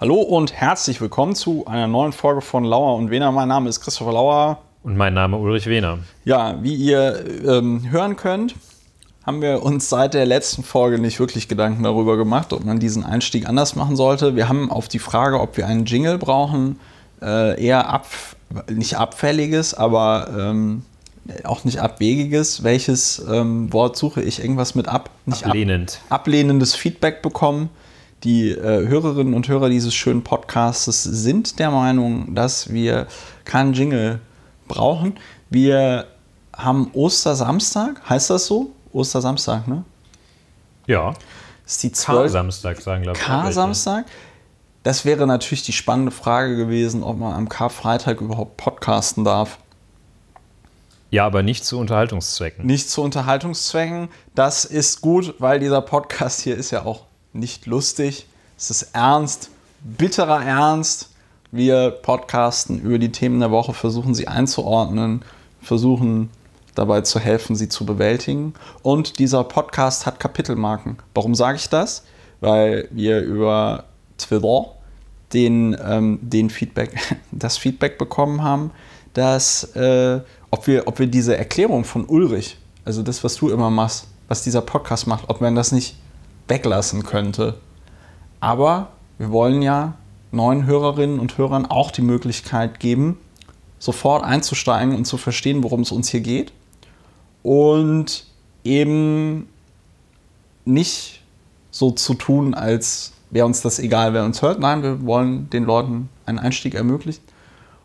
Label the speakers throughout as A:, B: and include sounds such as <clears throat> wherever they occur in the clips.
A: Hallo und herzlich willkommen zu einer neuen Folge von Lauer und Wehner. Mein Name ist Christopher Lauer. Und mein Name Ulrich Wehner. Ja, wie ihr ähm, hören könnt, haben wir uns seit der letzten Folge nicht wirklich Gedanken darüber gemacht, ob man diesen Einstieg anders machen sollte. Wir haben auf die Frage, ob wir einen Jingle brauchen, äh, eher ab, nicht abfälliges, aber ähm, auch nicht abwegiges. Welches ähm, Wort suche ich? Irgendwas mit ab? Nicht Ablehnend. Ab, ablehnendes Feedback bekommen. Die äh, Hörerinnen und Hörer dieses schönen Podcasts sind der Meinung, dass wir keinen Jingle brauchen. Wir haben Ostersamstag, heißt das so? Ostersamstag, ne? Ja. Ist die 12. K-Samstag, sagen glaube ich. K-Samstag. Das wäre natürlich die spannende Frage gewesen, ob man am Karfreitag überhaupt podcasten darf. Ja, aber nicht zu Unterhaltungszwecken. Nicht zu Unterhaltungszwecken. Das ist gut, weil dieser Podcast hier ist ja auch nicht lustig, es ist ernst, bitterer Ernst. Wir podcasten über die Themen der Woche, versuchen sie einzuordnen, versuchen dabei zu helfen, sie zu bewältigen. Und dieser Podcast hat Kapitelmarken. Warum sage ich das? Weil wir über Twitter den, ähm, den Feedback, <laughs> das Feedback bekommen haben, dass äh, ob, wir, ob wir diese Erklärung von Ulrich, also das, was du immer machst, was dieser Podcast macht, ob man das nicht weglassen könnte. Aber wir wollen ja neuen Hörerinnen und Hörern auch die Möglichkeit geben, sofort einzusteigen und zu verstehen, worum es uns hier geht. Und eben nicht so zu tun, als wäre uns das egal, wer uns hört. Nein, wir wollen den Leuten einen Einstieg ermöglichen.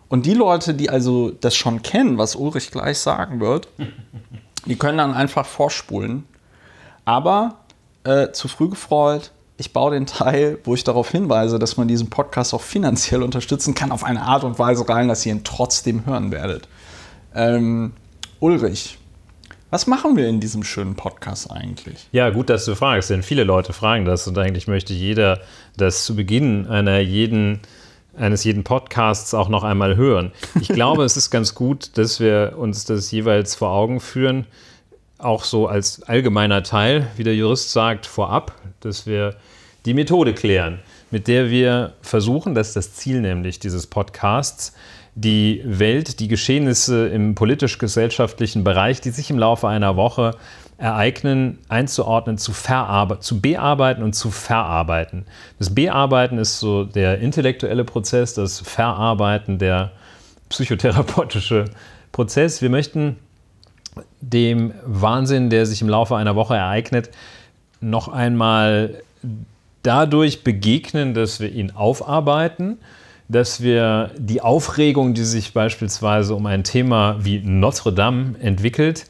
A: Und die Leute, die also das schon kennen, was Ulrich gleich sagen wird, <laughs> die können dann einfach vorspulen. Aber äh, zu früh gefreut. Ich baue den Teil, wo ich darauf hinweise, dass man diesen Podcast auch finanziell unterstützen kann, auf eine Art und Weise rein, dass ihr ihn trotzdem hören werdet. Ähm, Ulrich, was machen wir in diesem schönen Podcast eigentlich?
B: Ja, gut, dass du fragst, denn viele Leute fragen das und eigentlich möchte jeder das zu Beginn einer jeden, eines jeden Podcasts auch noch einmal hören. Ich glaube, <laughs> es ist ganz gut, dass wir uns das jeweils vor Augen führen, auch so als allgemeiner Teil, wie der Jurist sagt, vorab, dass wir die Methode klären, mit der wir versuchen, das ist das Ziel nämlich dieses Podcasts, die Welt, die Geschehnisse im politisch-gesellschaftlichen Bereich, die sich im Laufe einer Woche ereignen, einzuordnen, zu, zu bearbeiten und zu verarbeiten. Das Bearbeiten ist so der intellektuelle Prozess, das Verarbeiten der psychotherapeutische Prozess. Wir möchten dem Wahnsinn, der sich im Laufe einer Woche ereignet, noch einmal dadurch begegnen, dass wir ihn aufarbeiten, dass wir die Aufregung, die sich beispielsweise um ein Thema wie Notre Dame entwickelt,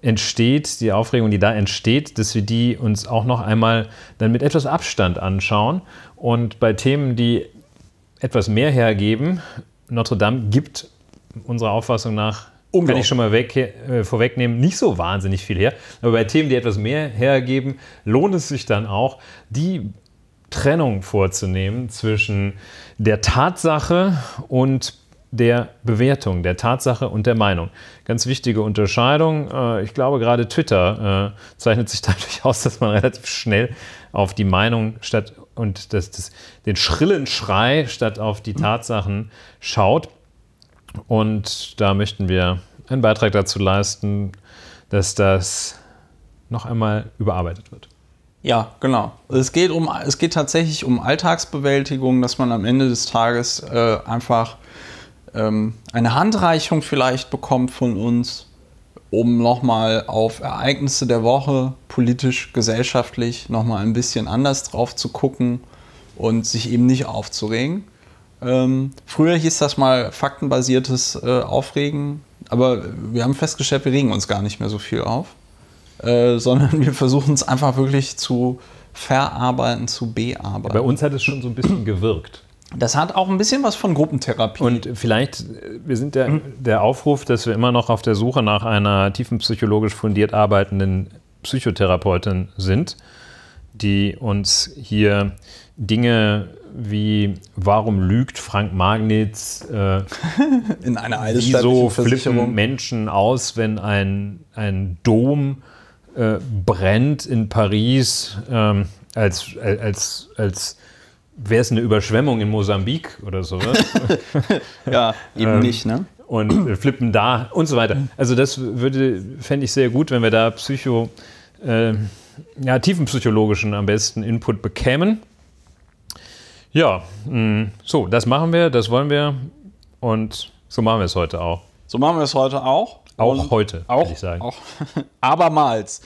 B: entsteht, die Aufregung, die da entsteht, dass wir die uns auch noch einmal dann mit etwas Abstand anschauen und bei Themen, die etwas mehr hergeben, Notre Dame gibt unserer Auffassung nach kann ich schon mal weg, äh, vorwegnehmen, nicht so wahnsinnig viel her. Aber bei Themen, die etwas mehr hergeben, lohnt es sich dann auch, die Trennung vorzunehmen zwischen der Tatsache und der Bewertung, der Tatsache und der Meinung. Ganz wichtige Unterscheidung. Äh, ich glaube, gerade Twitter äh, zeichnet sich <laughs> dadurch aus, dass man relativ schnell auf die Meinung statt und das, das den schrillen Schrei statt auf die Tatsachen schaut. Und da möchten wir einen Beitrag dazu leisten, dass das noch einmal überarbeitet wird.
A: Ja, genau. Es geht, um, es geht tatsächlich um Alltagsbewältigung, dass man am Ende des Tages äh, einfach ähm, eine Handreichung vielleicht bekommt von uns, um nochmal auf Ereignisse der Woche politisch, gesellschaftlich nochmal ein bisschen anders drauf zu gucken und sich eben nicht aufzuregen. Ähm, früher hieß das mal faktenbasiertes äh, Aufregen, aber wir haben festgestellt, wir regen uns gar nicht mehr so viel auf, äh, <laughs> sondern wir versuchen es einfach wirklich zu verarbeiten, zu bearbeiten. bei uns hat es schon so ein bisschen gewirkt. Das hat auch ein bisschen was von Gruppentherapie. Und vielleicht, äh, wir sind der, der
B: Aufruf, dass wir immer noch auf der Suche nach einer tiefenpsychologisch fundiert arbeitenden Psychotherapeutin sind die uns hier Dinge wie warum lügt Frank Magnitz äh, <laughs>
A: in einer wieso flippen
B: Menschen aus, wenn ein, ein Dom äh, brennt in Paris, ähm, als, als, als wäre es eine Überschwemmung in Mosambik oder sowas. <laughs> ja, eben ähm, nicht, ne? Und flippen da und so weiter. Also das würde, fände ich sehr gut, wenn wir da Psycho... Äh, ja, tiefenpsychologischen am besten Input bekämen. Ja, mh, mm, so, das machen wir, das wollen wir und so machen wir es heute auch.
A: So machen wir es heute auch. Auch und heute, auch, ich sagen. Auch, <laughs> abermals.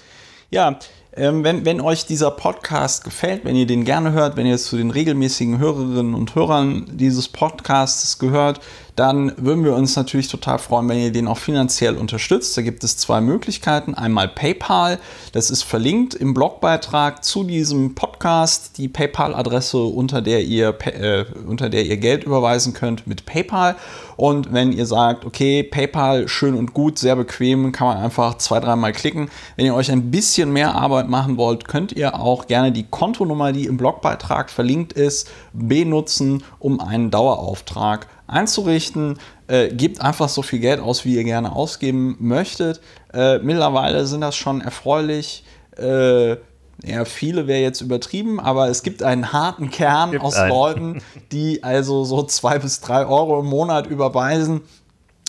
A: Ja, ähm, wenn, wenn euch dieser Podcast gefällt, wenn ihr den gerne hört, wenn ihr zu den regelmäßigen Hörerinnen und Hörern dieses Podcasts gehört, dann würden wir uns natürlich total freuen, wenn ihr den auch finanziell unterstützt. Da gibt es zwei Möglichkeiten. Einmal PayPal, das ist verlinkt im Blogbeitrag zu diesem Podcast, die PayPal-Adresse, unter, der ihr, äh, unter der ihr Geld überweisen könnt mit PayPal. Und wenn ihr sagt, okay, PayPal schön und gut, sehr bequem, kann man einfach zwei, dreimal klicken. Wenn ihr euch ein bisschen mehr Arbeit machen wollt, könnt ihr auch gerne die Kontonummer, die im Blogbeitrag verlinkt ist, benutzen, um einen Dauerauftrag zu einzurichten. Äh, gebt einfach so viel Geld aus, wie ihr gerne ausgeben möchtet. Äh, mittlerweile sind das schon erfreulich. Äh, ja, viele wäre jetzt übertrieben, aber es gibt einen harten Kern gibt aus einen. Leuten, die also so zwei bis drei Euro im Monat überweisen.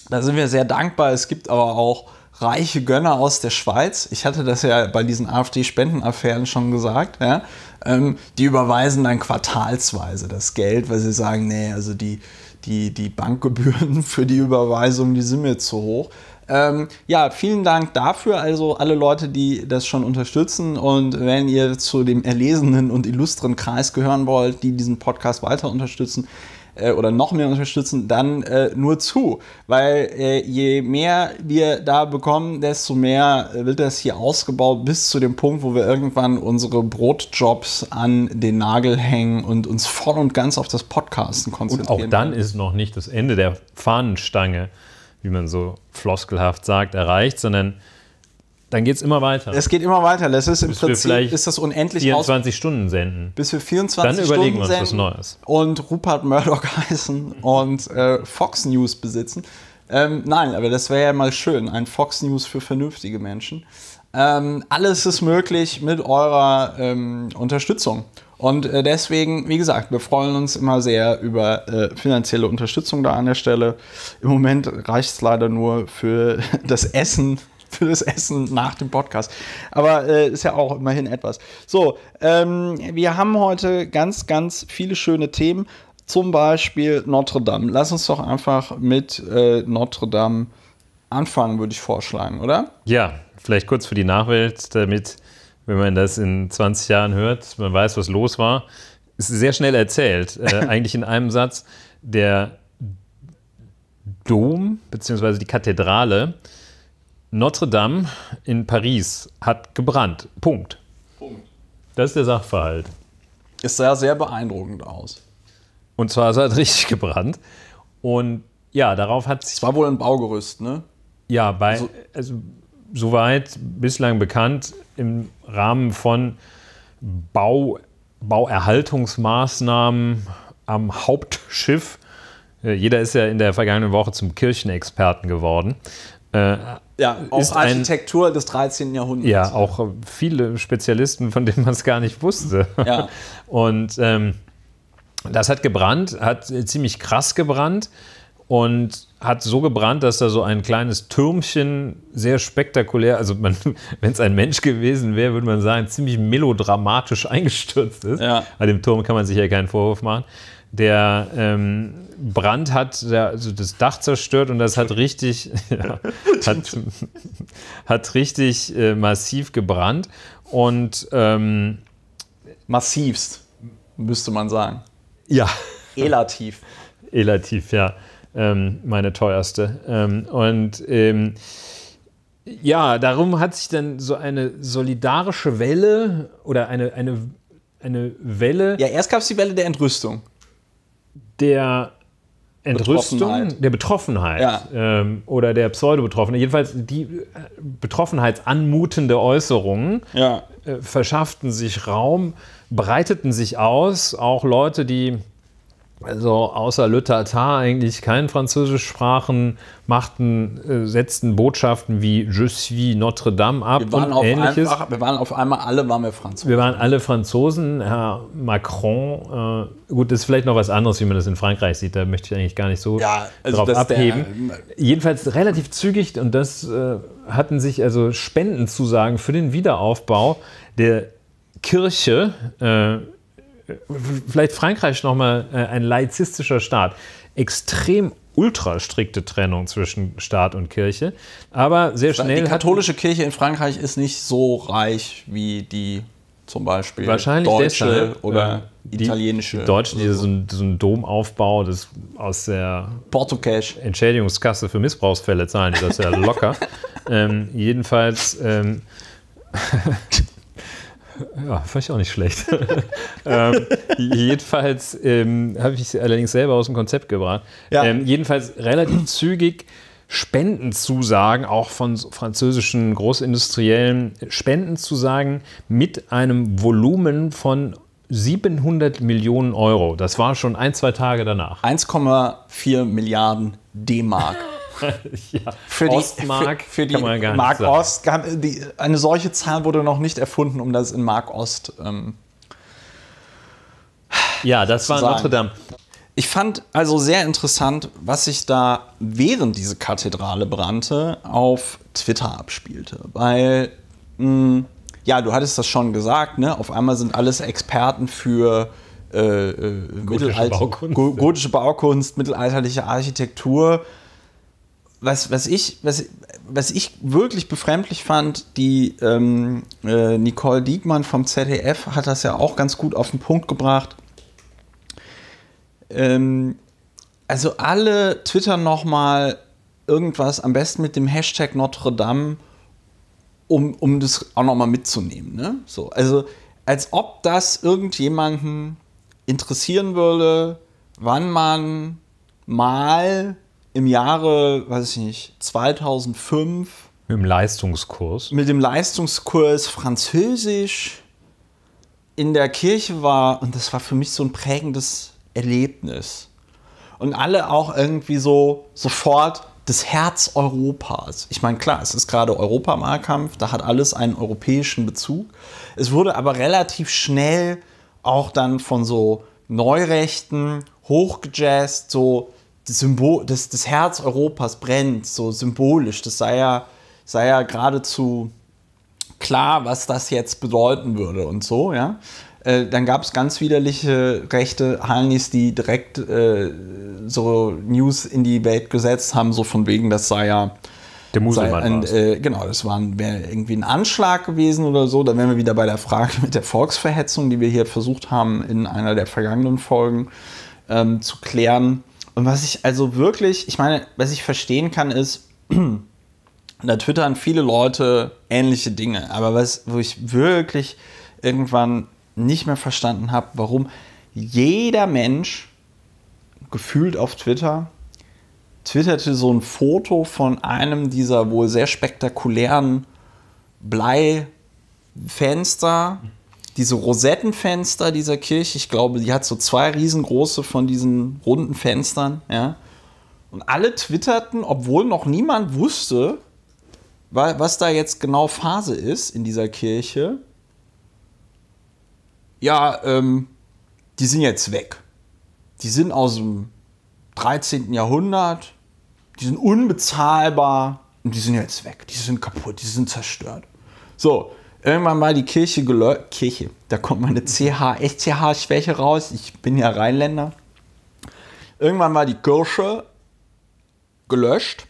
A: Da sind wir sehr dankbar. Es gibt aber auch reiche Gönner aus der Schweiz. Ich hatte das ja bei diesen AfD-Spendenaffären schon gesagt. Ja? Ähm, die überweisen dann quartalsweise das Geld, weil sie sagen, nee, also die die, die Bankgebühren <laughs> für die Überweisung, die sind mir zu hoch. Ähm, ja, vielen Dank dafür. Also alle Leute, die das schon unterstützen und wenn ihr zu dem erlesenen und illustren Kreis gehören wollt, die diesen Podcast weiter unterstützen, äh, oder noch mehr unterstützen, dann äh, nur zu. Weil äh, je mehr wir da bekommen, desto mehr äh, wird das hier ausgebaut bis zu dem Punkt, wo wir irgendwann unsere Brotjobs an den Nagel hängen und uns voll und ganz auf das Podcasten konzentrieren. Und auch dann ist
B: noch nicht das Ende der Fahnenstange, wie man so floskelhaft sagt, erreicht, sondern dann geht es immer weiter. Es
A: geht immer weiter. Das
B: ist im Prinzip ist das unendlich 24 Stunden senden.
A: Bis wir 24 Stunden senden. Dann überlegen wir uns was Neues. Und Rupert Murdoch <laughs> heißen und äh, Fox News besitzen. Ähm, nein, aber das wäre ja mal schön. Ein Fox News für vernünftige Menschen. Ähm, alles ist möglich mit eurer ähm, Unterstützung. Und äh, deswegen, wie gesagt, wir freuen uns immer sehr über äh, finanzielle Unterstützung da an der Stelle. Im Moment reicht es leider nur für <laughs> das Essen für das Essen nach dem Podcast. Aber äh, ist ja auch immerhin etwas. So, ähm, wir haben heute ganz, ganz viele schöne Themen. Zum Beispiel Notre Dame. Lass uns doch einfach mit äh, Notre Dame anfangen, würde ich vorschlagen, oder?
B: Ja, vielleicht kurz für die Nachwelt, damit, wenn man das in 20 Jahren hört, man weiß, was los war. Ist sehr schnell erzählt, äh, <laughs> eigentlich in einem Satz. Der Dom, beziehungsweise die Kathedrale, Notre Dame in Paris hat gebrannt. Punkt. Punkt. Das ist der Sachverhalt.
A: Es sah sehr beeindruckend aus.
B: Und zwar es hat richtig gebrannt. Und ja, darauf hat sich. Es war wohl ein Baugerüst, ne? Ja, bei, so, also-, also, soweit bislang bekannt, im Rahmen von Bau, Bauerhaltungsmaßnahmen am Hauptschiff. Äh, jeder ist ja in der vergangenen Woche zum Kirchenexperten geworden. Äh, ja, auch Architektur
A: ein, des 13. Jahrhunderts. Ja, auch
B: viele Spezialisten, von denen man es gar nicht wusste. Ja. <laughs> Und ähm, das hat gebrannt, hat ziemlich krass gebrannt und hat so gebrannt, dass da so ein kleines Türmchen sehr spektakulär, also <laughs> wenn es ein Mensch gewesen wäre, würde man sagen, ziemlich melodramatisch <laughs> eingestürzt ist. Ja. Bei dem Turm kann man sich ja keinen Vorwurf machen der ähm, Brand hat der, also das Dach zerstört und das hat richtig, <laughs> ja, hat, <laughs> hat richtig äh, massiv gebrannt. Und ähm, massivst, müsste man sagen. Ja.
A: Elativ.
B: <laughs> Elativ, ja. Ähm, meine teuerste. Ähm, und ähm, ja, darum hat sich dann so eine solidarische Welle oder eine, eine, eine Welle. Ja, erst gab es die Welle der Entrüstung der Entrüstung, der Betroffenheit ja. ähm, oder der pseudo jedenfalls die äh, betroffenheitsanmutende Äußerungen ja. äh, verschafften sich Raum, breiteten sich aus, auch Leute, die also außer Le Tatar eigentlich keinen Französischsprachen, machten, äh, setzten Botschaften wie Je suis Notre Dame ab wir waren und ähnliches. Ein,
A: wir waren auf einmal alle waren wir Franzosen.
B: Wir waren alle Franzosen. Herr Macron, äh, gut, das ist vielleicht noch was anderes, wie man das in Frankreich sieht, da möchte ich eigentlich gar nicht so ja, also drauf abheben. Der, Jedenfalls relativ zügig und das äh, hatten sich also Spendenzusagen für den Wiederaufbau der Kirche äh, vielleicht Frankreich nochmal äh, ein laizistischer Staat. Extrem ultra strikte Trennung zwischen Staat
A: und Kirche. Aber sehr schnell. Die katholische Kirche in Frankreich ist nicht so reich wie die zum Beispiel Wahrscheinlich deutsche deshalb, oder die, italienische. Die Deutschen,
B: die so, einen, so einen Domaufbau das aus der Portocash. Entschädigungskasse für Missbrauchsfälle zahlen, die das ja locker. <laughs> ähm, jedenfalls. Ähm, <laughs> Ja, fand ich auch nicht schlecht. <laughs> ähm, jedenfalls ähm, habe ich allerdings selber aus dem Konzept gebracht. Ja. Ähm, jedenfalls relativ zügig Spendenzusagen, auch von französischen Großindustriellen, Spendenzusagen mit einem Volumen von 700 Millionen Euro. Das war schon
A: ein, zwei Tage danach. 1,4 Milliarden D-Mark. <laughs> <laughs> ja, für die, Ostmark, für, für die Mark sagen. Ost, gab, die, eine solche Zahl wurde noch nicht erfunden, um das in Mark Ost. Ähm, ja, das war Notre Dame. Ich fand also sehr interessant, was sich da während diese Kathedrale brannte auf Twitter abspielte, weil mh, hm, ja, du hattest das schon gesagt, ne? Auf einmal sind alles Experten für äh, äh, gotische, Baukunst. gotische Baukunst, mittelalterliche Architektur was, was, ich, was, was ich wirklich befremdlich fand, die ähm, äh, Nicole Diekmann vom ZDF hat das ja auch ganz gut auf den Punkt gebracht. Ähm, also alle twittern nochmal irgendwas, am besten mit dem Hashtag Notre Dame, um, um das auch nochmal mitzunehmen. Ne? So, also als ob das irgendjemanden interessieren würde, wann man mal im Jahre, weiß ich nicht, 2005. Mit dem Leistungskurs. Mit dem Leistungskurs Französisch in der Kirche war und das war für mich so ein prägendes Erlebnis. Und alle auch irgendwie so sofort das Herz Europas. Ich meine, klar, es ist gerade Europamahlkampf, da hat alles einen europäischen Bezug. Es wurde aber relativ schnell auch dann von so Neurechten hochgejazzt, so das, Symbol, das, das Herz Europas brennt, so symbolisch. Das sei ja, sei ja geradezu klar, was das jetzt bedeuten würde und so, ja. Äh, dann gab es ganz widerliche rechte Halnis, die direkt äh, so News in die Welt gesetzt haben, so von wegen, das sei ja der Muselmann. Sei, äh, genau, das wäre irgendwie ein Anschlag gewesen oder so. Da wären wir wieder bei der Frage mit der Volksverhetzung, die wir hier versucht haben, in einer der vergangenen Folgen ähm, zu klären. Und was ich also wirklich, ich meine, was ich verstehen kann, ist, <clears throat> da twittern viele Leute ähnliche Dinge. Aber was, wo ich wirklich irgendwann nicht mehr verstanden habe, warum jeder Mensch gefühlt auf Twitter twitterte so ein Foto von einem dieser wohl sehr spektakulären Bleifenster diese Rosettenfenster dieser Kirche, ich glaube, die hat so zwei riesengroße von diesen runden Fenstern, ja. Und alle twitterten, obwohl noch niemand wusste, was da jetzt genau Phase ist in dieser Kirche. Ja, ähm, die sind jetzt weg. Die sind aus dem 13. Jahrhundert, die sind unbezahlbar und die sind jetzt weg. Die sind kaputt, die sind zerstört. So, irgendwann mal die Kirche geläutert. Kirche, da kommt meine CH, SCH-Schwäche raus. Ich bin ja Rheinländer. Irgendwann war die Kirche gelöscht,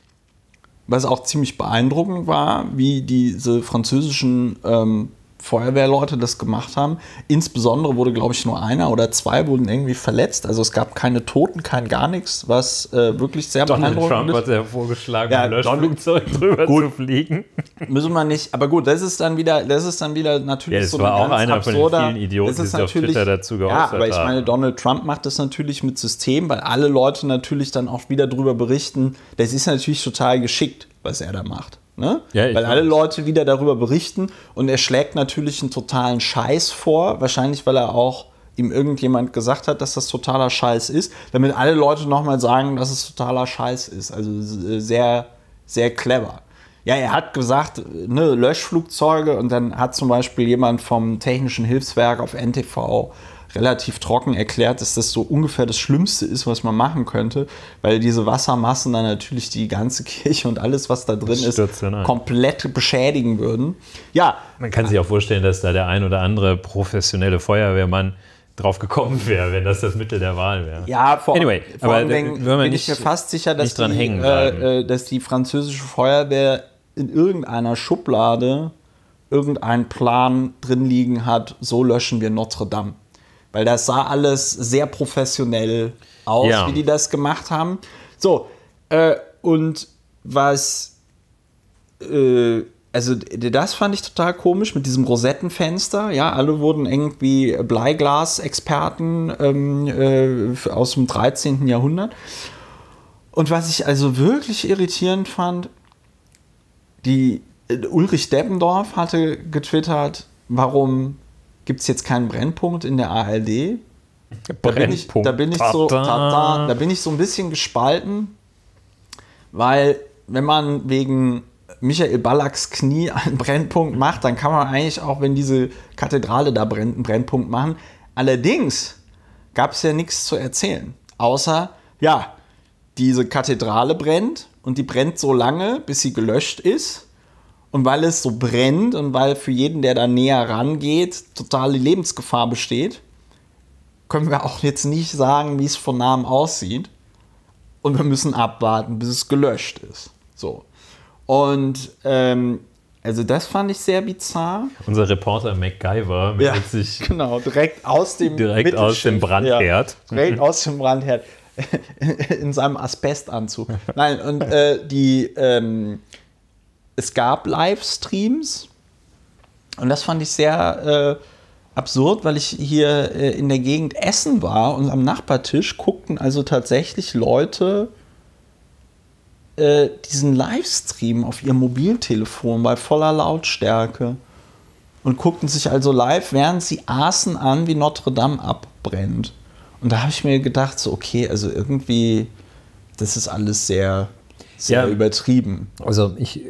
A: was auch ziemlich beeindruckend war, wie diese französischen ähm, Feuerwehrleute das gemacht haben. Insbesondere wurde, glaube ich, nur einer oder zwei wurden irgendwie verletzt. Also es gab keine Toten, kein gar nichts, was äh, wirklich sehr Donald beeindruckend Trump ist. Donald Trump hat ja vorgeschlagen, ja, Löschflugzeug <laughs> drüber gut. zu fliegen. Müssen wir nicht, aber gut, das ist dann wieder, das ist dann wieder natürlich ja, das so war ein war auch einer absurder, von den vielen Idioten, das ist die sich auf Twitter dazu geäußert Ja, aber ich meine, Donald Trump macht das natürlich mit System, weil alle Leute natürlich dann auch wieder drüber berichten. Das ist natürlich total geschickt, was er da macht. Ne? Ja, Weil alle Leute wieder darüber berichten und er schlägt natürlich einen totalen Scheiß vor, wahrscheinlich weil er auch ihm irgendjemand gesagt hat, dass das totaler Scheiß ist, damit alle Leute nochmal sagen, dass es totaler Scheiß ist. Also äh, sehr, sehr clever. Ja, er hat gesagt, ne, Löschflugzeuge und dann hat zum Beispiel jemand vom Technischen Hilfswerk auf NTV relativ trocken erklärt, dass das so ungefähr das Schlimmste ist, was man machen könnte, weil diese Wassermassen dann natürlich die ganze <laughs> Kirche und alles, was da drin ist, komplett beschädigen würden. Ja. Man kann sich auch vorstellen, dass da
B: der ein oder andere professionelle Feuerwehrmann drauf gekommen wäre, wenn das das Mittel der Wahl wäre.
A: Ja, vor, anyway, vor allem bin nicht, ich mir fast sicher, dass die, äh, äh, dass die französische Feuerwehr in irgendeiner Schublade irgendeinen Plan drin liegen hat, so löschen wir Notre Dame. Weil das sah alles sehr professionell aus, ja. wie die das gemacht haben. So, äh, und was, äh, also das fand ich total komisch mit diesem Rosettenfenster. Ja, alle wurden irgendwie Bleiglas-Experten ähm, äh, aus dem 13. Jahrhundert. Und was ich also wirklich irritierend fand, die äh, Ulrich Deppendorf hatte getwittert, warum gibt es jetzt keinen Brennpunkt in der ARD. Da bin ich, da bin ich so, da bin ich so ein bisschen gespalten, weil wenn man wegen Michael Ballacks Knie <laughs> einen Brennpunkt macht, dann kann man eigentlich auch, wenn diese Kathedrale da brennt, einen Brennpunkt machen. Allerdings gab es ja nichts zu erzählen, außer, ja, diese Kathedrale brennt und die brennt so lange, bis sie gelöscht ist. Und weil es so brennt und weil für jeden, der da näher rangeht, totale Lebensgefahr besteht, können wir auch jetzt nicht sagen, wie es von Namen aussieht. Und wir müssen abwarten, bis es gelöscht ist. So. Und ähm, also das fand ich sehr bizarr. Unser Reporter MacGyver meldet ja, sich. <laughs> Genau, direkt aus dem Direkt aus dem Brandherd. Ja, direkt aus dem Brandherd. <laughs> In seinem Asbestanzug. Nein, und äh, die, ähm, es gab Livestreams und das fand ich sehr äh, absurd, weil ich hier äh, in der Gegend Essen war und am Nachbartisch guckten also tatsächlich Leute äh, diesen Livestream auf ihrem Mobiltelefon bei voller Lautstärke und guckten sich also live, während sie aßen, an, wie Notre Dame abbrennt. Und da habe ich mir gedacht, so, okay, also irgendwie, das ist alles sehr, sehr ja, übertrieben. Also ich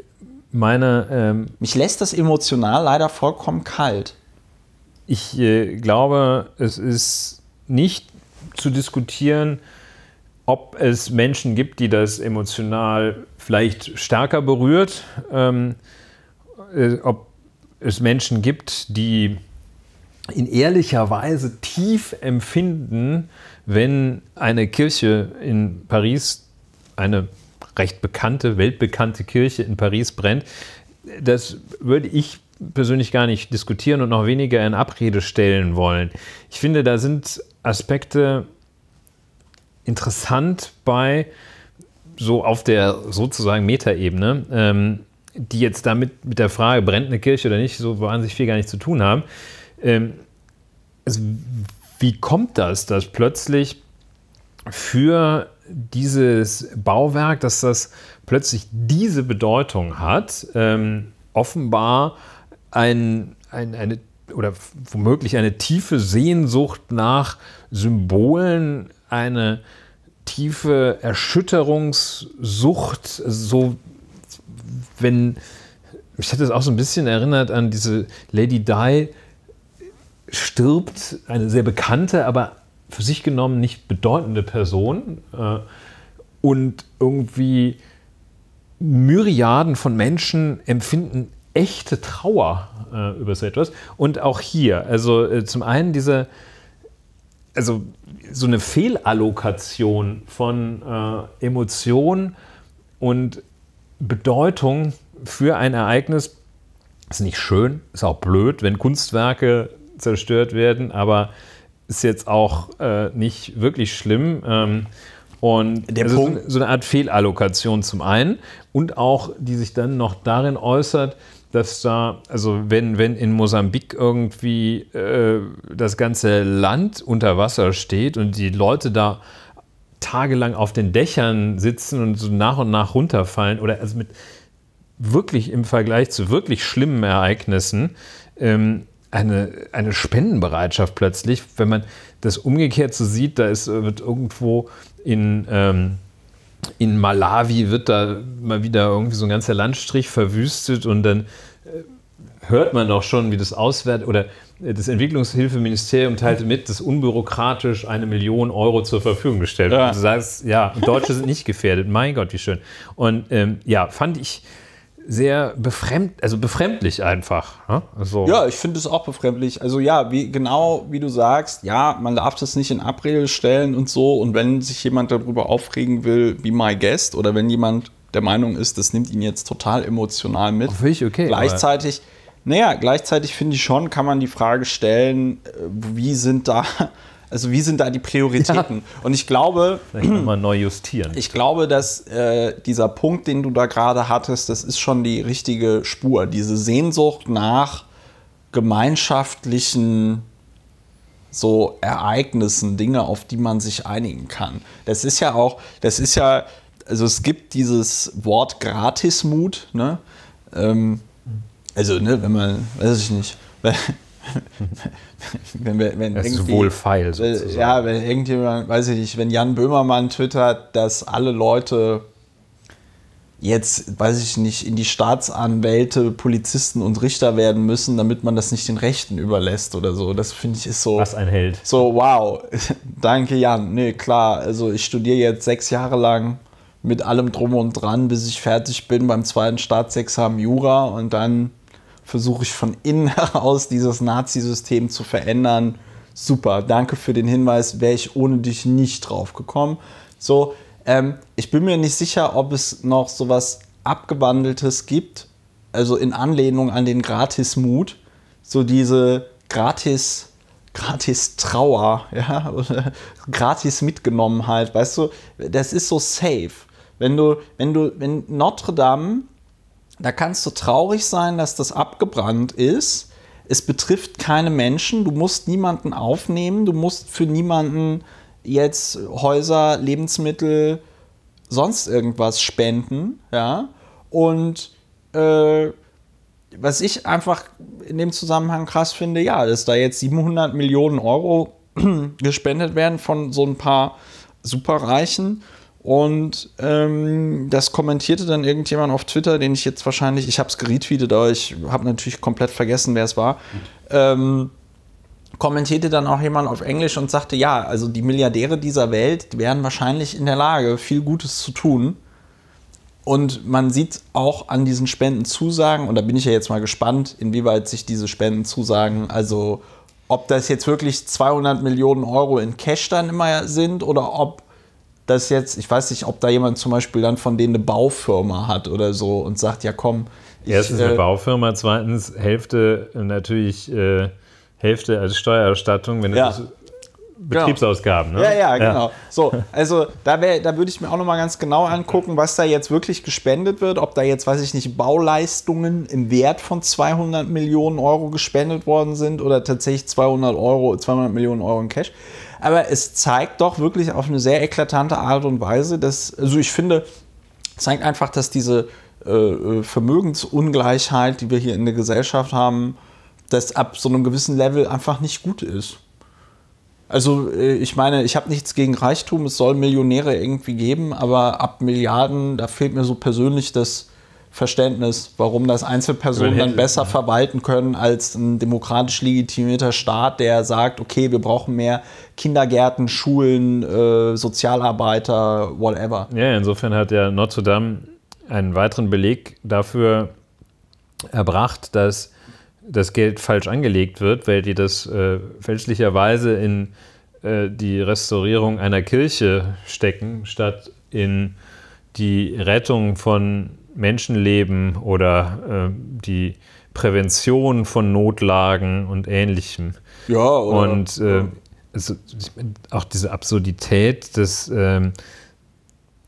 A: meine. Ähm, Mich lässt das emotional leider vollkommen kalt.
B: Ich äh, glaube, es ist nicht zu diskutieren, ob es Menschen gibt, die das emotional vielleicht stärker berührt, ähm, äh, ob es Menschen gibt, die in ehrlicher Weise tief empfinden, wenn eine Kirche in Paris eine recht bekannte, weltbekannte Kirche in Paris brennt. Das würde ich persönlich gar nicht diskutieren und noch weniger in Abrede stellen wollen. Ich finde, da sind Aspekte interessant bei, so auf der sozusagen Metaebene, ähm, die jetzt damit mit der Frage, brennt eine Kirche oder nicht, so wahnsinnig viel gar nicht zu tun haben. Ähm, also wie kommt das, dass plötzlich für dieses Bauwerk, dass das plötzlich diese Bedeutung hat, ähm, offenbar ein, ein, eine oder womöglich eine tiefe Sehnsucht nach Symbolen, eine tiefe Erschütterungssucht, so wenn mich hat das auch so ein bisschen erinnert an diese Lady Di stirbt, eine sehr bekannte, aber für sich genommen nicht bedeutende Person äh, und irgendwie Myriaden von Menschen empfinden echte Trauer äh, über so etwas. Und auch hier, also äh, zum einen diese, also so eine Fehlallokation von äh, Emotion und Bedeutung für ein Ereignis ist nicht schön, ist auch blöd, wenn Kunstwerke zerstört werden, aber ist jetzt auch äh, nicht wirklich schlimm. Ähm, und der also Punkt. So, eine Art Fehlallokation zum einen und auch, die sich dann noch darin äußert, dass da, also wenn, wenn in Mosambik irgendwie äh, das ganze Land unter Wasser steht und die Leute da tagelang auf den Dächern sitzen und so nach und nach runterfallen oder also mit wirklich im Vergleich zu wirklich schlimmen Ereignissen, ähm, eine, eine Spendenbereitschaft plötzlich, wenn man das umgekehrt so sieht, da ist, wird irgendwo in, ähm, in Malawi wird da mal wieder irgendwie so ein ganzer Landstrich verwüstet und dann äh, hört man doch schon, wie das auswert oder äh, das Entwicklungshilfeministerium teilte mit, dass unbürokratisch eine Million Euro zur Verfügung gestellt wird. Ja. Du sagst, ja, Deutsche sind nicht gefährdet. Mein Gott, wie schön. Und ähm, ja, fand ich, sehr befremd, also befremdlich einfach. Ne? Also. Ja,
A: ich finde es auch befremdlich. Also ja, wie, genau wie du sagst, ja, man darf das nicht in Abrede stellen und so. Und wenn sich jemand darüber aufregen will, wie my guest, oder wenn jemand der Meinung ist, das nimmt ihn jetzt total emotional mit. Finde ich okay. Gleichzeitig, naja, gleichzeitig finde ich schon, kann man die Frage stellen, äh, wie sind da also wie sind da die Prioritäten? Ja. Und ich glaube, vielleicht nochmal neu justieren. Ich glaube, dass äh, dieser Punkt, den du da gerade hattest, das ist schon die richtige Spur. Diese Sehnsucht nach gemeinschaftlichen so Ereignissen, Dinge, auf die man sich einigen kann. Das ist ja auch, das ist ja, also es gibt dieses Wort Gratismut, ne? Ähm, also, ne, wenn man, weiß ich nicht, <laughs> <laughs> wenn wir, wenn das ist wohlfeil äh, sozusagen. Ja, wenn irgendjemand, weiß ich nicht, wenn Jan Böhmermann twittert, dass alle Leute jetzt, weiß ich nicht, in die Staatsanwälte, Polizisten und Richter werden müssen, damit man das nicht den Rechten überlässt oder so. Das finde ich ist so. Was ein Held. So, wow, <laughs> danke Jan. Nee, klar, also ich studiere jetzt sechs Jahre lang mit allem Drum und Dran, bis ich fertig bin beim zweiten Staatsexamen Jura und dann versuche ich von innen <laughs> heraus dieses Nazi-System zu verändern. Super, danke für den Hinweis, wäre ich ohne dich nicht drauf gekommen. So, ähm, ich bin mir nicht sicher, ob es noch sowas Abgewandeltes gibt, also in Anlehnung an den Gratis-Mut, so diese Gratis- gratis Trauer, <laughs> ja, oder <laughs> gratis mitgenommen halt, weißt du, das ist so safe. Wenn du, wenn du, wenn Notre Dame da kannst du traurig sein, dass das abgebrannt ist. Es betrifft keine Menschen. Du musst niemanden aufnehmen. Du musst für niemanden jetzt Häuser, Lebensmittel, sonst irgendwas spenden. Ja? Und äh, was ich einfach in dem Zusammenhang krass finde, ja, dass da jetzt 700 Millionen Euro <clears throat> gespendet werden von so ein paar Superreichen und ähm, das kommentierte dann irgendjemand auf Twitter, den ich jetzt wahrscheinlich, ich habe es geretweetet, aber ich habe natürlich komplett vergessen, wer es war. Ähm, kommentierte dann auch jemand auf Englisch und sagte, ja, also die Milliardäre dieser Welt die wären wahrscheinlich in der Lage, viel Gutes zu tun. Und man sieht auch an diesen Spendenzusagen, und da bin ich ja jetzt mal gespannt, inwieweit sich diese Spendenzusagen, also ob das jetzt wirklich 200 Millionen Euro in Cash dann immer sind oder ob dass jetzt, ich weiß nicht, ob da jemand zum Beispiel dann von denen eine Baufirma hat oder so und sagt, ja komm. Ich, Erstens eine äh, Baufirma, zweitens Hälfte äh, natürlich äh,
B: Hälfte als Steuererstattung, wenn ja. das Betriebsausgaben. Genau. Ne? Ja, ja, genau.
A: So, also da, da würde ich mir auch nochmal ganz genau angucken, was da jetzt wirklich gespendet wird, ob da jetzt, weiß ich nicht, Bauleistungen im Wert von 200 Millionen Euro gespendet worden sind oder tatsächlich 200 Euro, 200 Millionen Euro in Cash aber es zeigt doch wirklich auf eine sehr eklatante Art und Weise, dass, also ich finde, zeigt einfach, dass diese äh, äh Vermögensungleichheit, die wir hier in der Gesellschaft haben, das ab so einem gewissen Level einfach nicht gut ist. Also äh, ich meine, ich habe nichts gegen Reichtum, es soll Millionäre irgendwie geben, aber ab Milliarden, da fehlt mir so persönlich das Verständnis, warum das Einzelpersonen dann besser ja. verwalten können als ein demokratisch legitimierter Staat, der sagt, okay, wir brauchen mehr Kindergärten, Schulen, äh, Sozialarbeiter, whatever. Ja, insofern hat ja Notre-Dame einen weiteren Beleg
B: dafür erbracht, dass das Geld falsch angelegt wird, weil die das äh, fälschlicherweise in äh, die Restaurierung einer Kirche stecken, statt in die Rettung von Menschenleben oder äh, die Prävention von Notlagen und ähnlichem. Ja, oder, und äh, ja. Also, auch diese Absurdität dass, Ähm,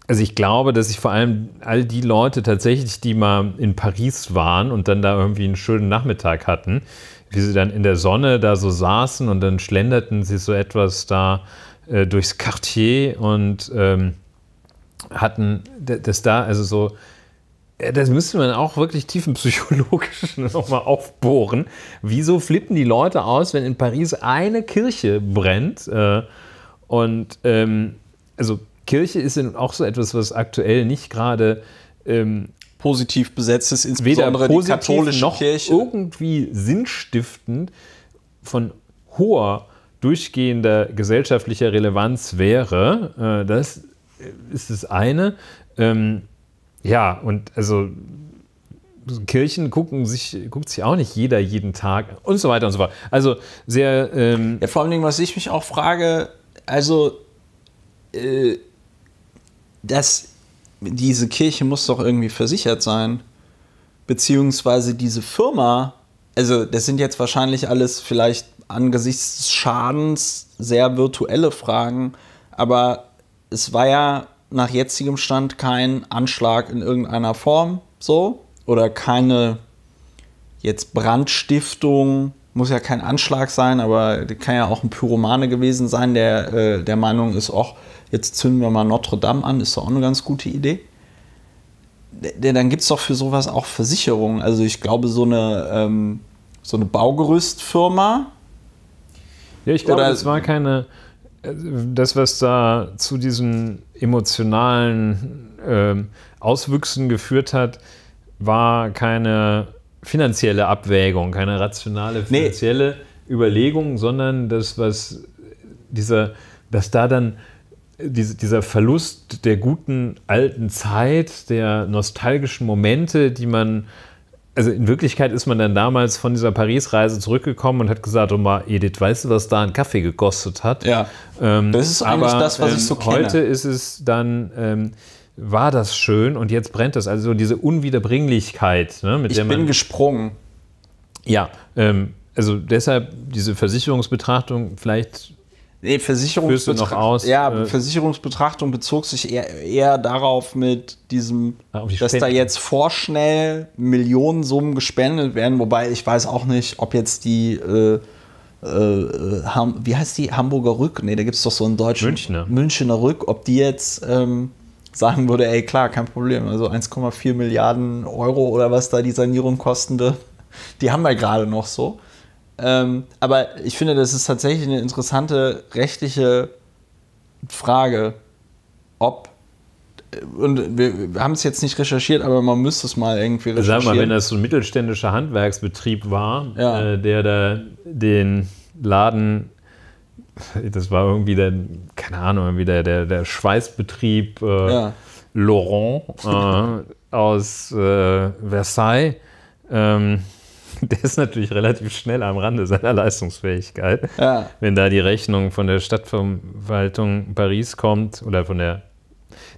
B: also ich glaube, dass ich vor allem all die Leute tatsächlich, die mal in Paris waren und dann da irgendwie einen schönen Nachmittag hatten, wie sie dann in der Sonne da so saßen und dann schlenderten sie so etwas da äh, durchs Quartier und ähm, hatten, dass da also so äh, das müsste man auch wirklich tiefenpsychologisch <laughs> nochmal aufbohren. Wieso flippen die Leute aus, wenn in Paris eine Kirche brennt? Äh, und ähm, also Kirche ist auch so etwas, was aktuell nicht gerade ähm, positiv
A: besetzt ist, insbesondere weder positiv die katholische noch Kirche.
B: irgendwie sinnstiftend von hoher durchgehender gesellschaftlicher Relevanz wäre. Äh, das äh, ist das eine. Ähm, ja, und also Kirchen gucken sich, guckt sich auch nicht jeder jeden Tag und so weiter und so fort.
A: Also sehr. Ähm ja, vor allen Dingen, was ich mich auch frage, also äh, dass diese Kirche muss doch irgendwie versichert sein. Beziehungsweise diese Firma, also das sind jetzt wahrscheinlich alles vielleicht angesichts des Schadens sehr virtuelle Fragen, aber es war ja nach jetzigem Stand kein Anschlag in irgendeiner Form so oder keine jetzt Brandstiftung, muss ja kein Anschlag sein, aber kann ja auch ein Pyromane gewesen sein, der äh, der Meinung ist, auch jetzt zünden wir mal Notre Dame an, ist doch auch eine ganz gute Idee. D dann gibt es doch für sowas auch Versicherungen. Also ich glaube, so eine, ähm, so eine Baugerüstfirma. Ja, ich glaube, das war keine, äh, das, was da zu
B: diesen emotionalen äh, Auswüchsen geführt hat, war keine finanzielle Abwägung, keine rationale finanzielle nee. Überlegung, sondern das, was dieser, dass da dann diese, dieser Verlust der guten alten Zeit, der nostalgischen Momente, die man also in Wirklichkeit ist man dann damals von dieser Paris-Reise zurückgekommen und hat gesagt, oh mal, Edith, weißt du, was da ein Kaffee gekostet hat? Ja, ähm, das ist eigentlich aber, das, was ich ähm, so kenne. Heute ist es dann... Ähm, war das schön und jetzt brennt es. Also diese Unwiederbringlichkeit, ne, mit ich der man. bin
A: gesprungen.
B: Ja, ähm, also deshalb diese Versicherungsbetrachtung vielleicht Nee, Versicherungsbetrachtung. Ja, äh,
A: Versicherungsbetrachtung bezog sich eher, eher darauf mit diesem, ah, dass da jetzt vorschnell Millionensummen gespendet werden, wobei ich weiß auch nicht, ob jetzt die äh, äh, äh wie heißt die? Hamburger Rück? Nee, da gibt es doch so einen deutschen Münchner, Münchner Rück, ob die jetzt ähm, sagen würde, ey klar, kein Problem. Also 1,4 Milliarden Euro oder was da die Sanierung kostende, <laughs> die haben wir gerade noch so. Ähm, aber ich finde, das ist tatsächlich eine interessante rechtliche Frage, ob äh, und wir, wir haben es jetzt nicht recherchiert, aber man müsste es mal irgendwie recherchieren. Sag mal, wenn das so ein mittelständischer Handwerksbetrieb war, ja. äh, der da
B: den Laden, das war irgendwie der, keine Ahnung, irgendwie der, der, der Schweißbetrieb äh, ja. Laurent äh, aus äh, Versailles. Ähm, <laughs> der ist natürlich relativ schnell am Rande seiner Leistungsfähigkeit. Ja. Wenn da die Rechnung von der Stadtverwaltung Paris kommt oder von der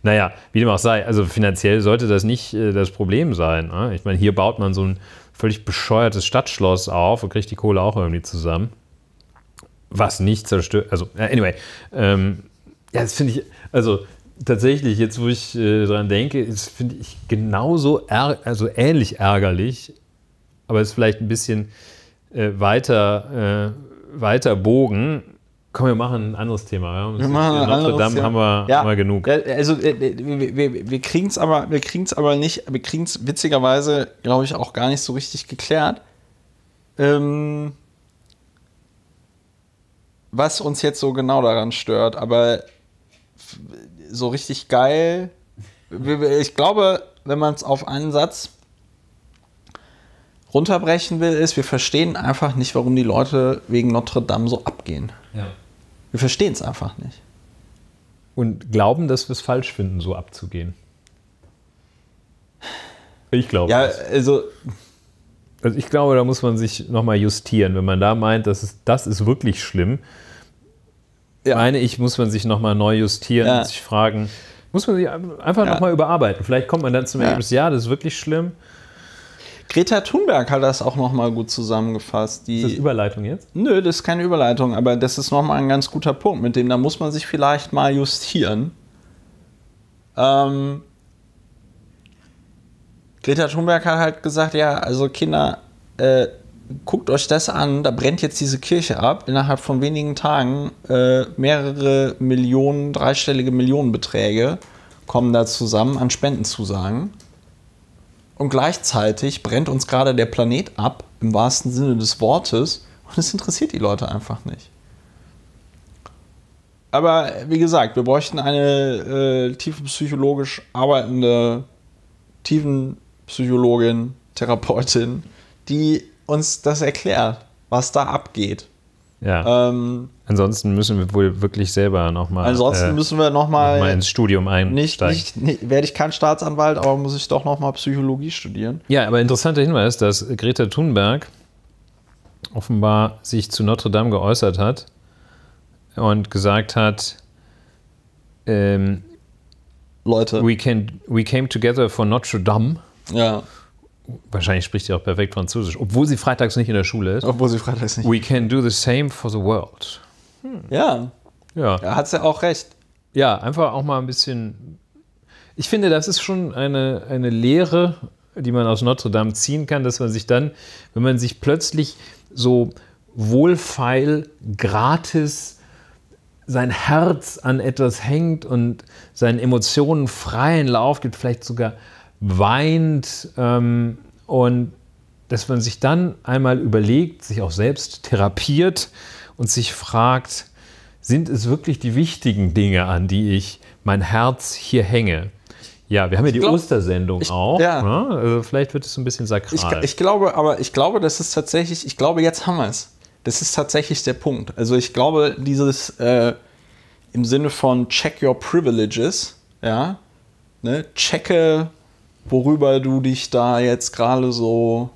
B: naja, wie dem auch sei, also finanziell sollte das nicht äh, das Problem sein. Ne? Ich meine, hier baut man so ein völlig bescheuertes Stadtschloss auf und kriegt die Kohle auch irgendwie zusammen. Was nicht zerstört. Also, anyway. Ähm, ja, das finde ich, also tatsächlich, jetzt wo ich äh, dran denke, finde ich genauso also ähnlich ärgerlich, aber es ist vielleicht ein bisschen äh, weiter, äh, weiter Bogen. Komm, wir machen ein anderes Thema. Ja? Wir machen in Notre Dame haben wir, ja. haben genug. Ja,
A: also äh, äh, wir, wir, wir kriegen es aber, wir kriegen's aber nicht, wir kriegen es witzigerweise, glaube ich, auch gar nicht so richtig geklärt. Ähm, was uns jetzt so genau daran stört, aber so richtig geil. Ich glaube, wenn man es auf einen Satz runterbrechen will, ist, wir verstehen einfach nicht, warum die Leute wegen Notre Dame so abgehen. Ja. Wir verstehen es einfach nicht. Und
B: glauben, dass wir es falsch finden, so abzugehen. Ich glaube. Ja, das. also. Also ich glaube, da muss man sich nochmal justieren. Wenn man da meint, das ist, das ist wirklich schlimm, ja. meine ich, muss man sich nochmal neu justieren ja.
A: und sich fragen,
B: muss man sich einfach ja.
A: nochmal überarbeiten. Vielleicht kommt man dann zum Ergebnis, ja, das ist wirklich schlimm. Greta Thunberg hat das auch nochmal gut zusammengefasst. Die, ist das Überleitung jetzt? Nö, das ist keine Überleitung, aber das ist nochmal ein ganz guter Punkt, mit dem da muss man sich vielleicht mal justieren. Ähm, Greta Thunberg hat halt gesagt, ja, also Kinder, äh, guckt euch das an, da brennt jetzt diese Kirche ab, innerhalb von wenigen Tagen äh, mehrere Millionen, dreistellige Millionenbeträge kommen da zusammen an Spendenzusagen und gleichzeitig brennt uns gerade der Planet ab, im wahrsten Sinne des Wortes, und es interessiert die Leute einfach nicht. Aber wie gesagt, wir bräuchten eine äh, tiefenpsychologisch arbeitende Tiefenpsychologin, Therapeutin, die uns das erklärt, was da abgeht.
B: Ja. Ähm, ansonsten müssen wir wohl wirklich selber nochmal. Ansonsten äh, müssen wir nochmal noch mal ins Studium einsteigen. Nicht,
A: nicht, nicht, werde ich kein Staatsanwalt, aber muss ich doch nochmal Psychologie studieren.
B: Ja, aber interessanter Hinweis, dass Greta Thunberg offenbar sich zu Notre Dame geäußert hat und gesagt hat, ähm, Leute. We, can, we came together for Notre Dame. Ja wahrscheinlich spricht sie auch perfekt Französisch, obwohl sie freitags nicht in der Schule ist. Obwohl sie freitags nicht. We can do the same for the world.
A: Hm. Ja. Ja. Da hat sie auch recht. Ja, einfach
B: auch mal ein bisschen. Ich finde, das ist schon eine, eine Lehre, die man aus Notre Dame ziehen kann, dass man sich dann, wenn man sich plötzlich so wohlfeil, gratis, sein Herz an etwas hängt und seinen Emotionen freien Lauf gibt, vielleicht sogar weint ähm, und dass man sich dann einmal überlegt, sich auch selbst therapiert und sich fragt, sind es wirklich die wichtigen Dinge, an die ich mein Herz hier hänge? Ja, wir haben ja die glaub, Ostersendung ich, auch. Ja. Ne? Also vielleicht wird es ein bisschen sakral. Ich,
A: ich, glaube, aber ich glaube, das ist tatsächlich, ich glaube, jetzt haben wir es. Das ist tatsächlich der Punkt. Also ich glaube, dieses äh, im Sinne von check your privileges, ja, ne? checke worüber du dich da jetzt gerade so,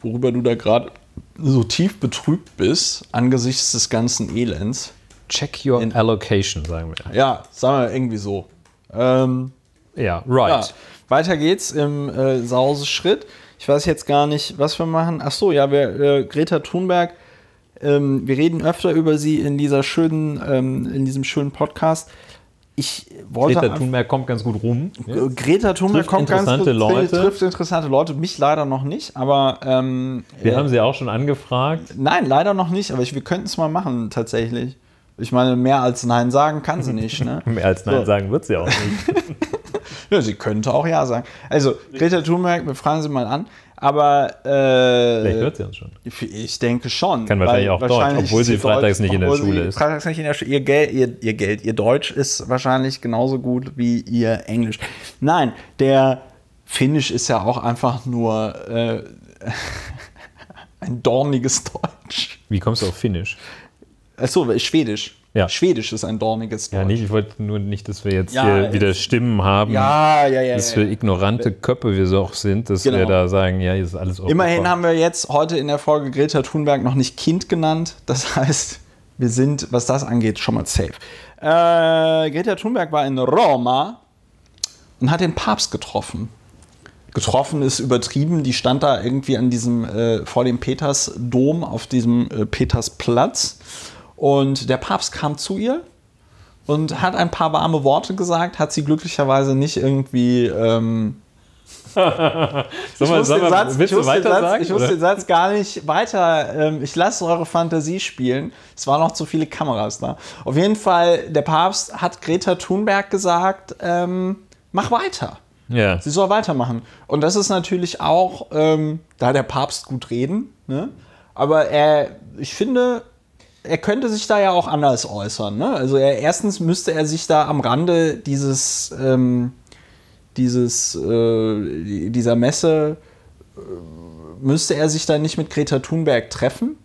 A: worüber du da gerade so tief betrübt bist angesichts des ganzen Elends. Check your in, allocation, sagen wir. Ja, sagen wir irgendwie so. Ähm, ja, right. Ja. Weiter geht's im äh, Sauseschritt. Ich weiß jetzt gar nicht, was wir machen. Ach so, ja, wir, äh, Greta Thunberg. Ähm, wir reden öfter über sie in dieser schönen, ähm, in diesem schönen Podcast ich wollte. Greta Thunberg kommt ganz gut rum. Jetzt. Greta Thunberg trifft kommt ganz gut Leute. trifft interessante Leute. Mich leider noch nicht, aber. Ähm, wir äh, haben sie auch schon angefragt. Nein, leider noch nicht, aber ich, wir könnten es mal machen, tatsächlich. Ich meine, mehr als Nein sagen kann sie nicht. Ne? <laughs> mehr als Nein so. sagen wird sie auch nicht. <laughs> ja, sie könnte auch Ja sagen. Also, Greta Thunberg, wir fragen sie mal an. Aber äh, vielleicht hört sie uns schon. Ich denke schon. Kann wahrscheinlich auch wahrscheinlich Deutsch, obwohl sie freitags Deutsch, nicht in der Schule ist. Freitags nicht in der Schule. Ihr, Gel ihr, ihr Geld, ihr Deutsch ist wahrscheinlich genauso gut wie ihr Englisch. Nein, der Finnisch ist ja auch einfach nur äh, <laughs> ein dorniges Deutsch.
B: Wie kommst du auf Finnisch?
A: Achso, Schwedisch. Ja. Schwedisch ist ein dorniges Deutsch. Ja, nicht, ich wollte nur nicht,
B: dass wir jetzt ja, hier wieder Stimmen haben, ja, ja, ja, dass wir ignorante äh, Köpfe wir so auch sind, dass genau. wir da sagen, ja, hier ist alles offen.
A: Immerhin haben wir jetzt heute in der Folge Greta Thunberg noch nicht Kind genannt. Das <laughs> heißt, wir sind, was das angeht, schon mal safe. Äh, Greta Thunberg war in Roma und hat den Papst getroffen. Getroffen ist übertrieben, die stand da irgendwie an diesem, äh, vor dem Petersdom auf diesem äh, Petersplatz und der Papst kam zu ihr und hat ein paar warme Worte gesagt, hat sie glücklicherweise nicht irgendwie. Ähm, <laughs> ich muss, den Satz, ich, muss den, Satz, ich muss den Satz gar nicht weiter. Ähm, ich lasse eure Fantasie spielen. Es waren noch zu viele Kameras da. Auf jeden Fall, der Papst hat Greta Thunberg gesagt: ähm, Mach weiter. Yeah. Sie soll weitermachen. Und das ist natürlich auch, ähm, da der Papst gut reden, ne? aber er, ich finde, er könnte sich da ja auch anders äußern. Ne? Also er, erstens müsste er sich da am Rande dieses, ähm, dieses, äh, dieser Messe, äh, müsste er sich da nicht mit Greta Thunberg treffen.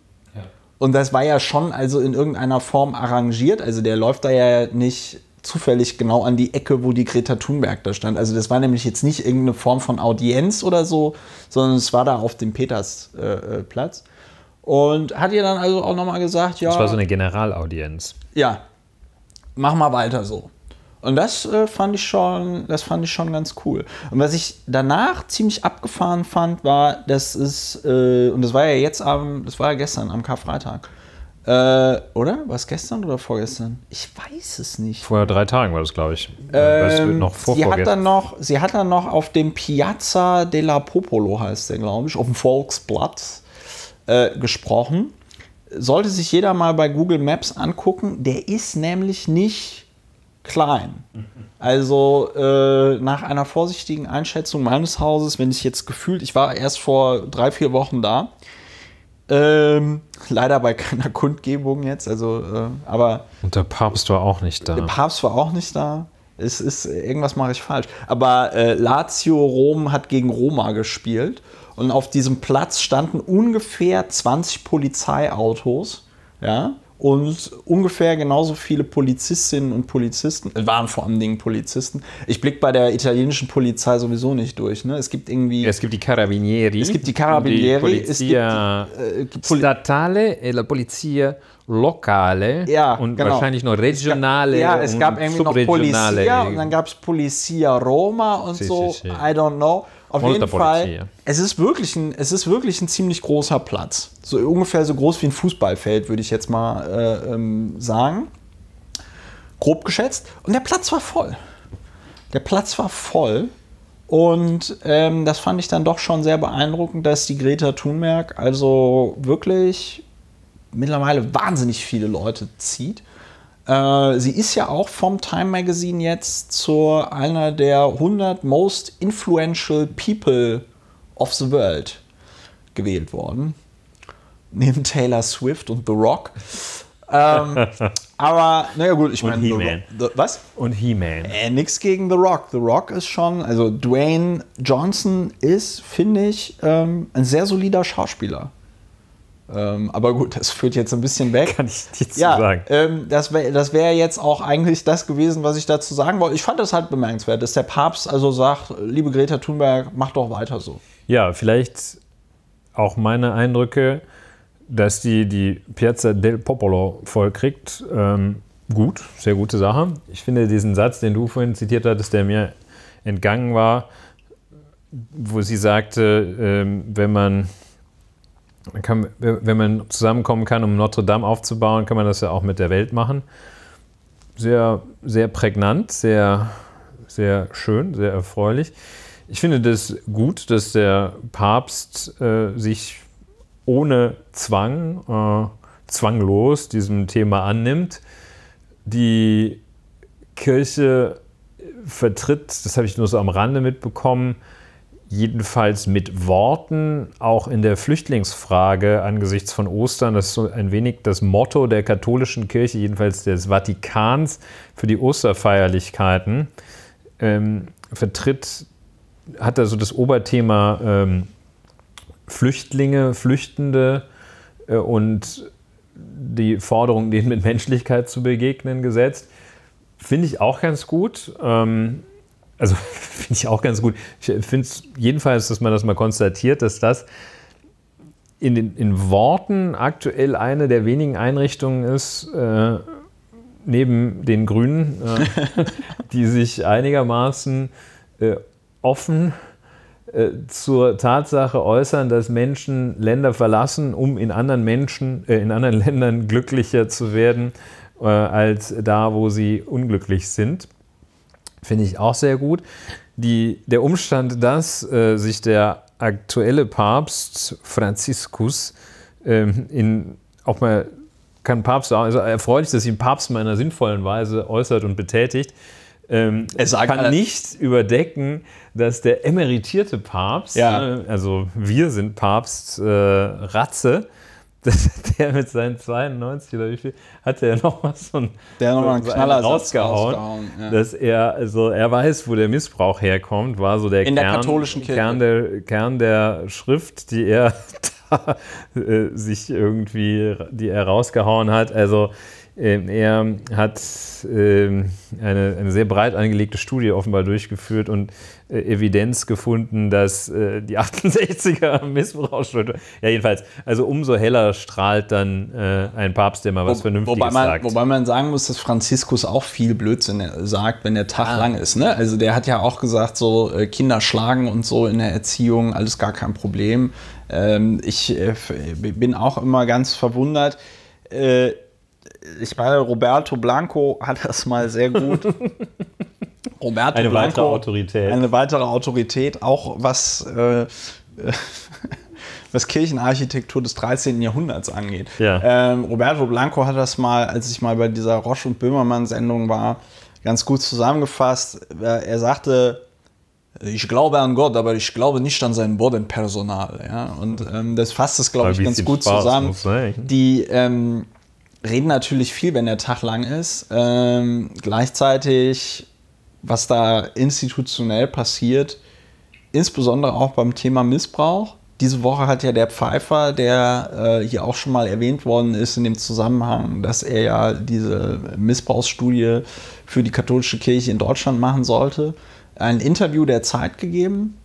A: Und das war ja schon also in irgendeiner Form arrangiert. Also der läuft da ja nicht zufällig genau an die Ecke, wo die Greta Thunberg da stand. Also das war nämlich jetzt nicht irgendeine Form von Audienz oder so, sondern es war da auf dem Petersplatz. Äh, äh und hat ihr dann also auch nochmal gesagt, ja. Das war so eine Generalaudienz. Ja, mach mal weiter so. Und das äh, fand ich schon, das fand ich schon ganz cool. Und was ich danach ziemlich abgefahren fand, war, dass es, äh, und das war ja jetzt am, das war ja gestern am Karfreitag. Äh, oder? War es gestern oder vorgestern? Ich weiß es nicht. Vor drei Tagen war das, glaube ich. Äh, ähm, noch vor, sie, hat dann noch, sie hat dann noch auf dem Piazza della Popolo, heißt der, glaube ich, auf dem Volksplatz äh, gesprochen. Sollte sich jeder mal bei Google Maps angucken, der ist nämlich nicht klein. Also äh, nach einer vorsichtigen Einschätzung meines Hauses, wenn ich jetzt gefühlt, ich war erst vor drei, vier Wochen da, ähm, leider bei keiner Kundgebung jetzt, also äh, aber.
B: Und der Papst war auch nicht da. Der
A: Papst war auch nicht da. Es ist, irgendwas mache ich falsch. Aber äh, Lazio Rom hat gegen Roma gespielt und auf diesem Platz standen ungefähr 20 Polizeiautos, ja, und ungefähr genauso viele Polizistinnen und Polizisten, äh, waren vor allen Dingen Polizisten. Ich blicke bei der italienischen Polizei sowieso nicht durch. Ne? Es gibt irgendwie. Es gibt die Carabinieri. Es gibt die Carabinieri. Die es gibt die, äh, Statale e la Polizia
B: Locale. ja, und genau. wahrscheinlich noch regionale. Ja, es gab irgendwie noch Polizia und dann
A: gab es Polizia Roma und si, so. Si, si. I don't know. Auf Monster jeden Fall, es ist, wirklich ein, es ist wirklich ein ziemlich großer Platz. So ungefähr so groß wie ein Fußballfeld, würde ich jetzt mal äh, ähm, sagen. Grob geschätzt. Und der Platz war voll. Der Platz war voll. Und ähm, das fand ich dann doch schon sehr beeindruckend, dass die Greta Thunberg also wirklich mittlerweile wahnsinnig viele Leute zieht. Äh, sie ist ja auch vom Time Magazine jetzt zu einer der 100 Most Influential People of the World gewählt worden. Neben Taylor Swift und The Rock. ähm, <laughs> aber, naja, gut, ich meine. Was? Und He-Man. Äh, nix gegen The Rock. The Rock ist schon, also Dwayne Johnson ist, finde ich, ähm, ein sehr solider Schauspieler. Ähm, aber gut, das führt jetzt ein bisschen weg. Kann ich nicht ja, sagen. Ähm, das wäre das wär jetzt auch eigentlich das gewesen, was ich dazu sagen wollte. Ich fand das halt bemerkenswert, dass der Papst also sagt, liebe Greta Thunberg, mach doch weiter so.
B: Ja, vielleicht auch meine Eindrücke, dass die die Piazza del Popolo vollkriegt. Ähm, gut, sehr gute Sache. Ich finde diesen Satz, den du vorhin zitiert hattest, der mir entgangen war, wo sie sagte, ähm, wenn man kann, wenn man zusammenkommen kann, um Notre Dame aufzubauen, kann man das ja auch mit der Welt machen. Sehr, sehr prägnant, sehr, sehr schön, sehr erfreulich. Ich finde das gut, dass der Papst äh, sich ohne Zwang, äh, zwanglos diesem Thema annimmt. Die Kirche vertritt, das habe ich nur so am Rande mitbekommen, jedenfalls mit Worten auch in der Flüchtlingsfrage angesichts von Ostern. Das ist so ein wenig das Motto der katholischen Kirche, jedenfalls des Vatikans für die Osterfeierlichkeiten. Ähm, vertritt, hat also das Oberthema ähm, Flüchtlinge, Flüchtende äh, und die Forderung, denen mit Menschlichkeit zu begegnen, gesetzt. Finde ich auch ganz gut. Ähm, also <laughs> finde ich auch ganz gut. Ich äh, finde es jedenfalls, dass man das mal konstatiert, dass das in, den, in Worten aktuell eine der wenigen Einrichtungen ist, äh, neben den Grünen, äh, <laughs> die sich einigermaßen äh, offen äh, zur Tatsache äußern, dass Menschen Länder verlassen, um in anderen Menschen, äh, in anderen <laughs> Ländern glücklicher zu werden als da, wo sie unglücklich sind. Finde ich auch sehr gut. Die, der Umstand, dass äh, sich der aktuelle Papst Franziskus ähm, in auch mal kann Papst also erfreulich, dass sich ein Papst mal in einer sinnvollen Weise äußert und betätigt. Ähm, es kann nicht überdecken, dass der emeritierte Papst, ja. äh, also wir sind Papst äh, Ratze, das, der mit seinen 92 oder wie viel, hatte er nochmal so einen, der noch mal einen so Knaller rausgehauen, rausgehauen ja. dass er, also er weiß, wo der Missbrauch herkommt, war so der, In Kern, der, katholischen Kern, der Kern der Schrift, die er <laughs> da, äh, sich irgendwie, die er rausgehauen hat. Also ähm, er hat ähm, eine, eine, sehr breit angelegte Studie offenbar durchgeführt und äh, Evidenz gefunden, dass äh, die 68er <laughs> Missbrauchsschuld. Ja, jedenfalls, also umso heller strahlt dann äh, ein Papst, der mal was Wo, Vernünftiges wobei man, sagt.
A: Wobei man sagen muss, dass Franziskus auch viel Blödsinn sagt, wenn der Tag ah. lang ist. Ne? Also der hat ja auch gesagt, so Kinder schlagen und so in der Erziehung, alles gar kein Problem. Ähm, ich bin auch immer ganz verwundert ich meine, Roberto Blanco hat das mal sehr gut. <laughs> Roberto eine Blanco, weitere Autorität. Eine weitere Autorität, auch was, äh, <laughs> was Kirchenarchitektur des 13. Jahrhunderts angeht. Ja. Ähm, Roberto Blanco hat das mal, als ich mal bei dieser Roche und Böhmermann-Sendung war, ganz gut zusammengefasst. Äh, er sagte, ich glaube an Gott, aber ich glaube nicht an sein Bodenpersonal. Ja? Und ähm, das fasst es, glaube ich, ganz gut Spaß zusammen. Ne? Die, ähm, reden natürlich viel, wenn der Tag lang ist. Ähm, gleichzeitig, was da institutionell passiert, insbesondere auch beim Thema Missbrauch. Diese Woche hat ja der Pfeiffer, der äh, hier auch schon mal erwähnt worden ist in dem Zusammenhang, dass er ja diese Missbrauchsstudie für die katholische Kirche in Deutschland machen sollte, ein Interview der Zeit gegeben,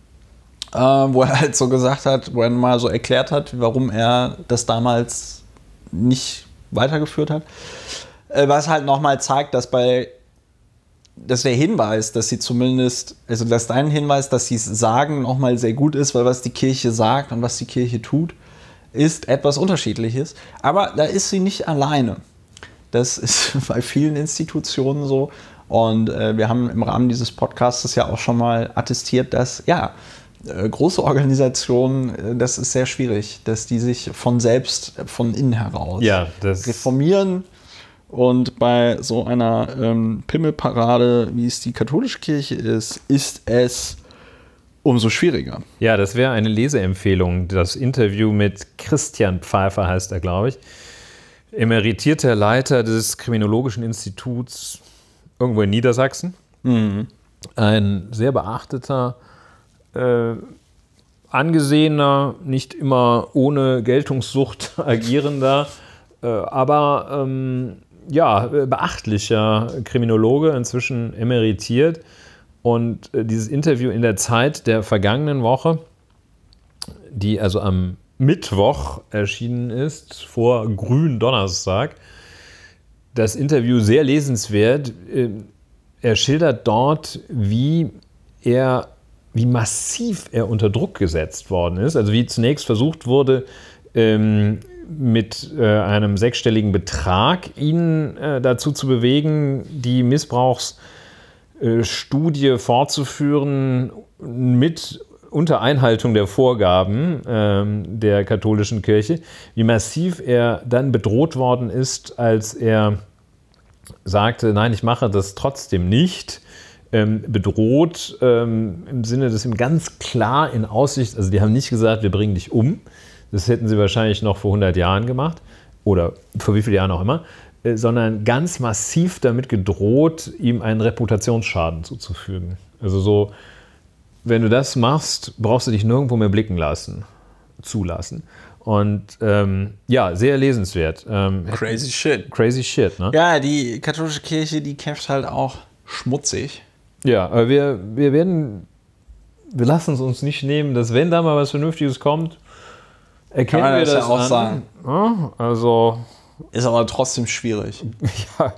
A: äh, wo er halt so gesagt hat, wo er mal so erklärt hat, warum er das damals nicht weitergeführt hat. Äh, was halt nochmal zeigt, dass bei dass der Hinweis, dass sie zumindest, also dass dein Hinweis, dass sie es sagen, nochmal sehr gut ist, weil was die Kirche sagt und was die Kirche tut, ist etwas Unterschiedliches. Aber da ist sie nicht alleine. Das ist <laughs> bei vielen Institutionen so. Und äh, wir haben im Rahmen dieses Podcasts ja auch schon mal attestiert, dass ja, äh, große Organisationen, äh, das ist sehr schwierig, dass die sich von selbst, äh, von innen heraus ja, reformieren. Und bei so einer ähm, Pimmelparade, wie es die katholische Kirche ist, ist es umso schwieriger. Ja, das wäre eine
B: Leseempfehlung. Das Interview mit Christian Pfeiffer heißt er, glaube ich. Emeritierter Leiter des Kriminologischen Instituts irgendwo in Niedersachsen. Mhm. Ein sehr beachteter äh, angesehener, nicht immer ohne Geltungssucht <laughs> agierender, äh, aber ähm, ja, beachtlicher Kriminologe, inzwischen emeritiert. Und äh, dieses Interview in der Zeit der vergangenen Woche, die also am Mittwoch erschienen ist, vor grünen Donnerstag, das Interview sehr lesenswert. Äh, er schildert dort, wie er wie massiv er unter Druck gesetzt worden ist. Also wie zunächst versucht wurde, ähm, mit äh, einem sechsstelligen Betrag ihn äh, dazu zu bewegen, die Missbrauchsstudie äh, fortzuführen mit unter Einhaltung der Vorgaben ähm, der katholischen Kirche, wie massiv er dann bedroht worden ist, als er sagte, nein, ich mache das trotzdem nicht ähm, bedroht, ähm, im Sinne, dass ihm ganz klar in Aussicht, also die haben nicht gesagt, wir bringen dich um, das hätten sie wahrscheinlich noch vor 100 Jahren gemacht oder vor wie vielen Jahren auch immer, äh, sondern ganz massiv damit gedroht, ihm einen Reputationsschaden zuzufügen. Also so, wenn du das machst, brauchst du dich nirgendwo mehr blicken lassen, zulassen. Und ähm, ja, sehr lesenswert. Ähm, crazy shit. Crazy shit, ne?
A: Ja, die katholische Kirche, die kämpft halt auch schmutzig.
B: Ja, aber wir, wir werden, wir lassen es uns nicht nehmen, dass wenn da mal was Vernünftiges kommt, erkennen Kann wir das, das ja auch an. sagen. Ja, also ist aber trotzdem schwierig. <laughs> ja,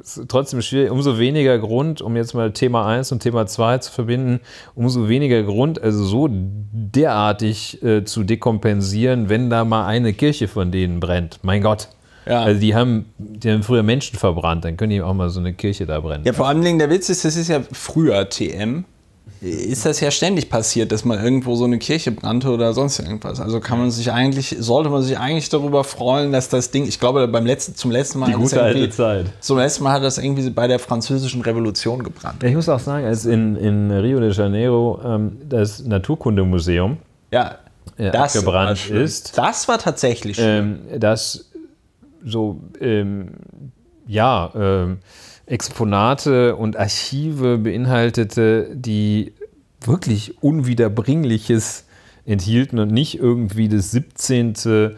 B: ist trotzdem schwierig. Umso weniger Grund, um jetzt mal Thema 1 und Thema 2 zu verbinden, umso weniger Grund, also so derartig äh, zu dekompensieren, wenn da mal eine Kirche von denen brennt. Mein Gott. Ja. Also die haben, die haben früher Menschen verbrannt, dann können die auch mal so eine Kirche da brennen. Ja,
A: vor allem der Witz ist, das ist ja früher TM. Ist das ja ständig passiert, dass mal irgendwo so eine Kirche brannte oder sonst irgendwas. Also kann man sich eigentlich, sollte man sich eigentlich darüber freuen, dass das Ding, ich glaube, beim letzten, zum letzten Mal gute alte Zeit. Zum letzten Mal hat das irgendwie bei der Französischen Revolution gebrannt. ich
B: muss auch sagen, als in, in Rio de Janeiro ähm, das Naturkundemuseum ja, das abgebrannt ist. Das war tatsächlich schön. Ähm, das so ähm, ja, ähm, Exponate und Archive beinhaltete, die wirklich Unwiederbringliches enthielten und nicht irgendwie das 17. Äh,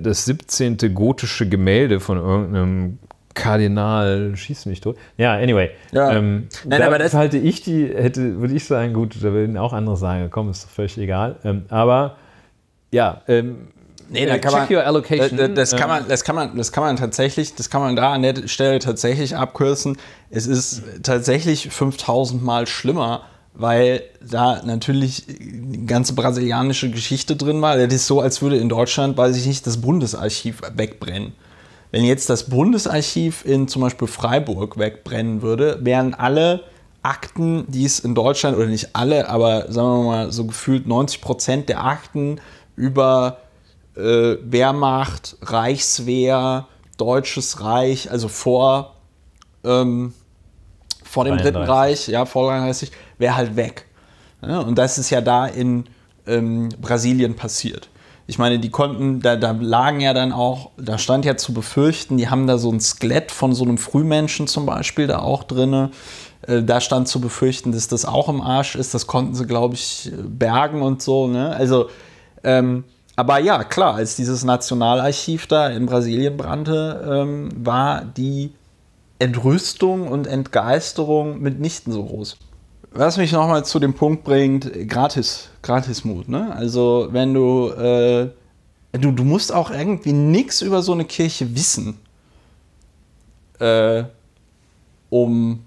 B: das 17. gotische Gemälde von irgendeinem Kardinal, schieß mich tot. Ja, anyway. Ja. Ähm, Nein, aber das halte ich die, hätte, würde ich sagen, gut, da würden auch andere sagen, komm, ist doch völlig egal. Ähm,
A: aber ja, ähm, nee, da äh, kann check man, your allocation. Das, äh, das, kann ähm. man, das, kann man, das kann man tatsächlich, das kann man da an der Stelle tatsächlich abkürzen. Es ist tatsächlich 5000 Mal schlimmer, weil da natürlich die ganze brasilianische Geschichte drin war. Das ist so, als würde in Deutschland, weiß ich nicht, das Bundesarchiv wegbrennen. Wenn jetzt das Bundesarchiv in zum Beispiel Freiburg wegbrennen würde, wären alle Akten, die es in Deutschland, oder nicht alle, aber sagen wir mal so gefühlt 90 Prozent der Akten über äh, Wehrmacht, Reichswehr, Deutsches Reich, also vor, ähm, vor dem Dritten Reich, ja, vor 33, wäre halt weg. Ja, und das ist ja da in ähm, Brasilien passiert. Ich meine, die konnten, da, da, lagen ja dann auch, da stand ja zu befürchten, die haben da so ein Skelett von so einem Frühmenschen zum Beispiel da auch drin. Äh, da stand zu befürchten, dass das auch im Arsch ist. Das konnten sie, glaube ich, äh, bergen und so. Ne? Also ähm, aber ja, klar, als dieses Nationalarchiv da in Brasilien brannte, ähm, war die Entrüstung und Entgeisterung mitnichten so groß. Was mich nochmal zu dem Punkt bringt, gratis, Gratismut. Ne? Also wenn du, äh, du, du musst auch irgendwie nichts über so eine Kirche wissen, äh, um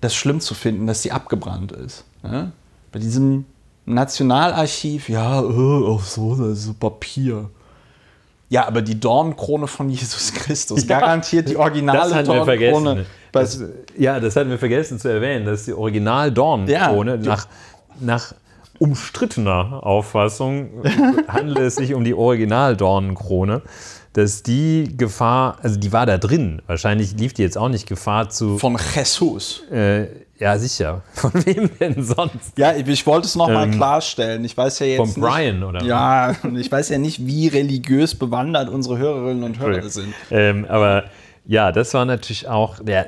A: das schlimm zu finden, dass sie abgebrannt ist. Ne? Bei diesem Nationalarchiv, ja, oh, so, so Papier. Ja, aber die Dornenkrone von <laughs> Jesus Christus ja, garantiert die originale Dornenkrone. Das,
B: ja, das hatten wir vergessen zu erwähnen, dass die Original Dornenkrone ja, nach, nach umstrittener Auffassung <laughs> handelt es sich um die Original Dornenkrone dass die Gefahr, also die war da drin. Wahrscheinlich lief die jetzt auch nicht Gefahr zu. Von Jesus. Äh, ja, sicher. <laughs> Von
A: wem denn sonst? Ja, ich, ich wollte es nochmal ähm, klarstellen. Ich weiß ja jetzt. Von Brian, nicht, oder? Ja, ich weiß ja nicht, wie religiös bewandert unsere Hörerinnen und Hörer sind.
B: Ähm, aber ja, das war natürlich auch. Ja,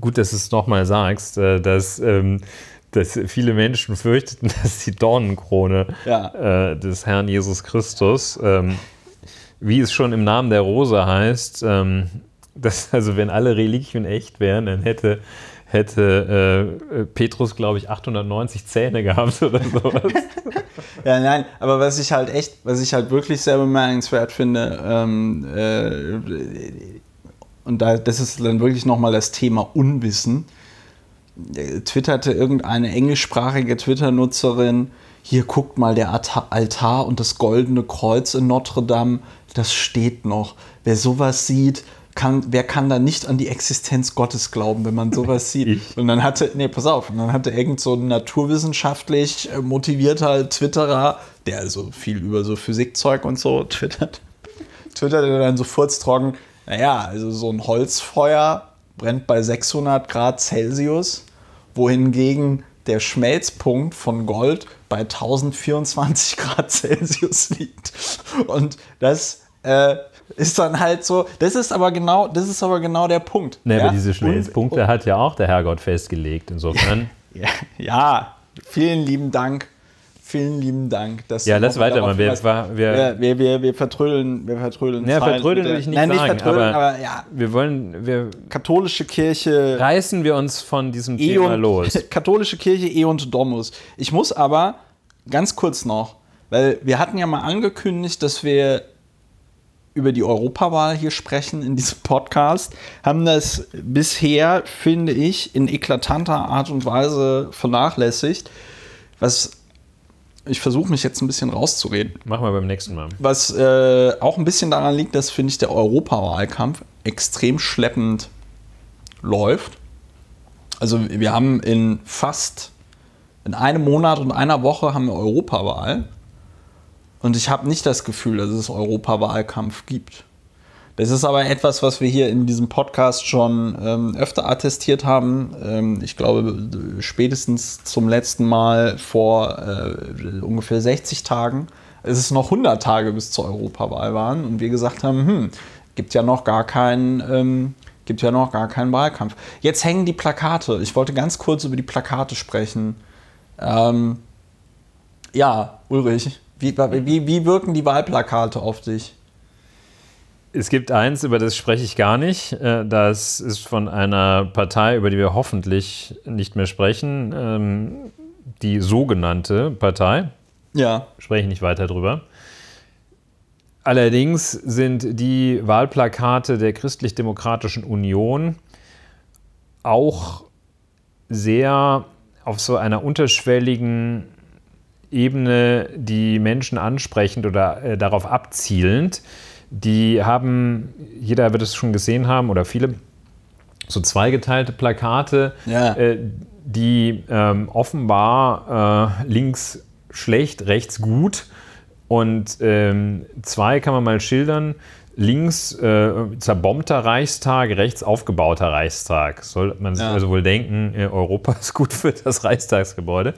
B: gut, dass du es nochmal sagst, äh, dass. Ähm, dass viele Menschen fürchteten, <laughs> dass die Dornenkrone ja. äh, des Herrn Jesus Christus ähm, wie es schon im Namen der Rose heißt, ähm, dass, also wenn alle Reliquien echt wären, dann hätte, hätte
A: äh, äh Petrus, glaube ich, 890 Zähne gehabt oder <laughs> sowas. <laughs> ja, nein, aber was ich halt echt, was ich halt wirklich sehr bemerkenswert finde, ähm, äh, und da, das ist dann wirklich nochmal das Thema Unwissen, äh, twitterte irgendeine englischsprachige Twitter-Nutzerin, hier guckt mal der Altar und das goldene Kreuz in Notre Dame, das steht noch. Wer sowas sieht, kann, wer kann da nicht an die Existenz Gottes glauben, wenn man sowas sieht? Ich. Und dann hatte, nee, pass auf, und dann hatte irgend so ein naturwissenschaftlich äh, motivierter Twitterer, der also viel über so Physikzeug und so twittert, <laughs> twitterte dann so furztrocken, naja, also so ein Holzfeuer brennt bei 600 Grad Celsius, wohingegen der Schmelzpunkt von Gold bei 1024 Grad Celsius liegt. Und das äh, ist dann halt so, das ist aber genau, das ist aber genau der Punkt. Nee, ja? aber diese Schmelzpunkte und, und,
B: hat ja auch der Herrgott festgelegt, insofern. <laughs> ja,
A: ja, vielen lieben Dank. Vielen lieben Dank, dass Ja, lass weitermachen. Wir, wir, wir, wir, wir vertrödeln. Wir vertrödeln, ja, vertrödeln will ich nicht Nein, sagen, nicht vertrödeln, aber, aber, ja. Wir wollen. Wir katholische Kirche. Reißen wir uns von diesem e Thema los. <laughs> katholische Kirche E und Domus. Ich muss aber ganz kurz noch, weil wir hatten ja mal angekündigt, dass wir über die Europawahl hier sprechen in diesem Podcast, haben das bisher, finde ich, in eklatanter Art und Weise vernachlässigt, was ich versuche mich jetzt ein bisschen rauszureden. Machen wir beim nächsten Mal. Was äh, auch ein bisschen daran liegt, dass, finde ich, der Europawahlkampf extrem schleppend läuft. Also wir haben in fast, in einem Monat und einer Woche haben wir Europawahl. Und ich habe nicht das Gefühl, dass es Europawahlkampf gibt. Es ist aber etwas, was wir hier in diesem Podcast schon ähm, öfter attestiert haben. Ähm, ich glaube, spätestens zum letzten Mal vor äh, ungefähr 60 Tagen. Es ist noch 100 Tage bis zur Europawahl waren und wir gesagt haben, hm, gibt ja noch gar keinen, ähm, gibt ja noch gar keinen Wahlkampf. Jetzt hängen die Plakate. Ich wollte ganz kurz über die Plakate sprechen. Ähm, ja, Ulrich, wie, wie, wie wirken die Wahlplakate auf dich? Es gibt eins, über
B: das spreche ich gar nicht. Äh, das ist von einer Partei, über die wir hoffentlich nicht mehr sprechen. Ähm, die sogenannte Partei. Ja. Spreche ich nicht weiter drüber. Allerdings sind die Wahlplakate der Christlich-Demokratischen Union auch sehr auf so einer unterschwelligen Ebene die Menschen ansprechend oder äh, darauf abzielend die haben, jeder wird es schon gesehen haben oder viele, so zweigeteilte Plakate, ja. äh, die ähm, offenbar äh, links schlecht, rechts gut. Und ähm, zwei kann man mal schildern. Links äh, zerbombter Reichstag, rechts aufgebauter Reichstag. Soll man sich ja. also wohl denken, äh, Europa <laughs> ist gut für das Reichstagsgebäude.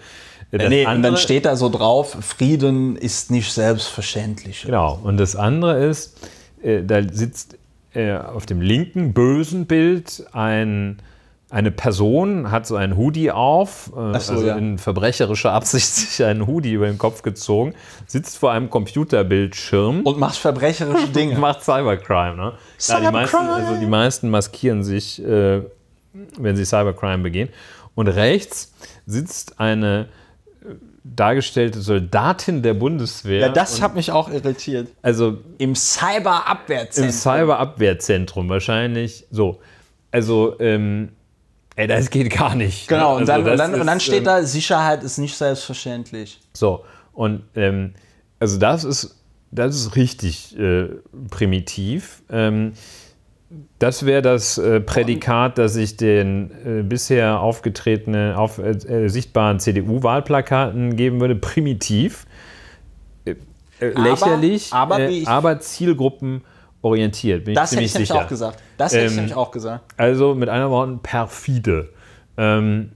B: Das nee, andere, und dann steht da so drauf, Frieden ist nicht selbstverständlich. Genau, und das andere ist, äh, da sitzt äh, auf dem linken bösen Bild ein, eine Person, hat so einen Hoodie auf, äh, so, also ja. in verbrecherischer Absicht <laughs> sich einen Hoodie über den Kopf gezogen, sitzt vor einem Computerbildschirm. Und macht verbrecherische <laughs> Dinge. macht Cybercrime. Ne? Cybercrime. Ja, die, meisten, also die meisten maskieren sich, äh, wenn sie Cybercrime begehen. Und rechts sitzt eine dargestellte Soldatin der Bundeswehr. Ja, das hat
A: mich auch irritiert.
B: Also im
A: Cyberabwehrzentrum. Im
B: Cyberabwehrzentrum wahrscheinlich. So, also ähm, ey, das geht gar nicht. Genau. Und, also, dann, und, dann, ist, und dann, steht ähm, da
A: Sicherheit ist nicht selbstverständlich.
B: So und ähm, also das ist das ist richtig äh, primitiv. Ähm, das wäre das äh, Prädikat, das ich den äh, bisher aufgetretenen, auf, äh, äh sichtbaren CDU-Wahlplakaten geben würde. Primitiv, äh,
A: äh, lächerlich, aber, aber, ich,
B: aber, zielgruppenorientiert. Bin das ich hätte ich sicher. nämlich auch gesagt. Das ähm, hätte ich ähm, auch gesagt. Also mit anderen Worten perfide. Ähm,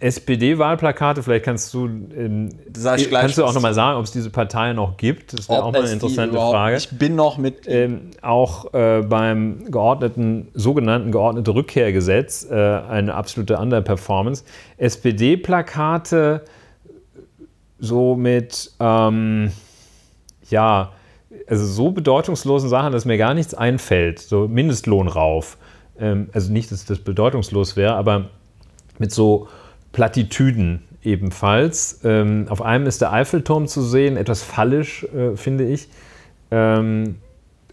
B: SPD-Wahlplakate, vielleicht kannst du, ähm, kannst du auch nochmal sagen, ob es diese Partei noch gibt. Das wäre auch mal eine interessante Frage. Ich bin noch mit. Ähm, auch äh, beim geordneten, sogenannten geordnete Rückkehrgesetz äh, eine absolute Underperformance. SPD-Plakate so mit, ähm, ja, also so bedeutungslosen Sachen, dass mir gar nichts einfällt. So Mindestlohn rauf. Ähm, also nicht, dass das bedeutungslos wäre, aber mit so Plattitüden ebenfalls. Ähm, auf einem ist der Eiffelturm zu sehen, etwas fallisch, äh, finde ich. Ähm,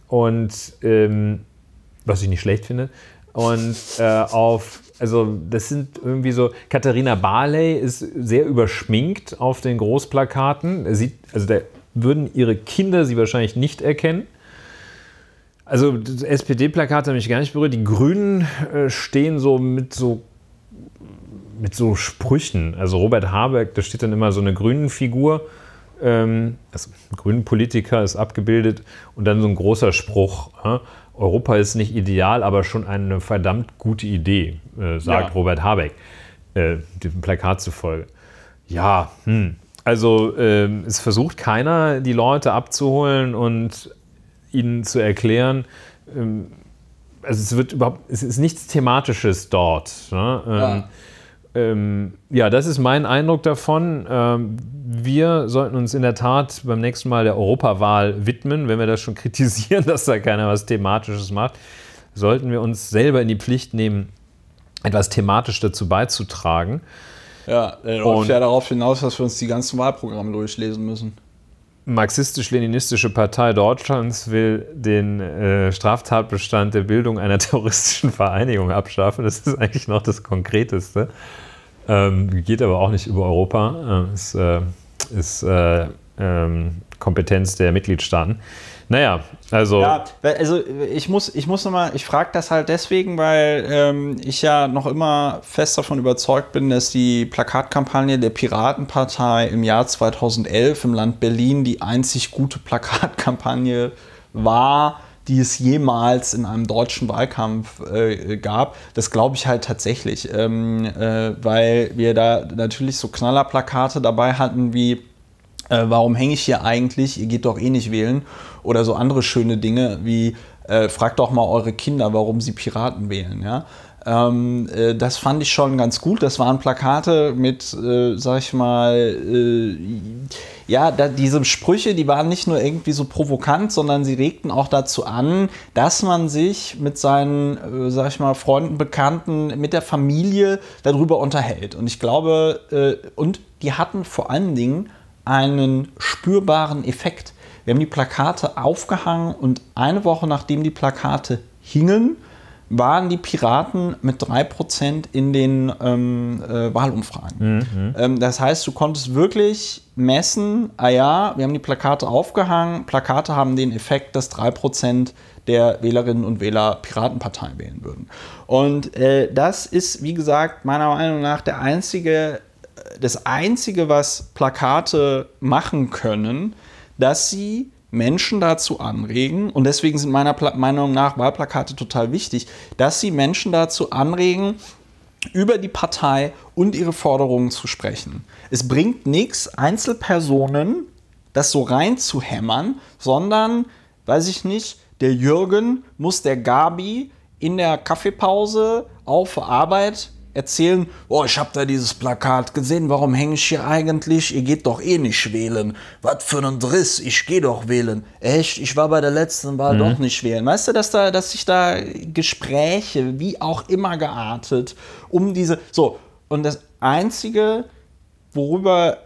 B: und ähm, was ich nicht schlecht finde. Und äh, auf, also das sind irgendwie so, Katharina Barley ist sehr überschminkt auf den Großplakaten. Sieht, also da würden ihre Kinder sie wahrscheinlich nicht erkennen. Also SPD-Plakate haben mich gar nicht berührt. Die Grünen äh, stehen so mit so mit so Sprüchen. Also Robert Habeck, da steht dann immer so eine grünen Figur, ähm, also ein grünen Politiker ist abgebildet und dann so ein großer Spruch. Äh? Europa ist nicht ideal, aber schon eine verdammt gute Idee, äh, sagt ja. Robert Habeck, äh, dem Plakat zufolge. Ja, hm. also äh, es versucht keiner, die Leute abzuholen und ihnen zu erklären, ähm, also es wird überhaupt, es ist nichts Thematisches dort. Ne? Ähm, ja. Ähm, ja, das ist mein Eindruck davon. Ähm, wir sollten uns in der Tat beim nächsten Mal der Europawahl widmen, wenn wir das schon <laughs> kritisieren, dass da keiner was Thematisches macht. Sollten wir uns selber in die Pflicht nehmen, etwas thematisch dazu beizutragen.
A: Ja, äh, läuft ja darauf hinaus, dass wir uns die ganzen Wahlprogramme durchlesen müssen.
B: Marxistisch-Leninistische Partei Deutschlands will den äh, Straftatbestand der Bildung einer <laughs> terroristischen Vereinigung abschaffen. Das ist eigentlich noch das Konkreteste. Ähm, geht aber auch nicht über Europa. Es äh, ist, äh, ist äh, ähm, Kompetenz der Mitgliedstaaten. Naja, also. Ja,
A: also ich muss, ich muss nochmal, ich frage das halt deswegen, weil ähm, ich ja noch immer fest davon überzeugt bin, dass die Plakatkampagne der Piratenpartei im Jahr 2011 im Land Berlin die einzig gute Plakatkampagne war, die es jemals in einem deutschen Wahlkampf äh, gab. Das glaube ich halt tatsächlich, ähm, äh, weil wir da natürlich so Knallerplakate dabei hatten wie äh, Warum hänge ich hier eigentlich? Ihr geht doch eh nicht wählen oder so andere schöne Dinge wie äh, fragt doch mal eure Kinder, warum sie Piraten wählen. Ja? Ähm, äh, das fand ich schon ganz gut. Das waren Plakate mit, äh, sag ich mal, äh, ja, da, diese Sprüche, die waren nicht nur irgendwie so provokant, sondern sie regten auch dazu an, dass man sich mit seinen, äh, sag ich mal, Freunden, Bekannten, mit der Familie darüber unterhält. Und ich glaube, äh, und die hatten vor allen Dingen einen spürbaren Effekt. Wir haben die Plakate aufgehangen und eine Woche nachdem die Plakate hingen, waren die Piraten mit 3% in den ähm, äh, Wahlumfragen. Mhm. Ähm, das heißt, du konntest wirklich messen, ah ja, wir haben die Plakate aufgehangen, Plakate haben den Effekt, dass 3% der Wählerinnen und Wähler Piratenparteien wählen würden. Und äh, das ist, wie gesagt, meiner Meinung nach der einzige, äh, das Einzige, was Plakate machen können, dass sie Menschen dazu anregen, und deswegen sind meiner Pla Meinung nach Wahlplakate total wichtig, dass sie Menschen dazu anregen, über die Partei und ihre Forderungen zu sprechen. Es bringt nichts, Einzelpersonen das so reinzuhämmern, sondern, weiß ich nicht, der Jürgen muss der Gabi in der Kaffeepause auf Arbeit erzählen, oh, ich habe da dieses Plakat gesehen, warum hänge ich hier eigentlich? Ihr geht doch eh nicht wählen. Was für ein Driss, ich gehe doch wählen. Echt, ich war bei der letzten Wahl mhm. doch nicht wählen. Weißt du, dass, da, dass sich da Gespräche, wie auch immer geartet, um diese... So, und das Einzige, worüber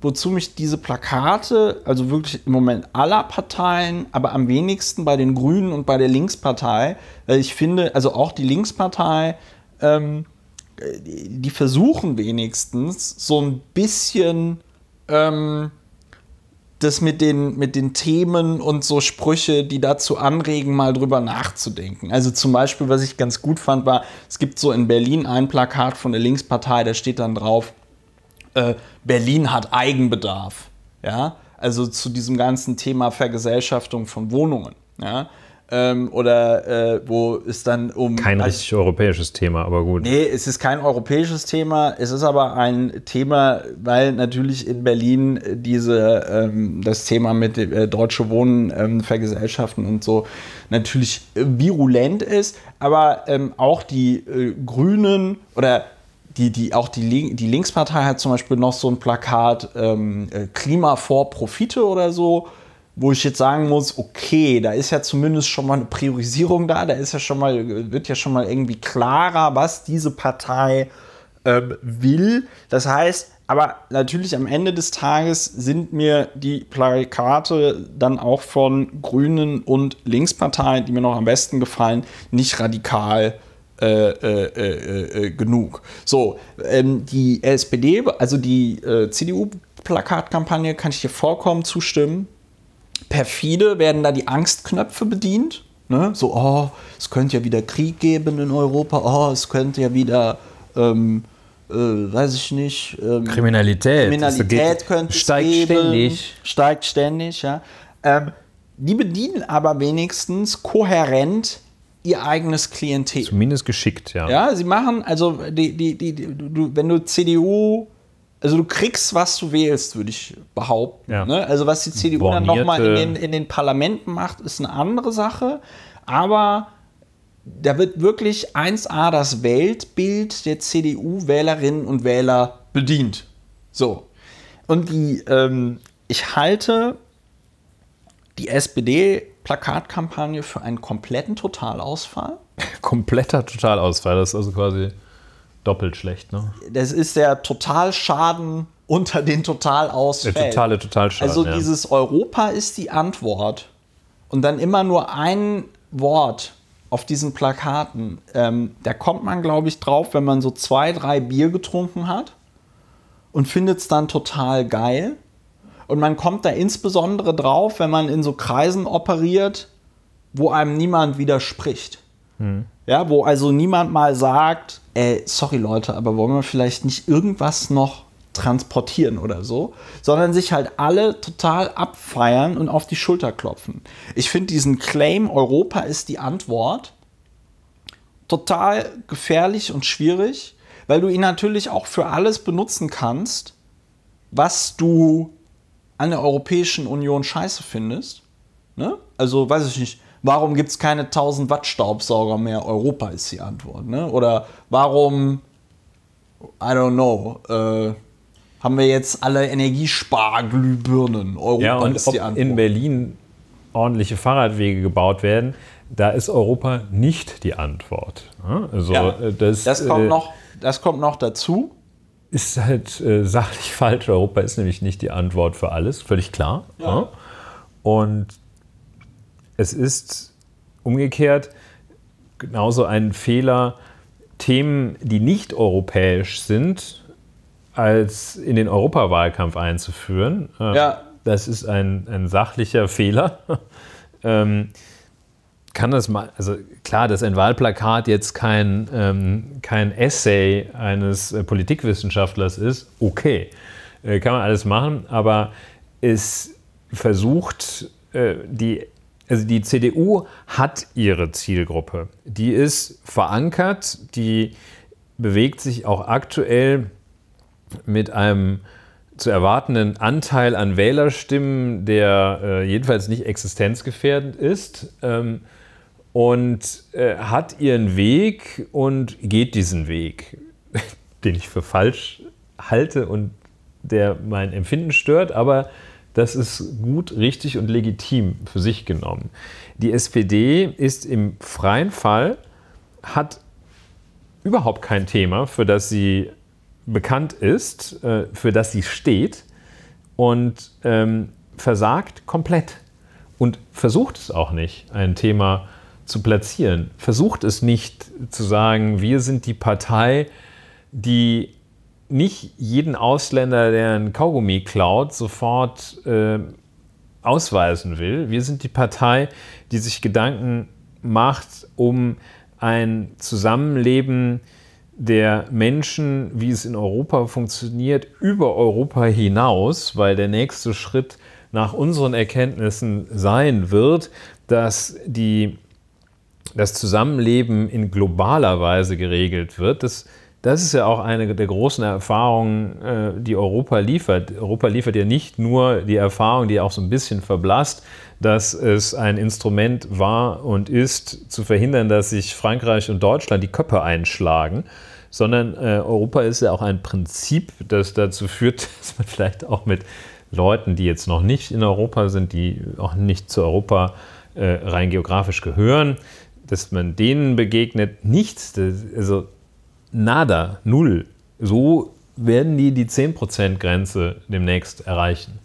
A: wozu mich diese Plakate, also wirklich im Moment aller Parteien, aber am wenigsten bei den Grünen und bei der Linkspartei, weil ich finde, also auch die Linkspartei ähm, die versuchen wenigstens so ein bisschen ähm, das mit den, mit den Themen und so Sprüche, die dazu anregen, mal drüber nachzudenken. Also zum Beispiel, was ich ganz gut fand, war, es gibt so in Berlin ein Plakat von der Linkspartei, da steht dann drauf, äh, Berlin hat Eigenbedarf. Ja, also zu diesem ganzen Thema Vergesellschaftung von Wohnungen. Ja, ähm, oder äh, wo es dann um. Kein also richtig
B: europäisches Thema, aber gut. Nee,
A: es ist kein europäisches Thema. Es ist aber ein Thema, weil natürlich in Berlin diese, ähm, das Thema mit äh, deutsche Wohnen ähm, vergesellschaften und so natürlich virulent ist, aber ähm, auch die äh, Grünen oder die, die, auch die, Link die Linkspartei hat zum Beispiel noch so ein Plakat ähm, äh, Klima vor Profite oder so wo ich jetzt sagen muss, okay, da ist ja zumindest schon mal eine Priorisierung da, da ist ja schon mal, wird ja schon mal irgendwie klarer, was diese Partei ähm, will. Das heißt, aber natürlich am Ende des Tages sind mir die Plakate dann auch von Grünen und Linksparteien, die mir noch am besten gefallen, nicht radikal äh, äh, äh, äh, äh genug. So, ähm, die SPD, also die äh, CDU-Plakatkampagne, kann ich dir vollkommen zustimmen perfide werden da die Angstknöpfe bedient. Ne? So, oh, es könnte ja wieder Krieg geben in Europa, oh, es könnte ja wieder, ähm, äh, weiß ich nicht, ähm, Kriminalität. Also Kriminalität geht, könnte steigt es geben. ständig. Steigt ständig, ja. Ähm, die bedienen aber wenigstens kohärent ihr eigenes Klientel. Zumindest geschickt, ja. Ja, sie machen, also die, die, die, du, wenn du CDU, also du kriegst, was du wählst, würde ich behaupten. Ja. Ne? Also was die CDU Bornierte. dann nochmal in den, in den Parlamenten macht, ist eine andere Sache. Aber da wird wirklich 1a das Weltbild der CDU-Wählerinnen und Wähler bedient. So. Und die, ähm, ich halte die SPD-Plakatkampagne für einen kompletten Totalausfall.
B: <laughs> Kompletter Totalausfall, das ist also quasi doppelt schlecht, ne?
A: Das ist der Totalschaden unter den Totalausfällen. Der totale Totalschaden. Also ja. dieses Europa ist die Antwort. Und dann immer nur ein Wort auf diesen Plakaten. Ähm, da kommt man, glaube ich, drauf, wenn man so zwei, drei Bier getrunken hat und findet es dann total geil. Und man kommt da insbesondere drauf, wenn man in so Kreisen operiert, wo einem niemand widerspricht. Hm. Ja, wo also niemand mal sagt, ey, sorry Leute, aber wollen wir vielleicht nicht irgendwas noch transportieren oder so, sondern sich halt alle total abfeiern und auf die Schulter klopfen. Ich finde diesen Claim, Europa ist die Antwort, total gefährlich und schwierig, weil du ihn natürlich auch für alles benutzen kannst, was du an der Europäischen Union scheiße findest. Ne? Also, weiß ich nicht, warum gibt es keine 1000 Watt Staubsauger mehr? Europa ist die Antwort. Ne? Oder warum, I don't know, äh, haben wir jetzt alle Energiesparglühbirnen? Europa ja, und ist
B: die Antwort. In Berlin ordentliche Fahrradwege gebaut werden, da ist Europa nicht die Antwort.
A: Ne? Also ja, äh, das, das, kommt äh, noch, das kommt noch dazu.
B: Ist halt äh, sachlich <laughs> falsch. Europa ist nämlich nicht die Antwort für alles, völlig klar. Ja. Ne? Und es ist umgekehrt genauso ein Fehler, Themen, die nicht europäisch sind, als in den Europawahlkampf einzuführen. Ähm, ja. Das ist ein, ein sachlicher Fehler. <laughs> ähm, kann das mal, also klar, dass ein Wahlplakat jetzt kein, ähm, kein Essay eines äh, Politikwissenschaftlers ist, okay, äh, kann man alles machen, aber es versucht, äh, die also die CDU hat ihre Zielgruppe. Die ist verankert, die bewegt sich auch aktuell mit einem zu erwartenden Anteil an Wählerstimmen, der äh, jedenfalls nicht existenzgefährdend ist. Ähm, und äh, hat ihren Weg und geht diesen Weg, <laughs> den ich für falsch halte und der mein Empfinden stört, aber das ist gut, richtig und legitim für sich genommen. Die SPD ist im freien Fall, hat überhaupt kein Thema, für das sie bekannt ist, äh, für das sie steht und ähm, versagt komplett und versucht es auch nicht, ein Thema zu platzieren. Versucht es nicht zu sagen, wir sind die Partei, die nicht jeden Ausländer, der einen Kaugummi klaut, sofort äh, ausweisen will. Wir sind die Partei, die sich Gedanken macht um ein Zusammenleben der Menschen, wie es in Europa funktioniert, über Europa hinaus, weil der nächste Schritt nach unseren Erkenntnissen sein wird, dass die, das Zusammenleben in globaler Weise geregelt wird. Das das ist ja auch eine der großen Erfahrungen, äh, die Europa liefert. Europa liefert ja nicht nur die Erfahrung, die auch so ein bisschen verblasst, dass es ein Instrument war und ist, zu verhindern, dass sich Frankreich und Deutschland die Köpfe einschlagen, sondern äh, Europa ist ja auch ein Prinzip, das dazu führt, <laughs> dass man vielleicht auch mit Leuten, die jetzt noch nicht in Europa sind, die auch nicht zu Europa äh, rein geografisch gehören, dass man denen begegnet. Nichts, also nada, null. So werden die die 10%-Grenze demnächst erreichen.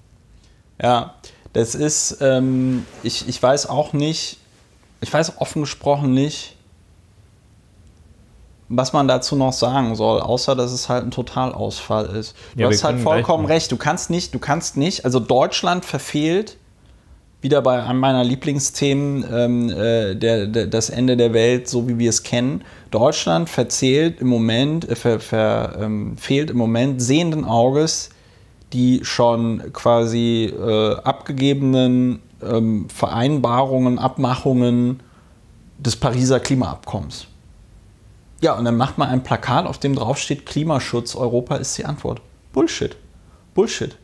B: Ja,
A: das ist, ähm, ich, ich weiß auch nicht, ich weiß offen gesprochen nicht, was man dazu noch sagen soll, außer dass es halt ein Totalausfall ist. Du ja, hast halt vollkommen recht. Du kannst nicht, du kannst nicht, also Deutschland verfehlt wieder bei einem meiner Lieblingsthemen, ähm, äh, der, der, das Ende der Welt, so wie wir es kennen. Deutschland verzählt im Moment, äh, ver, ver, ähm, fehlt im Moment sehenden Auges die schon quasi äh, abgegebenen ähm, Vereinbarungen, Abmachungen des Pariser Klimaabkommens. Ja, und dann macht man ein Plakat, auf dem draufsteht Klimaschutz, Europa ist die Antwort. Bullshit. Bullshit.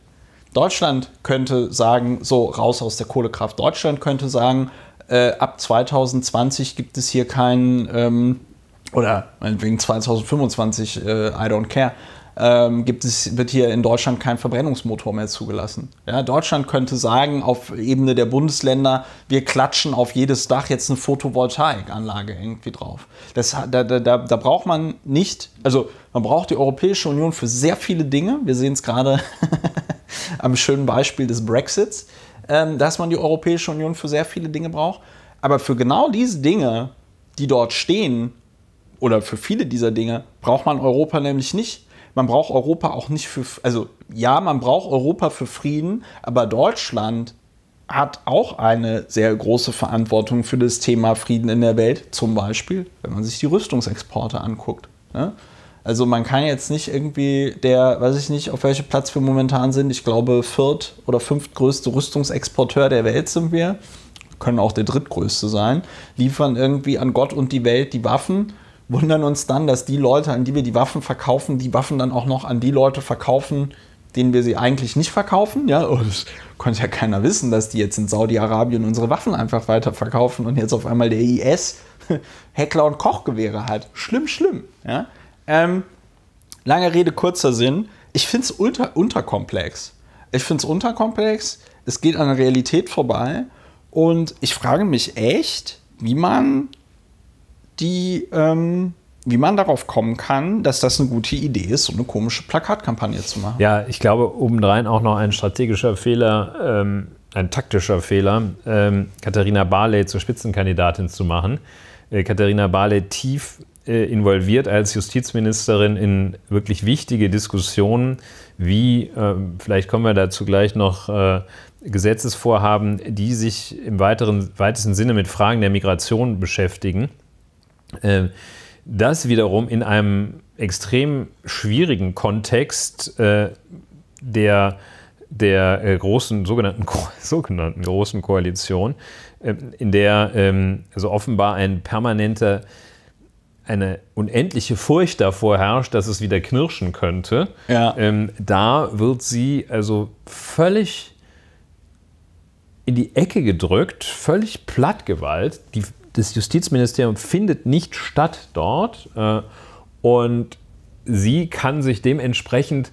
A: Deutschland könnte sagen, so raus aus der Kohlekraft. Deutschland könnte sagen, äh, ab 2020 gibt es hier keinen, ähm, oder meinetwegen 2025, äh, I don't care, ähm, gibt es, wird hier in Deutschland kein Verbrennungsmotor mehr zugelassen. Ja, Deutschland könnte sagen, auf Ebene der Bundesländer, wir klatschen auf jedes Dach jetzt eine Photovoltaikanlage irgendwie drauf. Das, da, da, da braucht man nicht, also man braucht die Europäische Union für sehr viele Dinge. Wir sehen es gerade <laughs> <laughs> am schönen Beispiel des Brexits, ähm, dass man die Europäische Union für sehr viele Dinge braucht. Aber für genau diese Dinge, die dort stehen, oder für viele dieser Dinge, braucht man Europa nämlich nicht. Man braucht Europa auch nicht für, also ja, man braucht Europa für Frieden, aber Deutschland hat auch eine sehr große Verantwortung für das Thema Frieden in der Welt, zum Beispiel, wenn man sich die Rüstungsexporte anguckt. Ne? Also man kann jetzt nicht irgendwie der, weiß ich nicht, auf welchem Platz wir momentan sind. Ich glaube, viert oder fünftgrößte Rüstungsexporteur der Welt sind wir. Können auch der drittgrößte sein. Liefern irgendwie an Gott und die Welt die Waffen. Wundern uns dann, dass die Leute, an die wir die Waffen verkaufen, die Waffen dann auch noch an die Leute verkaufen, denen wir sie eigentlich nicht verkaufen. Ja, oh, das konnte ja keiner wissen, dass die jetzt in Saudi-Arabien unsere Waffen einfach weiter verkaufen und jetzt auf einmal der IS <laughs> Heckler und Kochgewehre hat. Schlimm, schlimm. Ja? Ähm, lange Rede, kurzer Sinn. Ich finde es unter, unterkomplex. Ich finde es unterkomplex. Es geht an der Realität vorbei. Und ich frage mich echt, wie man die, ähm, wie man darauf kommen kann, dass das eine gute Idee ist, so eine komische Plakatkampagne zu machen. Ja, ich glaube, obendrein auch noch ein strategischer Fehler, ähm,
B: ein taktischer Fehler, ähm, Katharina Barley zur Spitzenkandidatin zu machen. Äh, Katharina Barley tief äh, involviert als Justizministerin in wirklich wichtige Diskussionen, wie, äh, vielleicht kommen wir dazu gleich noch, äh, Gesetzesvorhaben, die sich im weiteren, weitesten Sinne mit Fragen der Migration beschäftigen. Das wiederum in einem extrem schwierigen Kontext der, der großen, sogenannten, <laughs> sogenannten Großen Koalition, in der also offenbar ein permanenter eine unendliche Furcht davor herrscht, dass es wieder knirschen könnte, ja. ähm, da wird sie also völlig in die Ecke gedrückt, völlig plattgewalt. Die, das Justizministerium findet nicht statt dort äh, und sie kann sich dementsprechend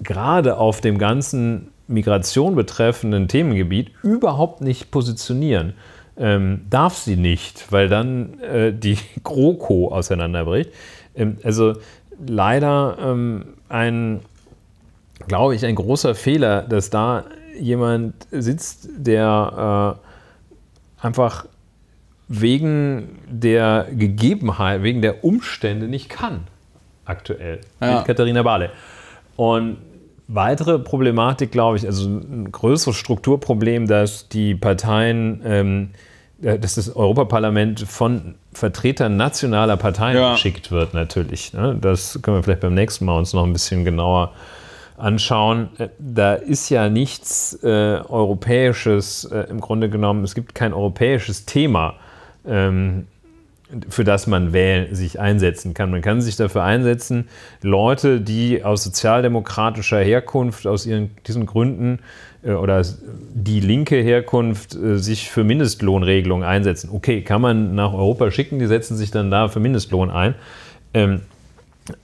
B: gerade auf dem ganzen Migration betreffenden Themengebiet überhaupt nicht positionieren ähm, darf sie nicht, weil dann äh, die <laughs> GroKo auseinanderbricht. Ähm, also leider ähm, ein, glaube ich, ein großer Fehler, dass da jemand sitzt, der äh, einfach wegen der Gegebenheit, wegen der Umstände nicht kann, aktuell, ja. Katharina Bale. Und weitere Problematik, glaube ich, also ein größeres Strukturproblem, dass die Parteien, ähm, äh, dass das Europaparlament von Vertretern nationaler Parteien ja. geschickt wird, natürlich. Ne? Das können wir vielleicht beim nächsten Mal uns noch ein bisschen genauer anschauen. Äh, da ist ja nichts äh, Europäisches äh, im Grunde genommen. Es gibt kein europäisches Thema. Ähm, für das man wählen, sich einsetzen kann. Man kann sich dafür einsetzen, Leute, die aus sozialdemokratischer Herkunft, aus ihren, diesen Gründen äh, oder die linke Herkunft äh, sich für Mindestlohnregelungen einsetzen. Okay, kann man nach Europa schicken, die setzen sich dann da für Mindestlohn ein. Ähm,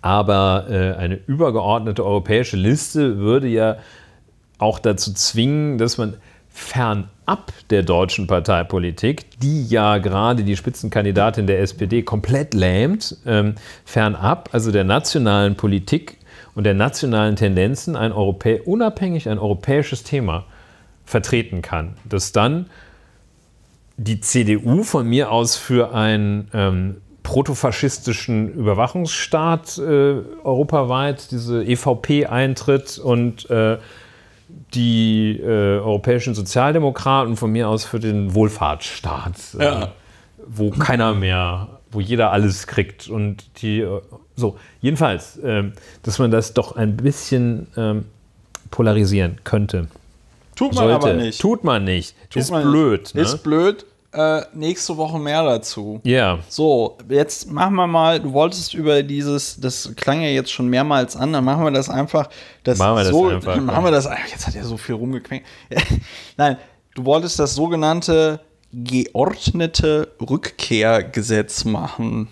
B: aber äh, eine übergeordnete europäische Liste würde ja auch dazu zwingen, dass man fernab ab der deutschen Parteipolitik, die ja gerade die Spitzenkandidatin der SPD komplett lähmt, ähm, fernab, also der nationalen Politik und der nationalen Tendenzen, ein Europä unabhängig ein europäisches Thema vertreten kann. Dass dann die CDU von mir aus für einen ähm, protofaschistischen Überwachungsstaat äh, europaweit, diese EVP eintritt und äh, die äh, europäischen Sozialdemokraten von mir aus für den Wohlfahrtsstaat, äh, ja. wo keiner mehr, wo jeder alles kriegt und die äh, so jedenfalls, ähm, dass man das doch ein bisschen ähm, polarisieren könnte. Tut man sollte. aber nicht. Tut man
A: nicht. Tut ist man blöd. Nicht. Ne? Ist blöd. Äh, nächste Woche mehr dazu. Ja. Yeah. So, jetzt machen wir mal, du wolltest über dieses, das klang ja jetzt schon mehrmals an, dann machen wir das einfach. Das machen wir so, das einfach. Machen wir das, jetzt hat er so viel rumgequengelt. <laughs> Nein, du wolltest das sogenannte geordnete Rückkehrgesetz machen.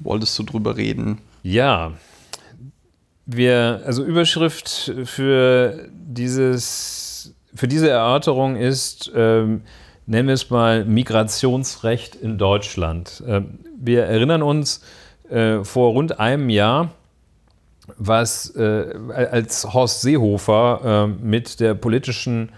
A: Wolltest du drüber reden? Ja. Wir,
B: also Überschrift für dieses, für diese Erörterung ist, ähm, nennen wir es mal Migrationsrecht in Deutschland. Ähm, wir erinnern uns äh, vor rund einem Jahr, was äh, als Horst Seehofer äh, mit der politischen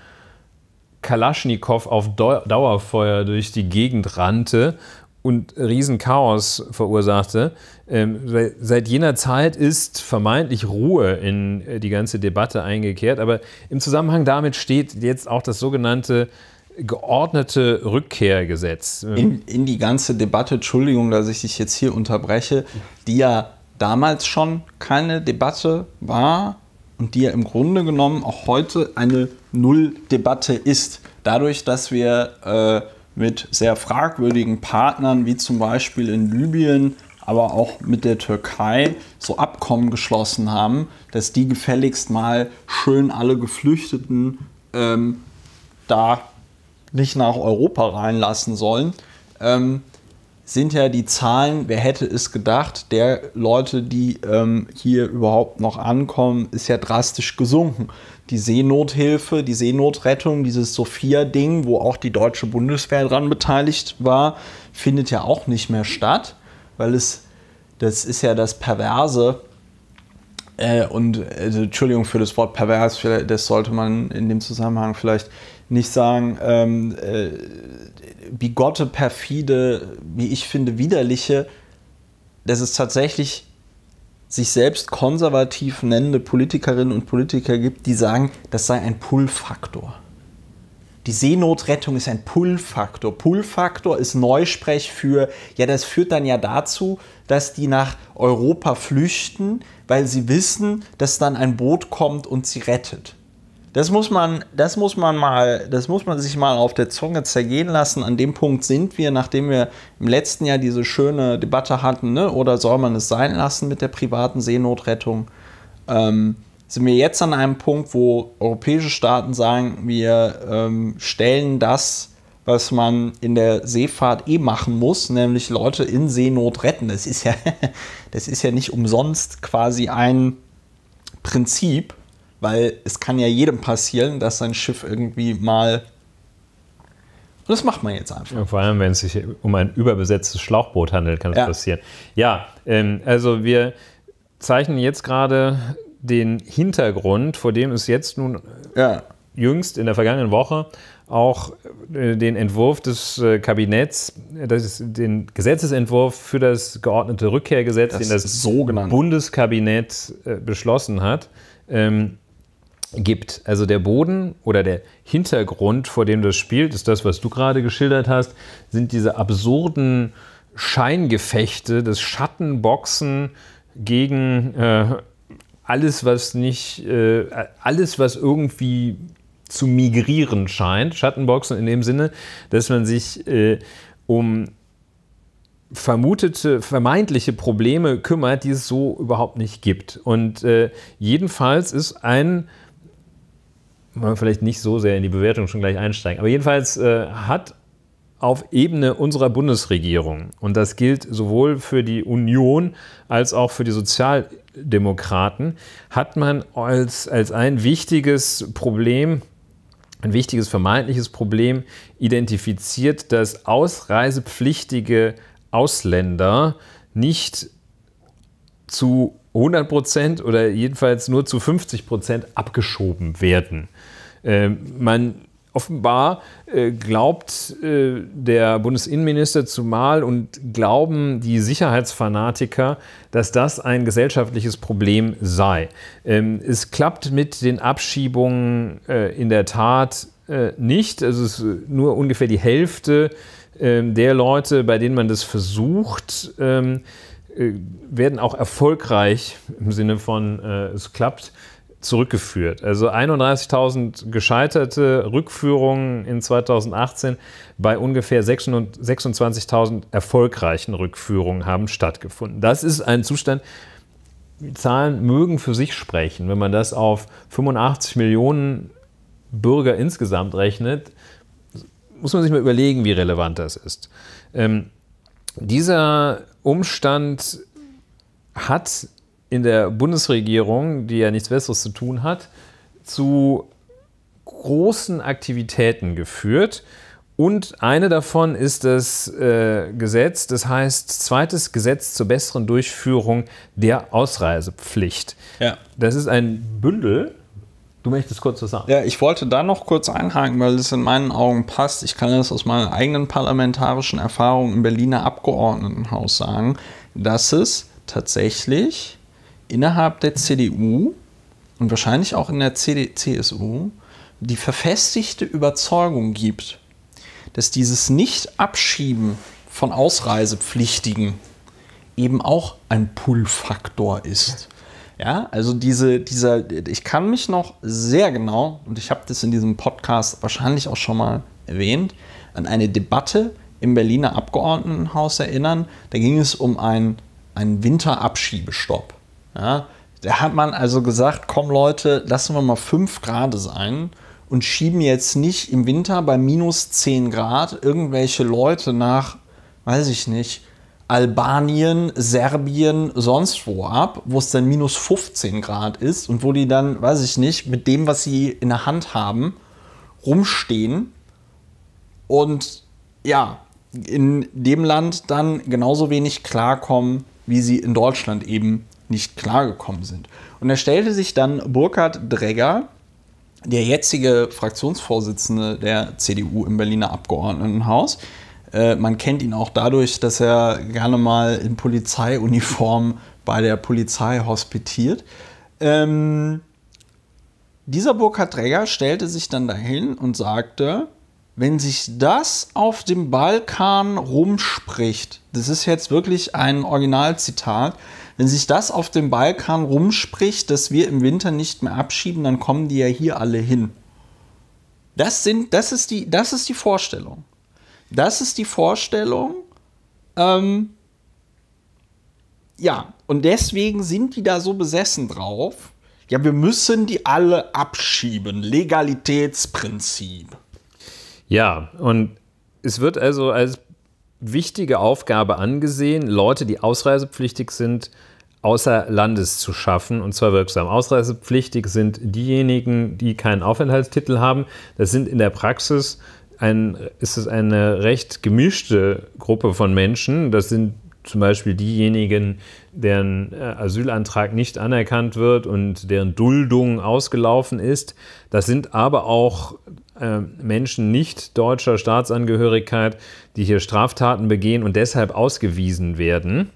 B: Kalaschnikow auf Dauerfeuer durch die Gegend rannte und Riesenchaos verursachte. Ähm, seit jener Zeit ist vermeintlich Ruhe in die ganze Debatte eingekehrt, aber im Zusammenhang damit steht jetzt auch das sogenannte
A: geordnete Rückkehrgesetz. In, in die ganze Debatte, Entschuldigung, dass ich dich jetzt hier unterbreche, die ja damals schon keine Debatte war und die ja im Grunde genommen auch heute eine Nulldebatte ist. Dadurch, dass wir äh, mit sehr fragwürdigen Partnern wie zum Beispiel in Libyen, aber auch mit der Türkei so Abkommen geschlossen haben, dass die gefälligst mal schön alle Geflüchteten ähm, da nicht nach Europa reinlassen sollen, ähm, sind ja die Zahlen, wer hätte es gedacht, der Leute, die ähm, hier überhaupt noch ankommen, ist ja drastisch gesunken. Die Seenothilfe, die Seenotrettung, dieses Sophia-Ding, wo auch die deutsche Bundeswehr dran beteiligt war, findet ja auch nicht mehr statt, weil es, das ist ja das Perverse, äh, und also, Entschuldigung für das Wort pervers, das sollte man in dem Zusammenhang vielleicht nicht sagen, ähm, äh, bigotte, perfide, wie ich finde, widerliche, dass es tatsächlich sich selbst konservativ nennende Politikerinnen und Politiker gibt, die sagen, das sei ein Pull-Faktor. Die Seenotrettung ist ein Pull-Faktor. Pull-Faktor ist Neusprech für, ja, das führt dann ja dazu, dass die nach Europa flüchten, weil sie wissen, dass dann ein Boot kommt und sie rettet. Das muss man, das muss man mal, das muss man sich mal auf der Zunge zergehen lassen. An dem Punkt sind wir, nachdem wir im letzten Jahr diese schöne Debatte hatten, ne? oder soll man es sein lassen mit der privaten Seenotrettung? Ähm, sind wir jetzt an einem Punkt, wo europäische Staaten sagen, wir ähm, stellen das, was man in der Seefahrt eh machen muss, nämlich Leute in Seenot retten. Das ist ja, <laughs> das ist ja nicht umsonst quasi ein Prinzip weil es kann ja jedem passieren, dass sein Schiff irgendwie mal. Und das macht man jetzt einfach.
B: Ja, vor allem, wenn es sich um ein überbesetztes Schlauchboot handelt, kann das ja. passieren. Ja, ähm, also wir zeichnen jetzt gerade den Hintergrund, vor dem es jetzt nun ja. jüngst in der vergangenen Woche auch äh, den Entwurf des äh, Kabinetts, äh, das den Gesetzesentwurf für das geordnete Rückkehrgesetz, das den das sogenannte. Bundeskabinett beschlossen hat. Ähm, gibt. Also der Boden oder der Hintergrund, vor dem das spielt, ist das, was du gerade geschildert hast, sind diese absurden Scheingefechte, das Schattenboxen gegen äh, alles, was nicht, äh, alles, was irgendwie zu migrieren scheint. Schattenboxen in dem Sinne, dass man sich äh, um vermutete, vermeintliche Probleme kümmert, die es so überhaupt nicht gibt. Und äh, jedenfalls ist ein wollen wir vielleicht nicht so sehr in die Bewertung schon gleich einsteigen. Aber jedenfalls äh, hat auf Ebene unserer Bundesregierung, und das gilt sowohl für die Union als auch für die Sozialdemokraten, hat man als, als ein wichtiges Problem, ein wichtiges vermeintliches Problem identifiziert, dass ausreisepflichtige Ausländer nicht zu 100 Prozent oder jedenfalls nur zu 50 Prozent abgeschoben werden. Äh, man offenbar äh, glaubt äh, der Bundesinnenminister zumal und glauben die Sicherheitsfanatiker, dass das ein gesellschaftliches Problem sei. Ähm, es klappt mit den Abschiebungen in der Tat nicht. Also es ist nur ungefähr die Hälfte ähm, der Leute, bei denen man das versucht, ähm, werden auch erfolgreich im Sinne von es klappt zurückgeführt. Also 31.000 gescheiterte Rückführungen in 2018 bei ungefähr 26.000 erfolgreichen Rückführungen haben stattgefunden. Das ist ein Zustand, Zahlen mögen für sich sprechen. Wenn man das auf 85 Millionen Bürger insgesamt rechnet, muss man sich mal überlegen, wie relevant das ist. Ähm, dieser Umstand hat in der Bundesregierung, die ja nichts Besseres zu tun hat, zu großen Aktivitäten geführt. Und eine davon ist das äh, Gesetz, das heißt zweites Gesetz zur besseren Durchführung der Ausreisepflicht. Ja. Das ist ein Bündel. Du möchtest kurz was sagen?
A: Ja, ich wollte da noch kurz einhaken, weil es in meinen Augen passt. Ich kann das aus meiner eigenen parlamentarischen Erfahrung im Berliner Abgeordnetenhaus sagen, dass es tatsächlich innerhalb der CDU und wahrscheinlich auch in der CD CSU die verfestigte Überzeugung gibt, dass dieses Nicht-Abschieben von Ausreisepflichtigen eben auch ein Pull-Faktor ist. Ja, also diese, dieser, ich kann mich noch sehr genau, und ich habe das in diesem Podcast wahrscheinlich auch schon mal erwähnt, an eine Debatte im Berliner Abgeordnetenhaus erinnern. Da ging es um einen, einen Winterabschiebestopp. Ja, da hat man also gesagt, komm Leute, lassen wir mal 5 Grad sein und schieben jetzt nicht im Winter bei minus 10 Grad irgendwelche Leute nach, weiß ich nicht, Albanien, Serbien, sonst wo ab, wo es dann minus 15 Grad ist und wo die dann, weiß ich nicht, mit dem, was sie in der Hand haben, rumstehen und ja, in dem Land dann genauso wenig klarkommen, wie sie in Deutschland eben nicht klargekommen sind. Und da stellte sich dann Burkhard Dregger, der jetzige Fraktionsvorsitzende der CDU im Berliner Abgeordnetenhaus, äh, man kennt ihn auch dadurch, dass er gerne mal in Polizeiuniform bei der Polizei hospitiert. Ähm, dieser Burkhard Dregger stellte sich dann dahin und sagte, wenn sich das auf dem Balkan rumspricht, das ist jetzt wirklich ein Originalzitat, wenn sich das auf dem Balkan rumspricht, dass wir im Winter nicht mehr abschieben, dann kommen die ja hier alle hin. Das, sind, das, ist, die, das ist die Vorstellung. Das ist die Vorstellung. Ähm, ja, und deswegen sind die da so besessen drauf. Ja, wir müssen die alle abschieben. Legalitätsprinzip.
B: Ja, und es wird also als wichtige Aufgabe angesehen, Leute, die ausreisepflichtig sind, außer Landes zu schaffen und zwar wirksam. Ausreisepflichtig sind diejenigen, die keinen Aufenthaltstitel haben. Das sind in der Praxis ein, ist es eine recht gemischte Gruppe von Menschen. Das sind zum Beispiel diejenigen, deren äh, Asylantrag nicht anerkannt wird und deren Duldung ausgelaufen ist. Das sind aber auch äh, Menschen nicht deutscher Staatsangehörigkeit, die hier Straftaten begehen und deshalb ausgewiesen werden.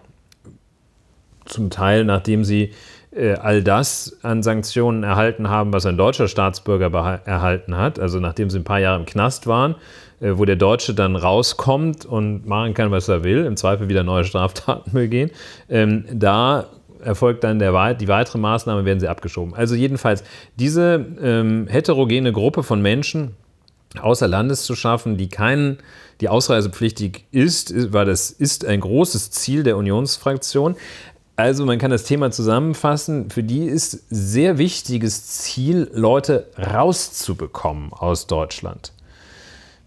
B: Zum Teil, nachdem sie äh, all das an Sanktionen erhalten haben, was ein deutscher Staatsbürger erhalten hat. Also nachdem sie ein paar Jahre im Knast waren, äh, wo der Deutsche dann rauskommt und machen kann, was er will, im Zweifel wieder neue Straftaten <laughs> begehen. Ähm, da erfolgt dann der, die weitere Maßnahme, werden sie abgeschoben. Also jedenfalls, diese ähm, heterogene Gruppe von Menschen, außer Landes zu schaffen, die keinen, die ausreisepflichtig ist, weil das ist ein großes Ziel der Unionsfraktion. Also man kann das Thema zusammenfassen. Für die ist sehr wichtiges Ziel, Leute rauszubekommen aus Deutschland.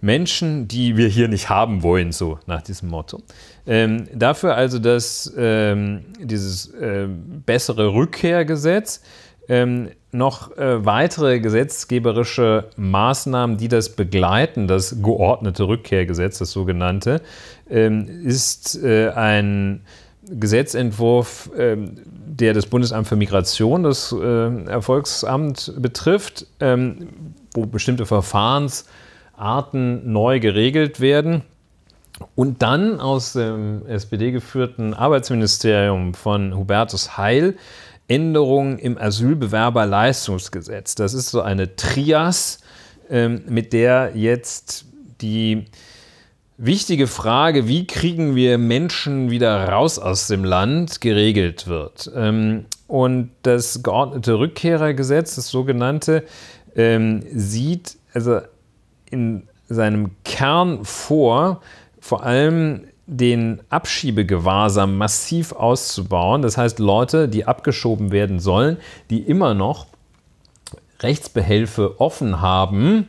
B: Menschen, die wir hier nicht haben wollen, so nach diesem Motto. Ähm, dafür also dass ähm, dieses äh, bessere Rückkehrgesetz, ähm, noch äh, weitere gesetzgeberische Maßnahmen, die das begleiten, das geordnete Rückkehrgesetz, das sogenannte, ähm, ist äh, ein Gesetzentwurf, ähm, der das Bundesamt für Migration, das äh, Erfolgsamt betrifft, ähm, wo bestimmte Verfahrensarten neu geregelt werden. Und dann aus dem SPD geführten Arbeitsministerium von Hubertus Heil Änderungen im Asylbewerberleistungsgesetz. Das ist so eine Trias, ähm, mit der jetzt die wichtige Frage, wie kriegen wir Menschen wieder raus aus dem Land, geregelt wird. Ähm, und das geordnete Rückkehrergesetz, das sogenannte, ähm, sieht also in seinem Kern vor, vor allem den Abschiebegewahrsam massiv auszubauen. Das heißt, Leute, die abgeschoben werden sollen, die immer noch Rechtsbehelfe offen haben,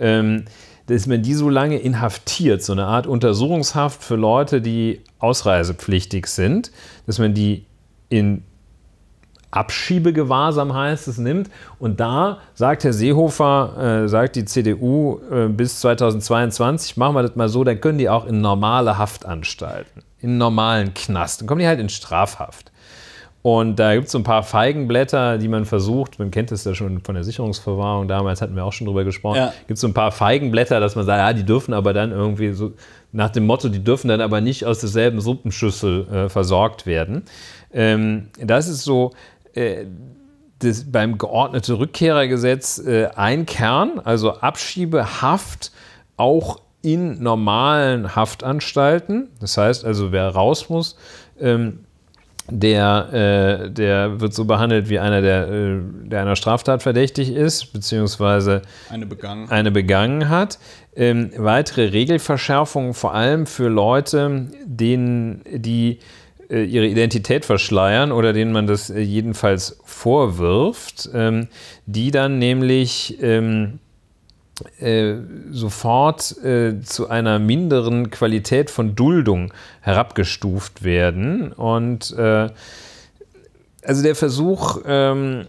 B: ähm, dass man die so lange inhaftiert, so eine Art Untersuchungshaft für Leute, die ausreisepflichtig sind, dass man die in Abschiebegewahrsam heißt es, nimmt. Und da sagt Herr Seehofer, äh, sagt die CDU äh, bis 2022, machen wir das mal so, dann können die auch in normale Haftanstalten, in normalen Knast. Dann kommen die halt in Strafhaft. Und da gibt es so ein paar Feigenblätter, die man versucht, man kennt es ja schon von der Sicherungsverwahrung, damals hatten wir auch schon drüber gesprochen, ja. gibt es so ein paar Feigenblätter, dass man sagt, ja, die dürfen aber dann irgendwie so, nach dem Motto, die dürfen dann aber nicht aus derselben Suppenschüssel äh, versorgt werden. Ähm, das ist so, äh, das, beim geordnete Rückkehrergesetz äh, Kern, also Abschiebehaft auch in normalen Haftanstalten. Das heißt also, wer raus muss, ähm, der, äh, der wird so behandelt wie einer, der, äh, der einer Straftat verdächtig ist, beziehungsweise
A: eine begangen,
B: eine begangen hat. Ähm, weitere Regelverschärfungen vor allem für Leute, denen die äh, ihre Identität verschleiern oder denen man das äh, jedenfalls vorwirft, ähm, die dann nämlich ähm, äh, sofort äh, zu einer minderen Qualität von Duldung herabgestuft werden. Und äh, also der Versuch, ähm,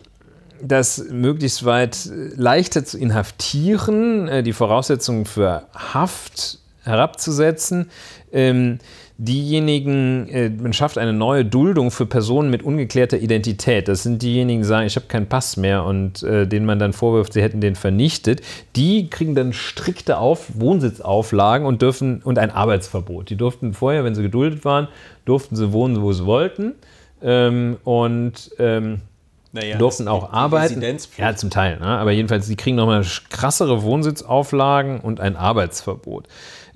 B: das möglichst weit äh, leichter zu inhaftieren, die Voraussetzungen für Haft herabzusetzen, ähm, diejenigen, äh, man schafft eine neue Duldung für Personen mit ungeklärter Identität. Das sind diejenigen, die sagen, ich habe keinen Pass mehr und äh, denen man dann vorwirft, sie hätten den vernichtet. Die kriegen dann strikte Auf Wohnsitzauflagen und dürfen und ein Arbeitsverbot. Die durften vorher, wenn sie geduldet waren, durften sie wohnen, wo sie wollten ähm, und ähm, naja, durften auch arbeiten. Ja, zum Teil. Ne? Aber jedenfalls, die kriegen nochmal krassere Wohnsitzauflagen und ein Arbeitsverbot.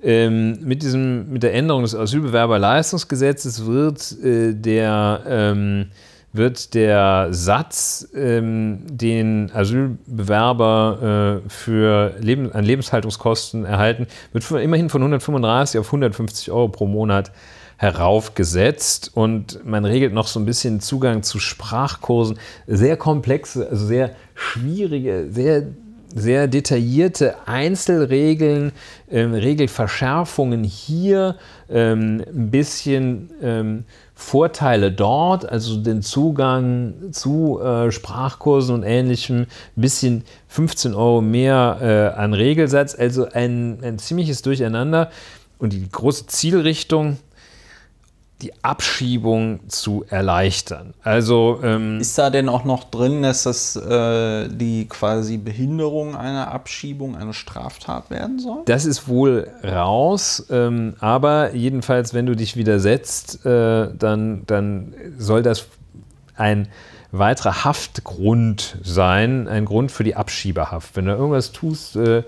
B: Ähm, mit, diesem, mit der Änderung des Asylbewerberleistungsgesetzes wird äh, der ähm, wird der Satz, ähm, den Asylbewerber äh, für Leben, an Lebenshaltungskosten erhalten, wird von, immerhin von 135 auf 150 Euro pro Monat heraufgesetzt und man regelt noch so ein bisschen Zugang zu Sprachkursen. Sehr komplexe, also sehr schwierige, sehr sehr detaillierte Einzelregeln, ähm, Regelverschärfungen hier, ähm, ein bisschen ähm, Vorteile dort, also den Zugang zu äh, Sprachkursen und ähnlichem, ein bisschen 15 Euro mehr äh, an Regelsatz, also ein, ein ziemliches Durcheinander. Und die große Zielrichtung die
A: Abschiebung zu erleichtern. Also ähm, ist da denn auch noch drin, dass das äh, die quasi Behinderung einer Abschiebung eine Straftat werden soll? Das
B: ist wohl raus, ähm, aber jedenfalls, wenn du dich widersetzt, äh, dann, dann soll das ein weiterer Haftgrund sein, ein Grund für die Abschiebehaft. Wenn du irgendwas tust äh,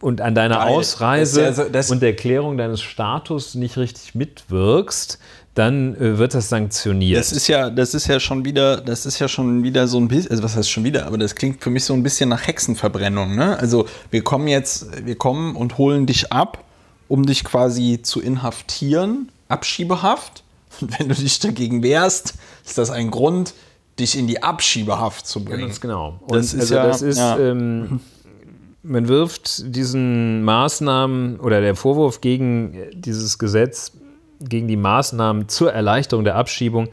B: und an deiner Geil. Ausreise das, das, und der Klärung deines Status nicht richtig mitwirkst, dann äh, wird das sanktioniert.
A: Das ist ja, das ist ja schon wieder, das ist ja schon wieder so ein bisschen, also was heißt schon wieder, aber das klingt für mich so ein bisschen nach Hexenverbrennung. Ne? Also wir kommen jetzt, wir kommen und holen dich ab, um dich quasi zu inhaftieren, Abschiebehaft. Und <laughs> wenn du dich dagegen wehrst, ist das ein Grund, dich in die Abschiebehaft zu bringen. Ganz genau. Und das ist, also, ja, das ist ja. ähm,
B: man wirft diesen Maßnahmen oder der Vorwurf gegen äh, dieses Gesetz, gegen die Maßnahmen zur Erleichterung der Abschiebung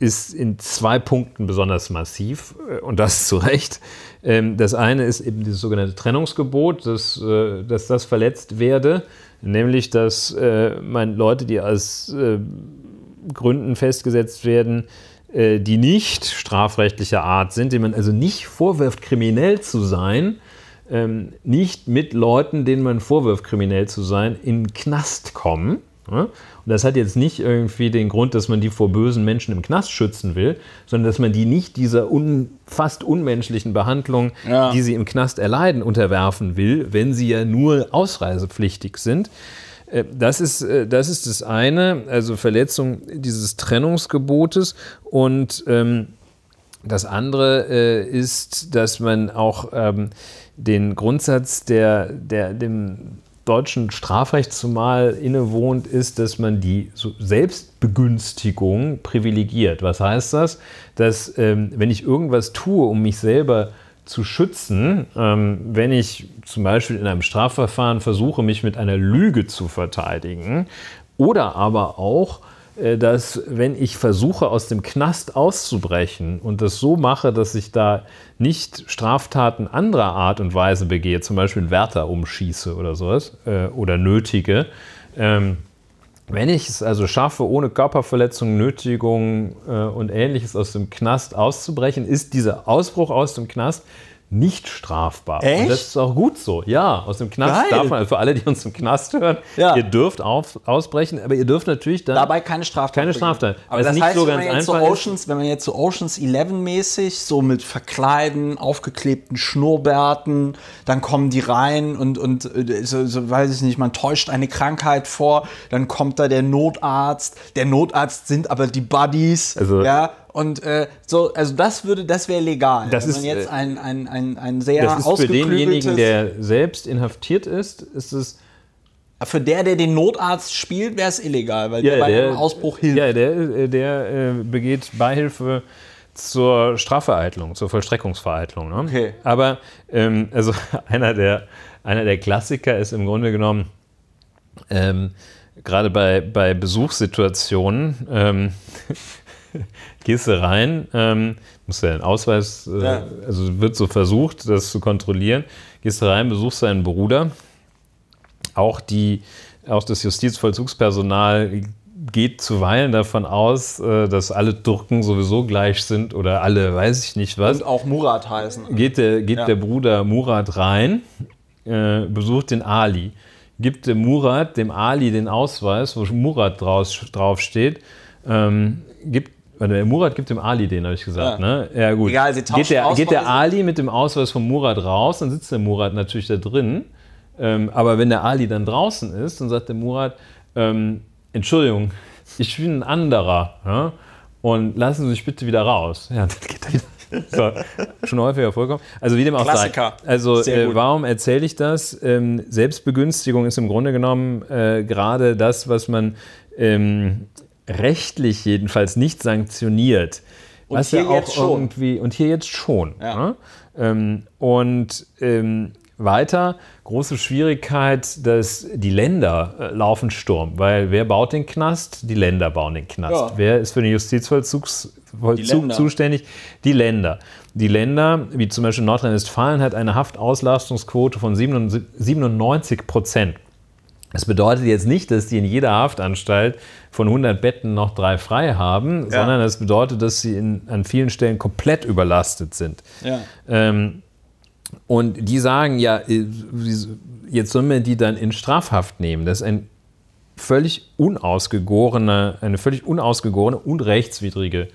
B: ist in zwei Punkten besonders massiv äh, und das zu Recht. Ähm, das eine ist eben dieses sogenannte Trennungsgebot, dass, äh, dass das verletzt werde, nämlich dass man Leute, die aus Gründen festgesetzt werden, äh, die nicht strafrechtlicher Art sind, denen man also nicht vorwirft, kriminell zu sein, ähm, nicht mit Leuten, denen man vorwirft, kriminell zu sein, in den Knast kommen. Und das hat jetzt nicht irgendwie den Grund, dass man die vor bösen Menschen im Knast schützen will, sondern dass man die nicht dieser un, fast unmenschlichen Behandlung, ja. die sie im Knast erleiden, unterwerfen will, wenn sie ja nur ausreisepflichtig sind. Äh, das ist, äh, das ist das eine, also Verletzung dieses Trennungsgebotes und ähm, das andere äh, ist, dass man auch ähm, den Grundsatz, der, der dem deutschen Strafrecht zumal innewohnt, ist, dass man die
A: Selbstbegünstigung
B: privilegiert. Was heißt das? Dass ähm, wenn ich irgendwas tue, um mich selber zu schützen, ähm, wenn ich zum Beispiel in einem Strafverfahren versuche, mich mit einer Lüge zu verteidigen oder aber auch, äh, dass wenn ich versuche, aus dem Knast auszubrechen und das so mache, dass ich da nicht Straftaten anderer Art und Weise begehe, zum Beispiel einen Wärter umschieße oder sowas äh, oder nötige, ähm, wenn ich es also schaffe, ohne Körperverletzung, Nötigung äh, und ähnliches aus dem Knast auszubrechen, ist dieser Ausbruch aus dem Knast nicht strafbar. Echt? Und das ist auch gut so. Ja, aus dem Knast Geil. darf man, für alle,
A: die uns im Knast hören, ja. ihr dürft auf, ausbrechen, aber ihr dürft natürlich dann... Dabei keine Straftat. Keine Straftat. Aber das heißt, so wenn, man jetzt so Oceans, ist. wenn man jetzt so Oceans 11 mäßig, so mit Verkleiden, aufgeklebten Schnurrbärten, dann kommen die rein und, und äh, so, so, weiß ich nicht, man täuscht eine Krankheit vor, dann kommt da der Notarzt, der Notarzt sind aber die Buddies, also, ja, und äh, so, also das würde, das wäre legal. Das Wenn man jetzt äh, ein, ein, ein, ein sehr das ist für denjenigen, der selbst inhaftiert ist, ist es für der, der den Notarzt spielt, wäre es illegal, weil ja, der bei der, einem Ausbruch hilft. Ja,
B: der, äh, der äh, begeht Beihilfe zur Strafvereitlung, zur Vollstreckungsvereitlung. Ne? Okay. Aber ähm, also <laughs> einer der, einer der Klassiker ist im Grunde genommen, ähm, gerade bei, bei Besuchssituationen, ähm, <laughs> gehst du rein, ähm, musst ja einen Ausweis, äh, ja. also wird so versucht, das zu kontrollieren. Gehst du rein, besuchst deinen Bruder. Auch, die, auch das Justizvollzugspersonal geht zuweilen davon aus, äh, dass alle Türken sowieso gleich sind oder alle weiß ich nicht was. Und
A: auch Murat heißen. Geht der, geht ja. der
B: Bruder Murat rein, äh, besucht den Ali, gibt dem Murat, dem Ali den Ausweis, wo Murat draus, draufsteht, ähm, gibt Warte, der Murat gibt dem Ali den, habe ich gesagt. Ja. Ne? ja, gut. Egal, sie geht der, geht der Ali mit dem Ausweis von Murat raus, dann sitzt der Murat natürlich da drin. Ähm, aber wenn der Ali dann draußen ist, dann sagt der Murat: ähm, Entschuldigung, ich bin ein anderer. Ja? Und lassen Sie sich bitte wieder raus. Ja, dann geht er wieder. So, schon häufiger vorkommen. Also wie dem auch sei. Also äh, warum erzähle ich das? Ähm, Selbstbegünstigung ist im Grunde genommen äh, gerade das, was man ähm, rechtlich jedenfalls nicht sanktioniert. Und was hier ja auch irgendwie und hier jetzt schon. Ja. Ne? Ähm, und ähm, weiter große Schwierigkeit, dass die Länder äh, laufen Sturm, weil wer baut den Knast? Die Länder bauen den Knast. Ja. Wer ist für den Justizvollzug die zuständig? Die Länder. Die Länder, wie zum Beispiel Nordrhein-Westfalen, hat eine Haftauslastungsquote von 97 Prozent. Das bedeutet jetzt nicht, dass die in jeder Haftanstalt von 100 Betten noch drei frei haben, ja. sondern das bedeutet, dass sie in, an vielen Stellen komplett überlastet sind. Ja. Ähm, und die sagen ja, äh, jetzt sollen wir die dann in Strafhaft nehmen. Das ist ein völlig unausgegorene, eine völlig unausgegorene, unrechtswidrige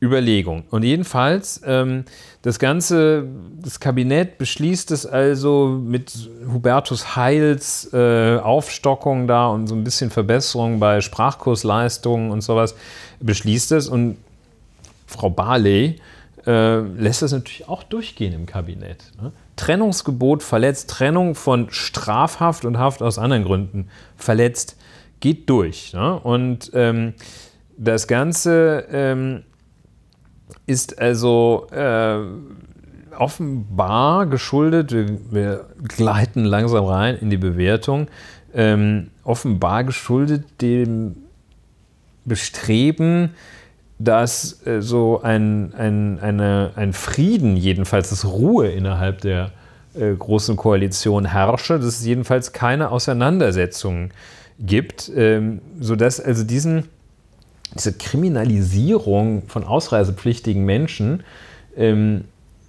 B: Überlegung. Und jedenfalls, ähm, das ganze, das Kabinett beschließt es also mit Hubertus Heils äh, Aufstockung da und so ein bisschen Verbesserung bei Sprachkursleistungen und sowas, beschließt es. Und Frau Barley äh, lässt das natürlich auch durchgehen im Kabinett. Ne? Trennungsgebot verletzt, Trennung von Strafhaft und Haft aus anderen Gründen verletzt, geht durch. Ne? Und ähm, das Ganze... Ähm, ist also äh, offenbar geschuldet, wir gleiten langsam rein in die Bewertung, ähm, offenbar geschuldet dem Bestreben, dass äh, so ein, ein, eine, ein Frieden, jedenfalls, das Ruhe innerhalb der äh, großen Koalition herrsche, dass es jedenfalls keine Auseinandersetzungen gibt, ähm, sodass also diesen diese Kriminalisierung von ausreisepflichtigen Menschen, ähm,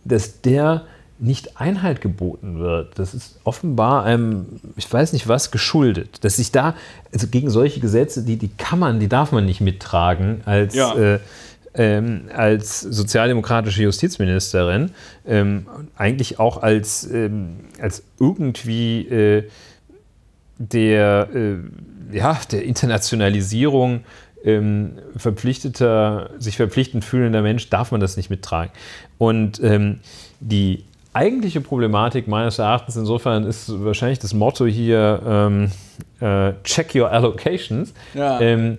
B: dass der nicht Einhalt geboten wird. Das ist offenbar einem, ich weiß nicht was, geschuldet. Dass sich da, also gegen solche Gesetze, die, die kann man, die darf man nicht mittragen als, ja. äh, ähm, als sozialdemokratische Justizministerin, ähm, eigentlich auch als, ähm, als irgendwie äh, der, äh, ja, der Internationalisierung ähm, verpflichteter, sich verpflichtend fühlender Mensch darf man das nicht mittragen. Und ähm, die eigentliche Problematik meines Erachtens insofern ist wahrscheinlich das Motto hier: ähm, äh, Check your allocations. Ja. Ähm,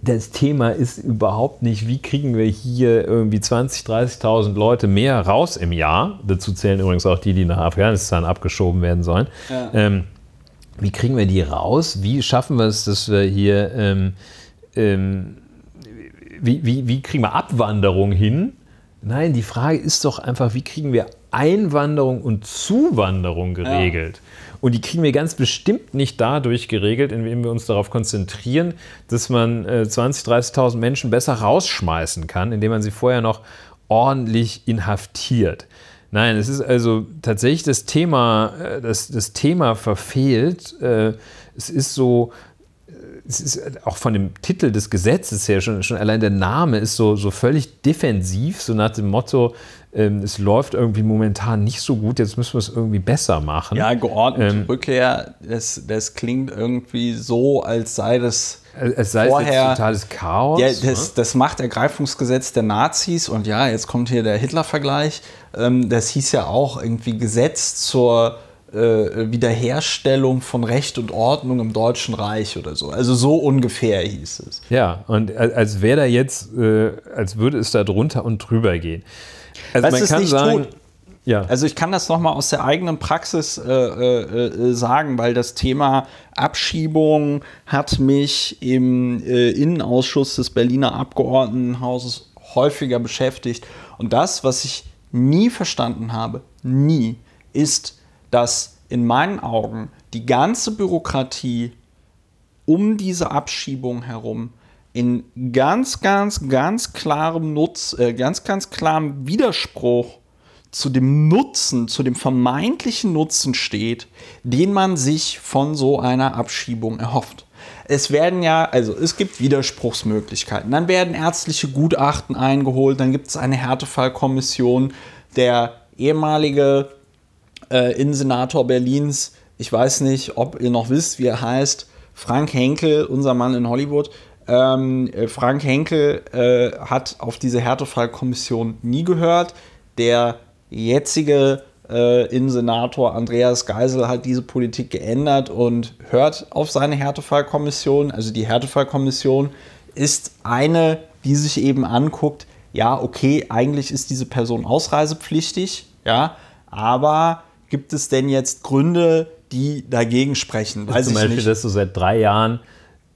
B: das Thema ist überhaupt nicht, wie kriegen wir hier irgendwie 20.000, 30.000 Leute mehr raus im Jahr. Dazu zählen übrigens auch die, die nach Afghanistan abgeschoben werden sollen. Ja ähm, wie kriegen wir die raus? Wie schaffen wir es, dass wir hier, ähm, ähm, wie, wie, wie kriegen wir Abwanderung hin? Nein, die Frage ist doch einfach, wie kriegen wir Einwanderung und Zuwanderung geregelt? Ja. Und die kriegen wir ganz bestimmt nicht dadurch geregelt, indem wir uns darauf konzentrieren, dass man äh, 20.000, 30 30.000 Menschen besser rausschmeißen kann, indem man sie vorher noch ordentlich inhaftiert. Nein, es ist also tatsächlich das Thema, äh, das, das Thema verfehlt. Äh, es ist so, äh, es ist auch von dem Titel des Gesetzes her schon, schon allein der Name ist so, so völlig defensiv, so nach dem Motto, ähm, es läuft irgendwie momentan nicht so gut, jetzt müssen wir es irgendwie besser machen. Ja,
A: geordnete ähm, Rückkehr, das, das klingt irgendwie so, als sei das als sei vorher, es totales Chaos. Ja, das, ne? das Machtergreifungsgesetz der Nazis und ja, jetzt kommt hier der Hitler-Vergleich. Ähm, das hieß ja auch irgendwie Gesetz zur äh, Wiederherstellung von Recht und Ordnung im Deutschen Reich oder so. Also so ungefähr hieß es. Ja,
B: und als wäre da jetzt, äh, als würde es da drunter und drüber gehen. Also Was man kann sagen, tut. Ja.
A: Also ich kann das nochmal aus der eigenen Praxis äh, äh, äh, sagen, weil das Thema Abschiebung hat mich im äh, Innenausschuss des Berliner Abgeordnetenhauses häufiger beschäftigt. Und das, was ich nie verstanden habe, nie, ist, dass in meinen Augen die ganze Bürokratie um diese Abschiebung herum in ganz, ganz, ganz klarem Nutz, äh, ganz, ganz klarem Widerspruch zu dem Nutzen, zu dem vermeintlichen Nutzen steht, den man sich von so einer Abschiebung erhofft. Es werden ja, also es gibt Widerspruchsmöglichkeiten. Dann werden ärztliche Gutachten eingeholt, dann gibt es eine Härtefallkommission. Der ehemalige äh, Innensenator Berlins, ich weiß nicht, ob ihr noch wisst, wie er heißt, Frank Henkel, unser Mann in Hollywood, ähm, äh, Frank Henkel äh, hat auf diese Härtefallkommission nie gehört. Der jetzige äh, Innensenator Andreas Geisel hat diese Politik geändert und hört auf seine Härtefallkommission. Also die Härtefallkommission ist eine, die sich eben anguckt, ja, okay, eigentlich ist diese Person ausreisepflichtig, ja, aber gibt es denn jetzt Gründe, die dagegen sprechen? Weiß Zum Beispiel, nicht. dass du seit drei Jahren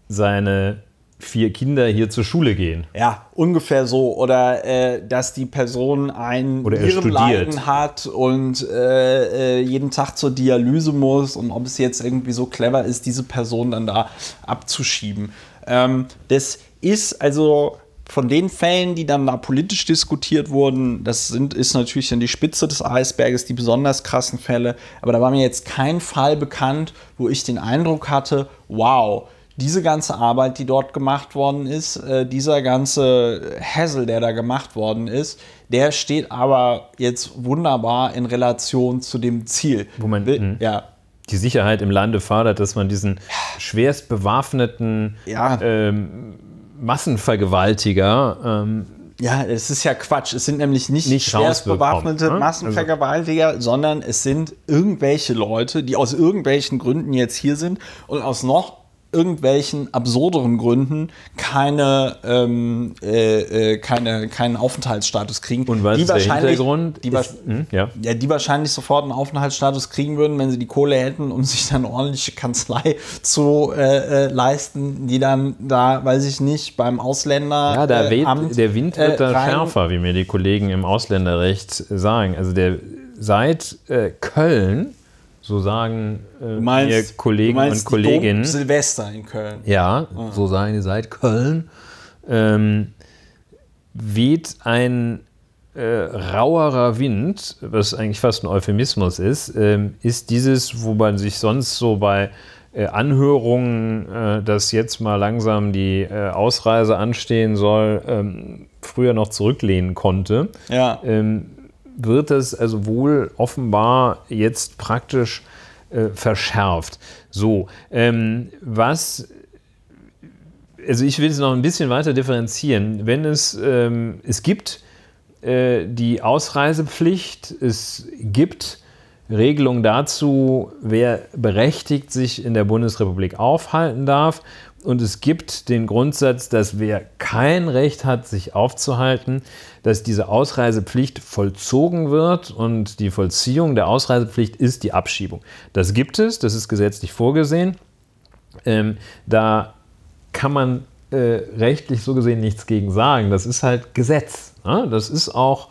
A: seine vier Kinder
B: hier zur Schule gehen.
A: Ja, ungefähr so. Oder äh, dass die Person ein Nierenleiden hat und äh, äh, jeden Tag zur Dialyse muss und ob es jetzt irgendwie so clever ist, diese Person dann da abzuschieben. Ähm, das ist also von den Fällen, die dann da politisch diskutiert wurden, das sind, ist natürlich dann die Spitze des Eisberges, die besonders krassen Fälle. Aber da war mir jetzt kein Fall bekannt, wo ich den Eindruck hatte, wow, diese ganze Arbeit, die dort gemacht worden ist, äh, dieser ganze Hassel, der da gemacht worden ist, der steht aber jetzt wunderbar in Relation zu dem Ziel. Wo man Will, hm. ja. Die Sicherheit
B: im Lande fördert, dass man diesen schwerst bewaffneten ja. ähm,
A: Massenvergewaltiger ähm, ja, es ist ja Quatsch. Es sind nämlich nicht, nicht schwerst bewaffnete ne? Massenvergewaltiger, also. sondern es sind irgendwelche Leute, die aus irgendwelchen Gründen jetzt hier sind und aus noch irgendwelchen absurderen Gründen keine, ähm, äh, äh, keine, keinen Aufenthaltsstatus kriegen. Und was die ist wahrscheinlich, der die, ist, hm, ja. ja. die wahrscheinlich sofort einen Aufenthaltsstatus kriegen würden, wenn sie die Kohle hätten, um sich dann ordentliche Kanzlei <laughs> zu äh, äh, leisten, die dann da, weiß ich nicht, beim Ausländer. Ja, der, äh, Weht, Amt, der Wind wird da schärfer,
B: wie mir die Kollegen im Ausländerrecht sagen. Also der seit Köln so sagen äh, meinst, ihr Kollegen und Kolleginnen.
A: Silvester in Köln. Ja, ah. so
B: sagen die seit Köln. Ähm, weht ein äh, rauerer Wind, was eigentlich fast ein Euphemismus ist, ähm, ist dieses, wo man sich sonst so bei äh, Anhörungen, äh, dass jetzt mal langsam die äh, Ausreise anstehen soll, ähm, früher noch zurücklehnen konnte. Ja. Ähm, wird das also wohl offenbar jetzt praktisch äh, verschärft. So, ähm, was also ich will es noch ein bisschen weiter differenzieren. Wenn es, ähm, es gibt äh, die Ausreisepflicht, es gibt Regelungen dazu, wer berechtigt sich in der Bundesrepublik aufhalten darf und es gibt den Grundsatz, dass wer kein Recht hat, sich aufzuhalten, dass diese Ausreisepflicht vollzogen wird und die Vollziehung der Ausreisepflicht ist die Abschiebung. Das gibt es, das ist gesetzlich vorgesehen. Ähm, da kann man äh, rechtlich so gesehen nichts gegen sagen. Das ist halt Gesetz. Ne? Das ist auch,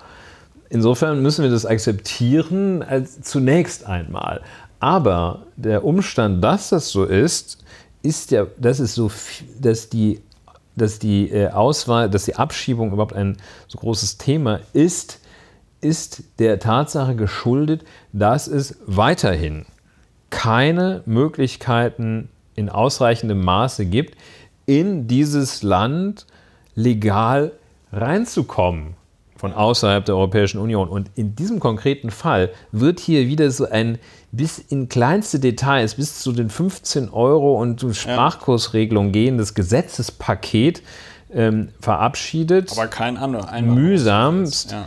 B: insofern müssen wir das akzeptieren als zunächst einmal. Aber der Umstand, dass das so ist, ist ja, das ist so, dass die, dass die äh, Auswahl, dass die Abschiebung überhaupt ein so großes Thema ist, ist der Tatsache geschuldet, dass es weiterhin keine Möglichkeiten in ausreichendem Maße gibt, in dieses Land legal reinzukommen von außerhalb der Europäischen Union. Und in diesem konkreten Fall wird hier wieder so ein bis in kleinste Details, bis zu den 15 Euro und Sprachkursregelung gehendes Gesetzespaket ähm, verabschiedet. Aber kein Einwanderungsgesetz. Mühsamst, ja.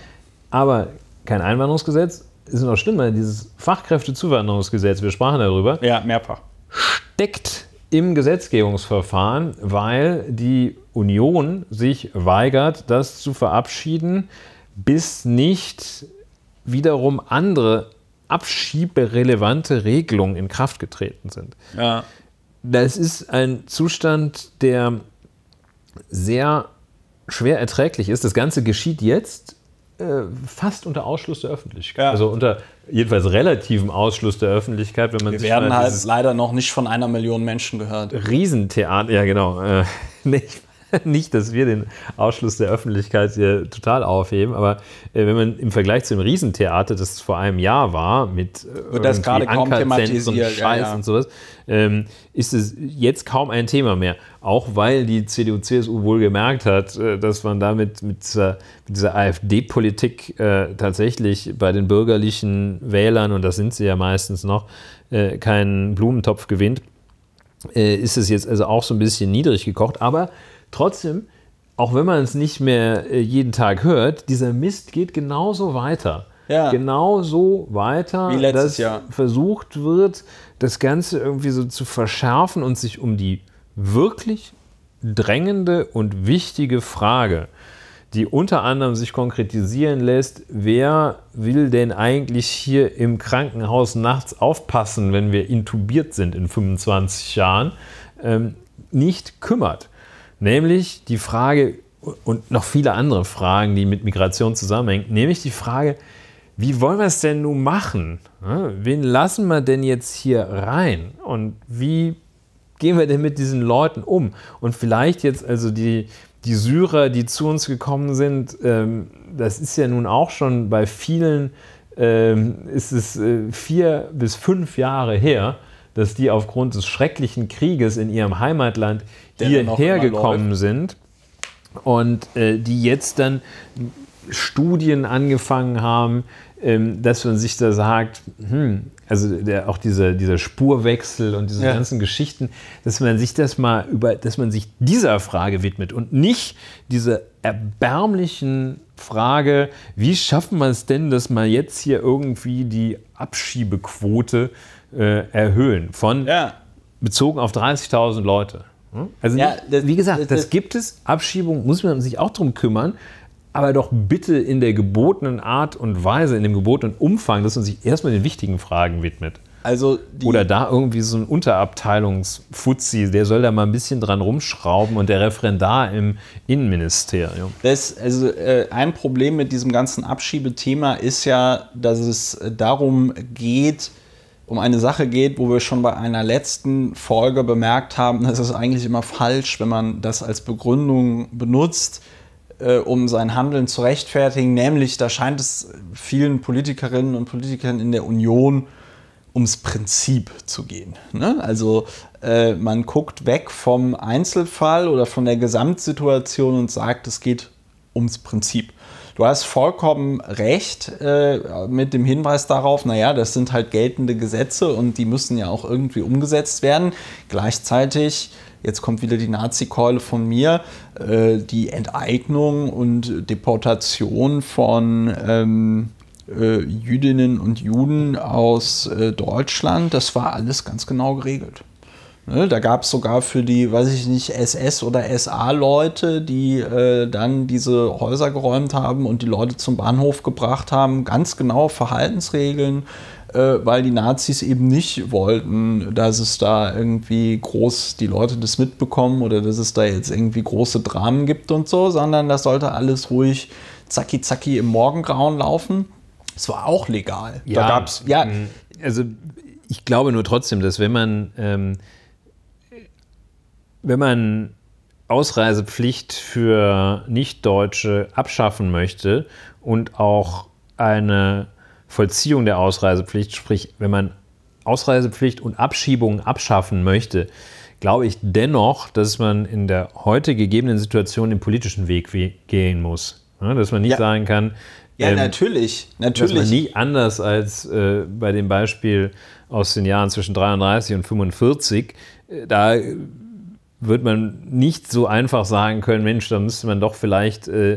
B: aber kein Einwanderungsgesetz. Ist noch schlimmer, dieses Fachkräftezuwanderungsgesetz, wir sprachen darüber. Ja, mehrfach. Steckt im Gesetzgebungsverfahren, weil die Union sich weigert, das zu verabschieden, bis nicht wiederum andere abschieberelevante Regelungen in Kraft getreten sind. Ja. Das ist ein Zustand, der sehr schwer erträglich ist. Das Ganze geschieht jetzt äh, fast unter Ausschluss
A: der Öffentlichkeit. Ja. Also
B: unter jedenfalls relativem Ausschluss der Öffentlichkeit, wenn man Wir sich werden halt leider
A: noch nicht von einer Million Menschen gehört.
B: Riesentheater, ja genau. Äh, <laughs> nee, <laughs> nicht, dass wir den Ausschluss der Öffentlichkeit hier total aufheben, aber äh, wenn man im Vergleich zum Riesentheater, das vor einem Jahr war, mit äh, Wird das gerade kaum thematisiert, und Scheiß ja, ja. und sowas, ähm, ist es jetzt kaum ein Thema mehr. Auch weil die CDU, CSU wohl gemerkt hat, äh, dass man damit mit dieser, dieser AfD-Politik äh, tatsächlich bei den bürgerlichen Wählern, und das sind sie ja meistens noch, äh, keinen Blumentopf gewinnt. Äh, ist es jetzt also auch so ein bisschen niedrig gekocht, aber Trotzdem, auch wenn man es nicht mehr äh, jeden Tag hört, dieser Mist geht genauso weiter. Ja. Genau weiter, Wie letztes dass Jahr. versucht wird, das Ganze irgendwie so zu verschärfen und sich um die wirklich drängende und wichtige Frage, die unter anderem sich konkretisieren lässt, wer will denn eigentlich hier im Krankenhaus nachts aufpassen, wenn wir intubiert sind in 25 Jahren, ähm, nicht kümmert. Nämlich die Frage und noch viele andere Fragen, die mit Migration zusammenhängen, nämlich die Frage, wie wollen wir es denn nun machen? Wen lassen wir denn jetzt hier rein? Und wie gehen wir denn mit diesen Leuten um? Und vielleicht jetzt also die, die Syrer, die zu uns gekommen sind, ähm, das ist ja nun auch schon bei vielen, ähm, ist es äh, vier bis fünf Jahre her, dass die aufgrund des schrecklichen Krieges in ihrem Heimatland hierher gekommen sind und äh, die jetzt dann Studien angefangen haben, ähm, dass man sich da sagt, hm, also der, auch dieser, dieser Spurwechsel und diese ja. ganzen Geschichten, dass man sich das mal über, dass man sich dieser Frage widmet und nicht dieser erbärmlichen Frage, wie schaffen wir es denn, dass man jetzt hier irgendwie die Abschiebequote äh, erhöhen von ja. bezogen auf 30.000 Leute. Also ja, das, wie gesagt, das, das, gibt es. Abschiebung muss man sich auch drum kümmern. Aber doch bitte in der gebotenen Art und Weise, in dem gebotenen Umfang, dass man sich erstmal den wichtigen Fragen widmet. Also Oder da irgendwie so ein Unterabteilungsfuzzi, der soll da mal ein bisschen dran rumschrauben und der Referendar im Innenministerium.
A: Das, also äh, ein Problem mit diesem ganzen Abschiebethema ist ja, dass es äh, darum geht, um eine Sache geht, wo wir schon bei einer letzten Folge bemerkt haben, dass es eigentlich immer falsch, wenn man das als Begründung benutzt, äh, um sein Handeln zu rechtfertigen. Nämlich, da scheint es vielen Politikerinnen und Politikern in der Union ums Prinzip zu gehen. Ne? Also äh, man guckt weg vom Einzelfall oder von der Gesamtsituation und sagt, es geht ums Prinzip. Du hast vollkommen recht äh, mit dem Hinweis darauf, naja, das sind halt geltende Gesetze und die müssen ja auch irgendwie umgesetzt werden. Gleichzeitig jetzt kommt wieder die Nazi-Keule von mir, äh, die Enteignung und Deportation von ähm, äh, Jüdinnen und Juden aus äh, Deutschland, das war alles ganz genau geregelt. Ne, da gab es sogar für die, weiß ich nicht, SS- oder SA-Leute, die äh, dann diese Häuser geräumt haben und die Leute zum Bahnhof gebracht haben, ganz genaue Verhaltensregeln, äh, weil die Nazis eben nicht wollten, dass es da irgendwie groß die Leute das mitbekommen oder dass es da jetzt irgendwie große Dramen gibt und so, sondern das sollte alles ruhig zacki zacki im Morgengrauen laufen. Es war auch legal. Ja, da gab's, ja. Mhm.
B: Also ich glaube nur trotzdem, dass wenn man. Ähm wenn man Ausreisepflicht für Nichtdeutsche abschaffen möchte und auch eine Vollziehung der Ausreisepflicht, sprich, wenn man Ausreisepflicht und Abschiebungen abschaffen möchte, glaube ich dennoch, dass man in der heute gegebenen Situation den politischen Weg gehen muss. Dass man nicht ja. sagen kann, ja, ähm, natürlich, natürlich. Dass man nie anders als äh, bei dem Beispiel aus den Jahren zwischen 33 und 45, äh, da wird man nicht so einfach sagen können, Mensch,
A: da müsste man doch vielleicht äh,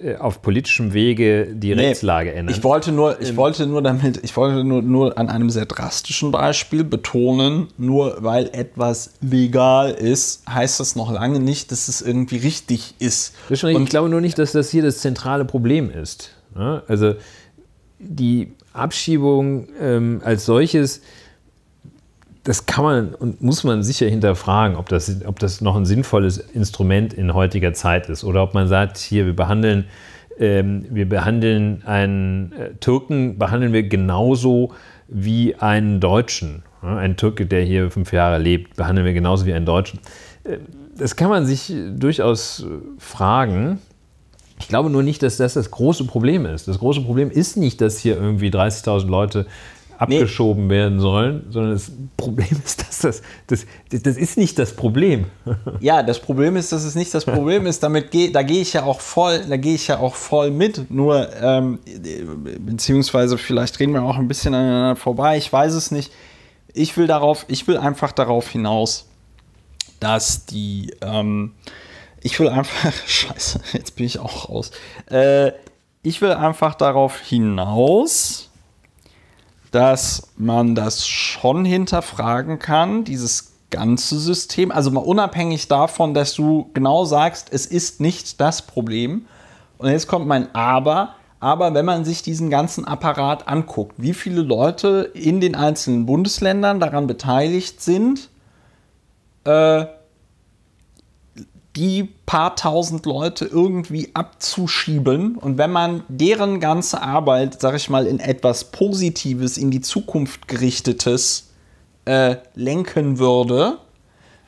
A: äh auf politischem Wege die nee, Rechtslage ändern. Ich wollte nur, ich ähm, wollte nur damit, ich wollte nur, nur an einem sehr drastischen Beispiel betonen, nur weil etwas legal ist, heißt das noch lange nicht, dass es irgendwie richtig ist. Und ich glaube nur nicht, dass das hier das zentrale Problem ist. Ne? Also
B: die Abschiebung ähm, als solches das kann man und muss man sicher hinterfragen, ob das, ob das noch ein sinnvolles Instrument in heutiger Zeit ist oder ob man sagt, hier, wir behandeln, ähm, wir behandeln einen äh, Türken, behandeln wir genauso wie einen Deutschen. Ja, einen Türke, der hier fünf Jahre lebt, behandeln wir genauso wie einen Deutschen. Ähm, das kann man sich durchaus fragen. Ich glaube nur nicht, dass das das große Problem ist. Das große Problem ist nicht, dass hier irgendwie 30.000 Leute abgeschoben nee. werden sollen, sondern das Problem <laughs> ist, dass das, das, das ist nicht das Problem. <laughs>
A: Ja, das Problem ist, dass es nicht das Problem ist. Damit geh, da gehe ich ja auch voll, da gehe ich ja auch voll mit. Nur ähm, beziehungsweise vielleicht reden wir auch ein bisschen aneinander vorbei. Ich weiß es nicht. Ich will darauf, ich will einfach darauf hinaus, dass die, ähm, ich will einfach, <laughs> scheiße, jetzt bin ich auch raus. Äh, ich will einfach darauf hinaus dass man das schon hinterfragen kann, dieses ganze System. Also mal unabhängig davon, dass du genau sagst, es ist nicht das Problem. Und jetzt kommt mein Aber. Aber wenn man sich diesen ganzen Apparat anguckt, wie viele Leute in den einzelnen Bundesländern daran beteiligt sind, äh, die paar tausend Leute irgendwie abzuschieben. Und wenn man deren ganze Arbeit, sag ich mal, in etwas Positives, in die Zukunft gerichtetes äh, lenken würde,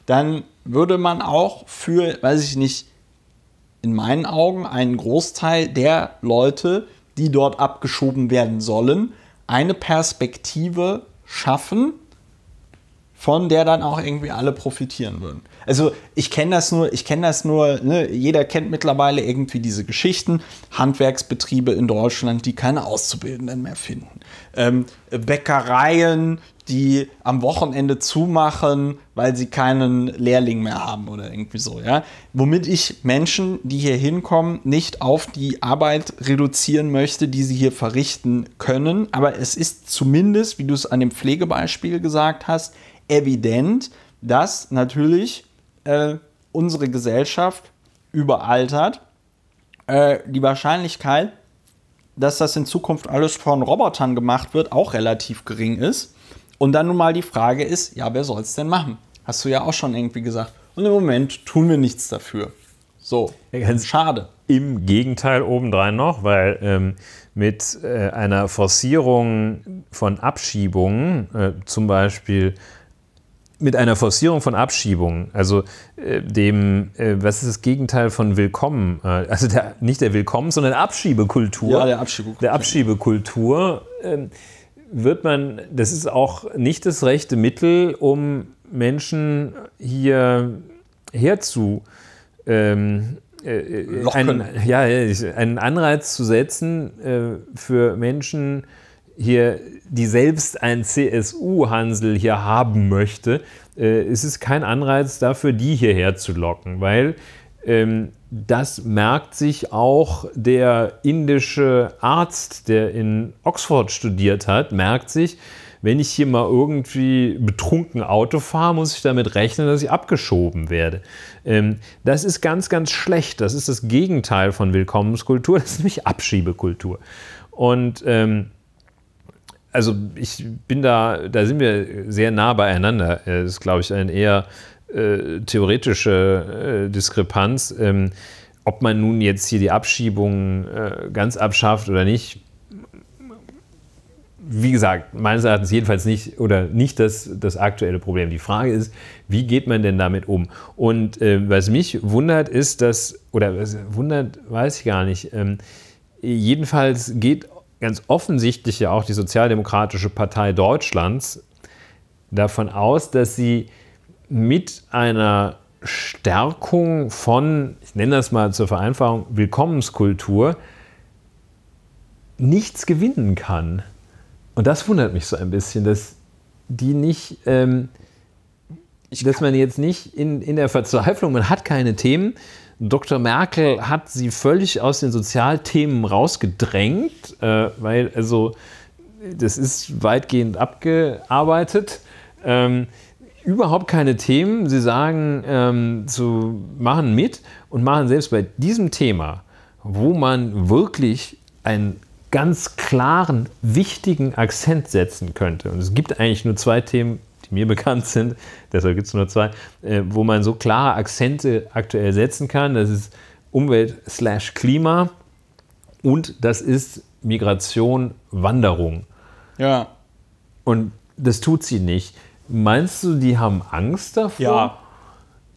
A: dann würde man auch für, weiß ich nicht, in meinen Augen einen Großteil der Leute, die dort abgeschoben werden sollen, eine Perspektive schaffen, von der dann auch irgendwie alle profitieren würden. Also ich kenne das nur, ich kenne das nur, ne? jeder kennt mittlerweile irgendwie diese Geschichten, Handwerksbetriebe in Deutschland, die keine Auszubildenden mehr finden. Ähm, Bäckereien, die am Wochenende zumachen, weil sie keinen Lehrling mehr haben oder irgendwie so, ja. Womit ich Menschen, die hier hinkommen, nicht auf die Arbeit reduzieren möchte, die sie hier verrichten können. Aber es ist zumindest, wie du es an dem Pflegebeispiel gesagt hast, evident, dass natürlich äh, unsere Gesellschaft überaltert, äh, die Wahrscheinlichkeit, dass das in Zukunft alles von Robotern gemacht wird, auch relativ gering ist. Und dann nun mal die Frage ist, ja, wer soll es denn machen? Hast du ja auch schon irgendwie gesagt. Und im Moment tun wir nichts dafür. So, schade.
B: Im Gegenteil obendrein noch, weil ähm, mit äh, einer Forcierung von Abschiebungen, äh, zum Beispiel mit einer Forcierung von Abschiebungen, also äh, dem, äh, was ist das Gegenteil von Willkommen? Äh, also der, nicht der Willkommen, sondern Abschiebekultur. Ja, der Abschiebekultur. Der Abschiebekultur ähm, wird man, das ist auch nicht das rechte Mittel, um Menschen hier herzu. Ähm, äh, äh, einen, ja, einen Anreiz zu setzen äh, für Menschen, äh, hier, die selbst ein CSU-Hansel hier haben möchte, äh, ist es kein Anreiz dafür, die hierher zu locken, weil ähm, das merkt sich auch der indische Arzt, der in Oxford studiert hat, merkt sich, wenn ich hier mal irgendwie betrunken Auto fahre, muss ich damit rechnen, dass ich abgeschoben werde. Ähm, das ist ganz, ganz schlecht. Das ist das Gegenteil von Willkommenskultur. Das ist nämlich Abschiebekultur. Und ähm, also ich bin da, da sind wir sehr nah beieinander. Äh, das ist, glaube ich, eine eher äh, theoretische äh, Diskrepanz. Ähm, ob man nun jetzt hier die Abschiebung äh, ganz abschafft oder nicht, wie gesagt, meines Erachtens jedenfalls nicht oder nicht das, das aktuelle Problem. Die Frage ist, wie geht man denn damit um? Und äh, was mich wundert ist, dass, oder wundert, weiß ich gar nicht, ähm, jedenfalls geht ganz offensichtlich ja auch die Sozialdemokratische Partei Deutschlands davon aus, dass sie mit einer Stärkung von, ich nenne das mal zur Vereinfachung, Willkommenskultur nichts gewinnen kann. Und das wundert mich so ein bisschen, dass die nicht, ähm, dass man jetzt nicht in, in der Verzweiflung, man hat keine Themen, Dr. Merkel hat sie völlig aus den Sozialthemen rausgedrängt, äh, weil also das ist weitgehend abgearbeitet. Ähm, überhaupt keine Themen. Sie sagen, ähm, zu machen mit und machen selbst bei diesem Thema, wo man wirklich einen ganz klaren, wichtigen Akzent setzen könnte. Und es gibt eigentlich nur zwei Themen, die mir <laughs> bekannt sind, deshalb gibt es nur zwei, äh, wo man so klare Akzente aktuell setzen kann. Das ist Umwelt/Klima slash und das ist Migration, Wanderung. Ja. Und das tut sie nicht. Meinst du, die
A: haben Angst davor? Ja.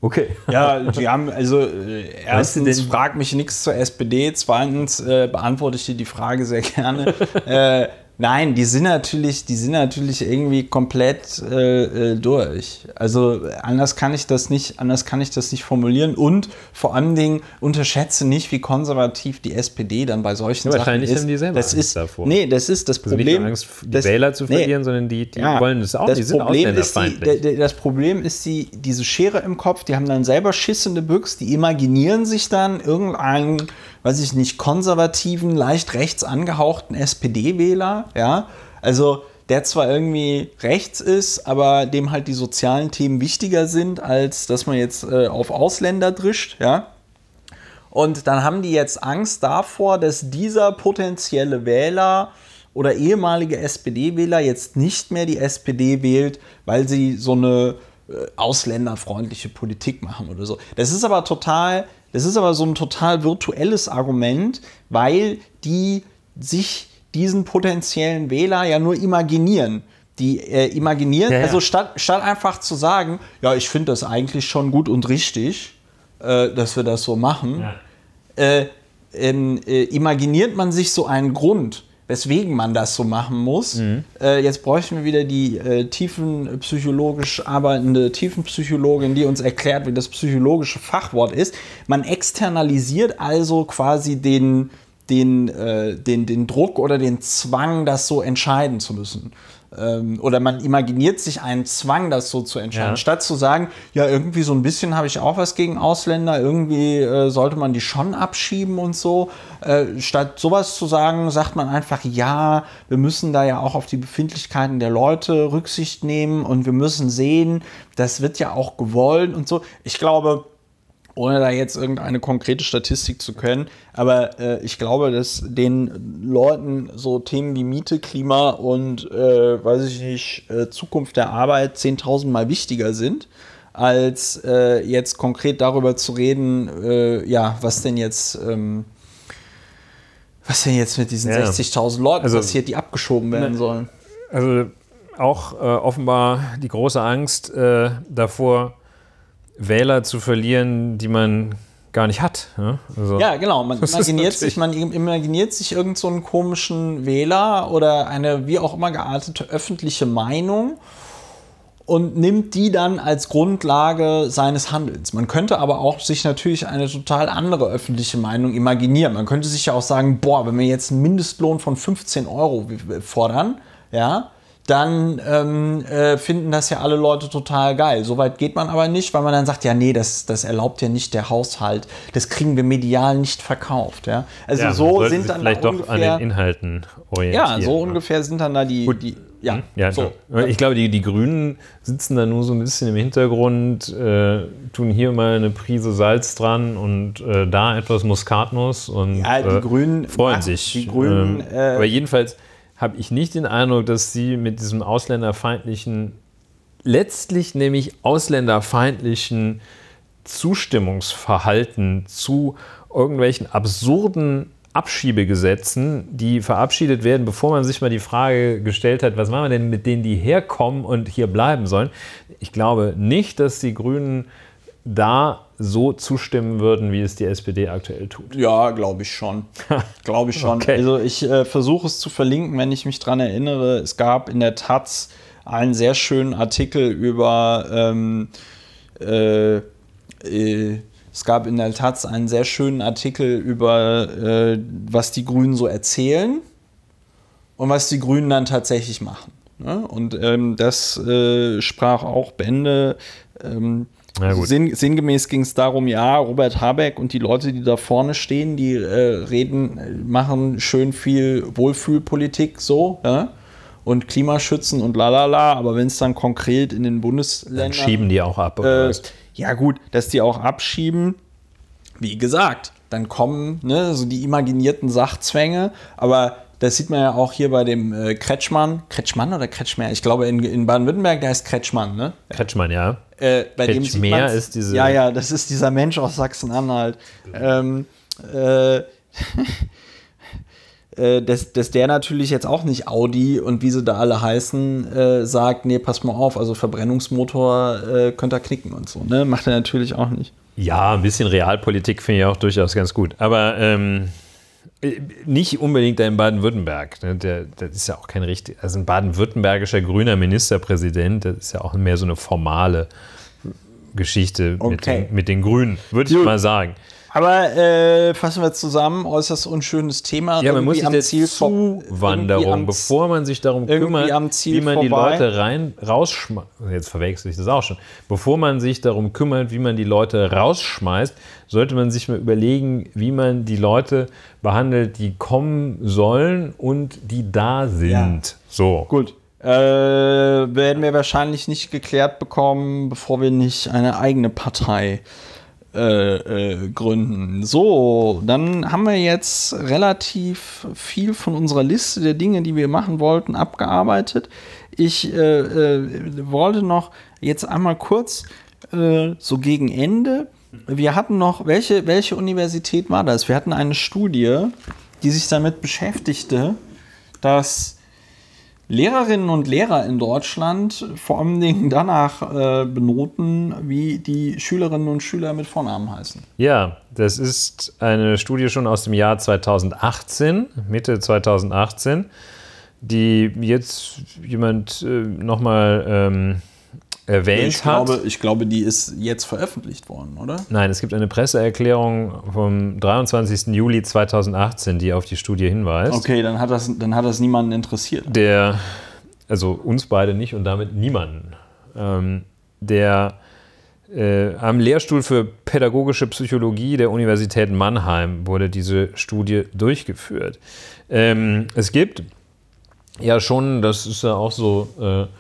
A: Okay. Ja, die haben, also äh, erstens weißt du frag mich nichts zur SPD, zweitens äh, beantworte ich dir die Frage sehr gerne. <laughs> äh, Nein, die sind natürlich, die sind natürlich irgendwie komplett äh, äh, durch. Also anders kann ich das nicht, anders kann ich das nicht formulieren. Und vor allen Dingen unterschätze nicht, wie konservativ die SPD dann bei solchen ja, wahrscheinlich Sachen ist. Haben die selber das Angst ist, davor. Nee, das ist das Problem. Also nicht Angst, die das, Wähler zu verlieren, nee, sondern die, die ja, wollen das auch. Das die sind Problem ist die, das Problem ist die, diese Schere im Kopf. Die haben dann selber schissende Büchs. Die imaginieren sich dann irgendeinen weiß ich nicht, konservativen, leicht rechts angehauchten SPD-Wähler, ja, also der zwar irgendwie rechts ist, aber dem halt die sozialen Themen wichtiger sind, als dass man jetzt äh, auf Ausländer drischt, ja. Und dann haben die jetzt Angst davor, dass dieser potenzielle Wähler oder ehemalige SPD-Wähler jetzt nicht mehr die SPD wählt, weil sie so eine äh, ausländerfreundliche Politik machen oder so. Das ist aber total das ist aber so ein total virtuelles Argument, weil die sich diesen potenziellen Wähler ja nur imaginieren. Die äh, imaginieren, ja, ja. also statt, statt einfach zu sagen, ja, ich finde das eigentlich schon gut und richtig, äh, dass wir das so machen, ja. äh, äh imaginiert man sich so einen Grund weswegen man das so machen muss. Mhm. Äh, jetzt bräuchten wir wieder die äh, tiefenpsychologisch arbeitende Tiefenpsychologin, die uns erklärt, wie das psychologische Fachwort ist. Man externalisiert also quasi den, den, äh, den, den Druck oder den Zwang, das so entscheiden zu müssen ähm, oder man imaginiert sich einen Zwang, das so zu entscheiden, ja. statt zu sagen, ja, irgendwie so ein bisschen habe ich auch was gegen Ausländer, irgendwie äh, sollte man die schon abschieben und so. Äh, statt sowas zu sagen, sagt man einfach, ja, wir müssen da ja auch auf die Befindlichkeiten der Leute Rücksicht nehmen und wir müssen sehen, das wird ja auch gewollt und so. Ich glaube, ohne da jetzt irgendeine konkrete Statistik zu können. Aber äh, ich glaube, dass den Leuten so Themen wie Miete, Klima und, äh, weiß ich nicht, äh, Zukunft der Arbeit 10.000 Mal wichtiger sind, als äh, jetzt konkret darüber zu reden, äh, ja, was denn jetzt. Ähm, was denn jetzt mit diesen ja. 60.000 Leuten also, passiert, die abgeschoben werden ne, sollen?
B: Also auch äh, offenbar die große Angst davor, Wähler zu verlieren, die man gar nicht hat. Ja, also ja genau. Man <laughs> imaginiert, sich,
A: man imaginiert sich irgend so komischen Wähler oder eine wie auch immer geartete öffentliche Meinung und nimmt die dann als Grundlage seines Handelns. Man könnte aber auch sich natürlich eine total andere öffentliche Meinung imaginieren. Man könnte sich ja auch sagen, boah, wenn wir jetzt einen Mindestlohn von 15 Euro fordern, ja, dann ähm, äh, finden das ja alle Leute total geil. So weit geht man aber nicht, weil man dann sagt, ja, nee, das, das erlaubt ja nicht der Haushalt. Das kriegen wir medial nicht verkauft. Ja? Also ja, so sind dann vielleicht da ungefähr, doch an den
B: Inhalten orientiert. Ja, ne? so ne?
A: ungefähr sind dann da die, Gut. die ja, hm? ja, so. Genau. Ich
B: glaube, die, die Grünen sitzen da nur so ein bisschen im Hintergrund, äh, tun hier mal eine Prise Salz dran und äh, da etwas Muskatnuss und ja, die äh, Grünen, freuen sich. Die Grünen, ähm, äh, aber jedenfalls habe ich nicht den Eindruck, dass sie mit diesem ausländerfeindlichen, letztlich nämlich ausländerfeindlichen Zustimmungsverhalten zu irgendwelchen absurden Abschiebegesetzen, die verabschiedet werden, bevor man sich mal die Frage gestellt hat, was machen wir denn mit denen, die herkommen und hier bleiben sollen. Ich glaube nicht, dass die Grünen da so zustimmen würden, wie es die SPD aktuell
A: tut. Ja, glaube ich schon. glaube ich schon. Okay. Also ich äh, versuche es zu verlinken, wenn ich mich daran erinnere. Es gab in der Taz einen sehr schönen Artikel über ähm, äh, äh, es gab in der Taz einen sehr schönen Artikel über äh, was die Grünen so erzählen und was die Grünen dann tatsächlich machen. Ne? Und ähm, das äh, sprach auch Bände. Ähm, Sinn, sinngemäß ging es darum, ja, Robert Habeck und die Leute, die da vorne stehen, die äh, reden, machen schön viel Wohlfühlpolitik so ja? und Klimaschützen und lalala, aber wenn es dann konkret in den Bundesländern. Dann schieben die auch ab. Äh, ja, gut, dass die auch abschieben, wie gesagt, dann kommen ne, so die imaginierten Sachzwänge, aber das sieht man ja auch hier bei dem äh, Kretschmann. Kretschmann oder Kretschmer? Ich glaube, in, in Baden-Württemberg, der heißt Kretschmann, ne? Kretschmann, ja. Äh, bei Kretschmer dem ist diese. Ja, ja, das ist dieser Mensch aus Sachsen-Anhalt. Ähm, äh, <laughs> äh, dass, dass der natürlich jetzt auch nicht Audi und wie sie da alle heißen, äh, sagt, nee, pass mal auf, also Verbrennungsmotor äh, könnt ihr knicken und so. Ne? Macht er natürlich auch nicht.
B: Ja, ein bisschen Realpolitik finde ich auch durchaus ganz gut. Aber ähm, nicht unbedingt in Baden-Württemberg. Ne? Der, das ist ja auch kein richtig. Also ein baden-württembergischer grüner Ministerpräsident, das ist ja auch mehr so eine formale Geschichte okay. mit, den, mit, den, Grünen, würde ich mal sagen.
A: Aber äh, fassen wir zusammen, äußerst unschönes Thema. Ja, man muss sich der Ziel Zuwanderung, am, bevor man sich darum kümmert, wie man vorbei. die Leute
B: rein rausschmeißt. Jetzt verwechsel ich das auch schon. Bevor man sich darum kümmert, wie man die Leute rausschmeißt, sollte man sich mal überlegen, wie man die Leute behandelt, die kommen sollen und die da sind. Ja. So.
A: Gut. Äh, werden wir wahrscheinlich nicht geklärt bekommen, bevor wir nicht eine eigene Partei äh, äh, äh, gründen. So, dann haben wir jetzt relativ viel von unserer Liste der Dinge, die wir machen wollten, abgearbeitet. Ich äh, äh wollte noch jetzt einmal kurz äh, so gegen Ende. Wir hatten noch, welche, welche Universität war das? Wir hatten eine Studie, die sich damit beschäftigte, dass Lehrerinnen und Lehrer in Deutschland vor allen Dingen danach äh, benoten, wie die Schülerinnen und Schüler mit Vornamen heißen.
B: Ja, das ist eine Studie schon aus dem Jahr 2018, Mitte 2018, die jetzt jemand äh, nochmal ähm, erwähnt ich hat. Glaube,
A: ich glaube, die ist jetzt veröffentlicht worden, oder?
B: Nein, es gibt eine Presseerklärung vom 23. Juli 2018, die auf die Studie hinweist. Okay, dann hat das, dann hat das niemanden interessiert. Der, also uns beide nicht und damit niemanden. Ähm, der äh, am Lehrstuhl für pädagogische Psychologie der Universität Mannheim wurde diese Studie durchgeführt. Ähm, es gibt ja schon, das ist ja auch so. Äh,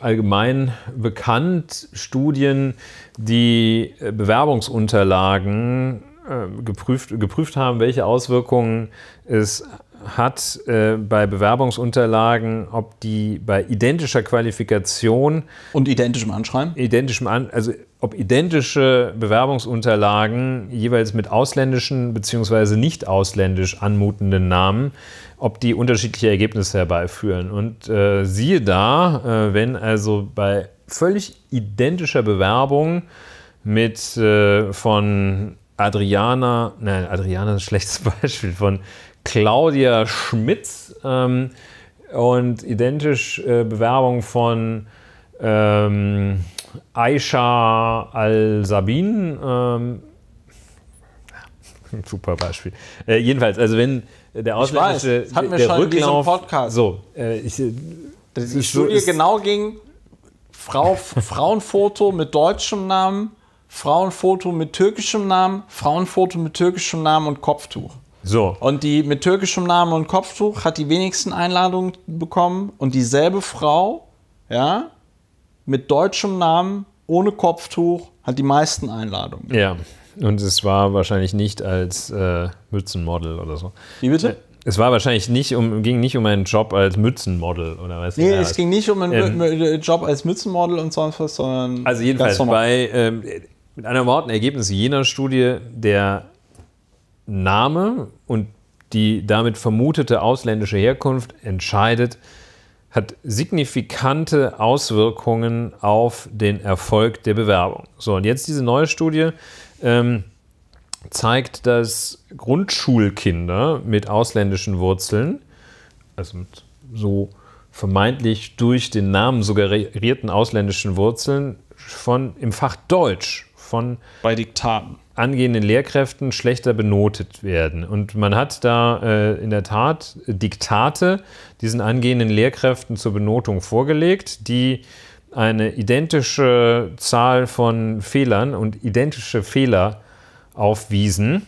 B: allgemein bekannt Studien, die äh, Bewerbungsunterlagen äh, geprüft, geprüft haben, welche Auswirkungen es hat äh, bei Bewerbungsunterlagen, ob die bei identischer Qualifikation und identischem Anschreiben, identischem An also ob identische Bewerbungsunterlagen jeweils mit ausländischen bzw. nicht ausländisch anmutenden Namen, ob die unterschiedliche Ergebnisse herbeiführen. Und äh, siehe da, äh, wenn also bei völlig identischer Bewerbung mit äh, von Adriana, nein, Adriana ist ein schlechtes <laughs> Beispiel, von Claudia Schmitz ähm, und identisch äh, Bewerbung von ähm, Aisha al-Sabin, ähm, <laughs> super Beispiel. Äh, jedenfalls, also wenn der ausländische ich weiß, der, der Rücklauf, Podcast. So,
A: äh, ich, äh, das die Studie so, genau ging Frau, Frauenfoto mit deutschem Namen, Frauenfoto mit türkischem Namen, Frauenfoto mit türkischem Namen und Kopftuch. So. Und die mit türkischem Namen und Kopftuch hat die wenigsten Einladungen bekommen und dieselbe Frau, ja, mit deutschem Namen, ohne Kopftuch, hat die meisten Einladungen.
B: Ja, und es war wahrscheinlich nicht als äh, Mützenmodel oder so. Wie bitte? Äh, es war wahrscheinlich nicht um, ging nicht um einen Job als Mützenmodel oder was? Nee, es ging nicht um einen ähm,
A: äh, Job als Mützenmodel und sonst was, sondern. Also jedenfalls bei,
B: ähm, mit anderen Worten, Ergebnis jener Studie, der Name und die damit vermutete ausländische Herkunft entscheidet hat signifikante Auswirkungen auf den Erfolg der Bewerbung. So, und jetzt diese neue Studie ähm, zeigt, dass Grundschulkinder mit ausländischen Wurzeln, also mit so vermeintlich durch den Namen suggerierten ausländischen Wurzeln, von im Fach Deutsch von bei Diktaten angehenden Lehrkräften schlechter benotet werden. Und man hat da äh, in der Tat Diktate diesen angehenden Lehrkräften zur Benotung vorgelegt, die eine identische Zahl von Fehlern und identische Fehler aufwiesen.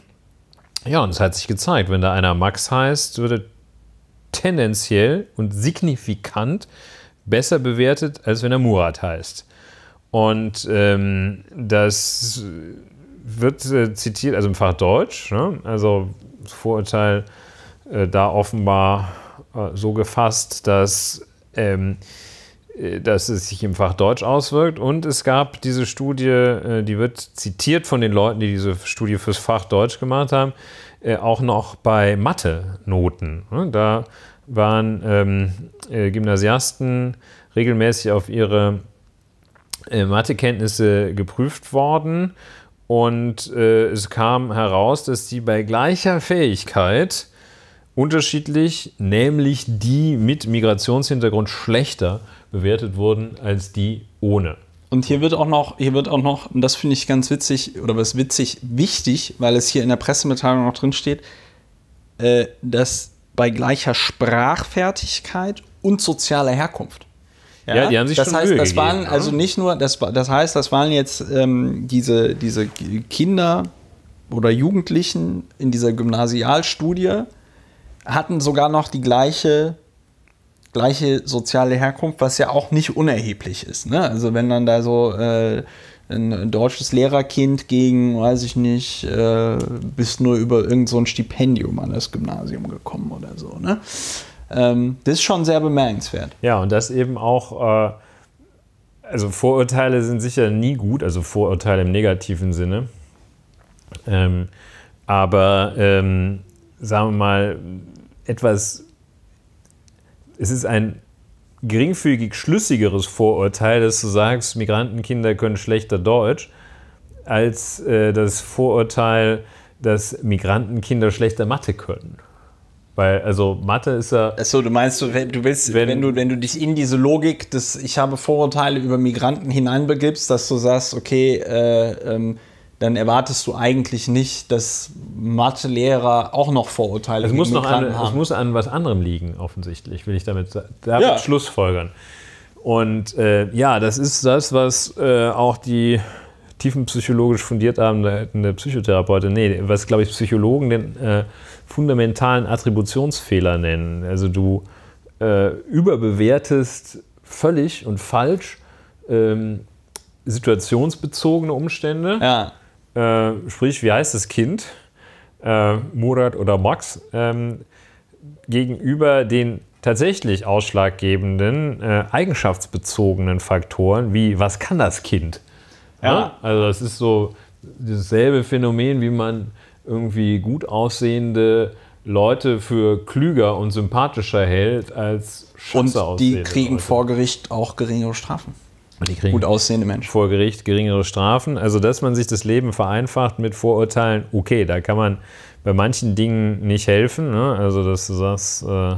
B: Ja, und es hat sich gezeigt, wenn da einer Max heißt, würde tendenziell und signifikant besser bewertet, als wenn er Murat heißt. Und ähm, das wird äh, zitiert, also im Fach Deutsch, ne? also das Vorurteil äh, da offenbar äh, so gefasst, dass, ähm, äh, dass es sich im Fach Deutsch auswirkt. Und es gab diese Studie, äh, die wird zitiert von den Leuten, die diese Studie fürs Fach Deutsch gemacht haben, äh, auch noch bei Mathe-Noten. Ne? Da waren ähm, Gymnasiasten regelmäßig auf ihre Mathekenntnisse geprüft worden und äh, es kam heraus, dass die bei gleicher Fähigkeit unterschiedlich, nämlich die mit Migrationshintergrund schlechter bewertet wurden als die ohne. Und
A: hier wird auch noch, hier wird auch noch, und das finde ich ganz witzig, oder was witzig, wichtig, weil es hier in der Pressemitteilung noch drin steht, äh, dass bei gleicher Sprachfertigkeit und sozialer Herkunft. Ja, die haben sich das schon heißt, Mühe das gegeben, waren also ne? nicht nur, das, das heißt, das waren jetzt ähm, diese, diese Kinder oder Jugendlichen in dieser Gymnasialstudie hatten sogar noch die gleiche gleiche soziale Herkunft, was ja auch nicht unerheblich ist. Ne? Also wenn dann da so äh, ein deutsches Lehrerkind gegen, weiß ich nicht, äh, bist nur über irgendein so Stipendium an das Gymnasium gekommen oder so. Ne? Ähm, das ist schon sehr bemerkenswert. Ja, und das eben auch, äh, also Vorurteile
B: sind sicher nie gut, also Vorurteile im negativen Sinne. Ähm, aber ähm, sagen wir mal, etwas, es ist ein geringfügig schlüssigeres Vorurteil, dass du sagst, Migrantenkinder können schlechter Deutsch, als äh, das Vorurteil,
A: dass Migrantenkinder schlechter Mathe können. Weil, also Mathe ist ja. Achso, du meinst, du, willst, wenn, wenn, du, wenn du dich in diese Logik des Ich habe Vorurteile über Migranten hineinbegibst, dass du sagst, okay, äh, ähm, dann erwartest du eigentlich nicht, dass Mathelehrer auch noch Vorurteile es muss noch an, haben. Es muss
B: an was anderem liegen, offensichtlich, will ich damit, damit ja. schlussfolgern. Und äh, ja, das ist das, was äh, auch die tiefenpsychologisch fundiert haben, eine Psychotherapeutin, nee, was glaube ich Psychologen den äh, fundamentalen Attributionsfehler nennen. Also du äh, überbewertest völlig und falsch ähm, situationsbezogene Umstände. Ja. Äh, sprich, wie heißt das Kind? Äh, Murat oder Max, ähm, gegenüber den tatsächlich ausschlaggebenden, äh, eigenschaftsbezogenen Faktoren, wie was kann das Kind? Ja. Ne? Also das ist so dasselbe Phänomen, wie man irgendwie gut aussehende Leute für klüger und sympathischer hält
A: als Schütze Und die kriegen Leute. vor Gericht auch geringere Strafen. die kriegen gut aussehende
B: Menschen. Vor Gericht geringere Strafen. Also, dass man sich das Leben vereinfacht mit Vorurteilen, okay, da kann
A: man bei manchen Dingen nicht helfen. Ne? Also, dass du sagst, äh,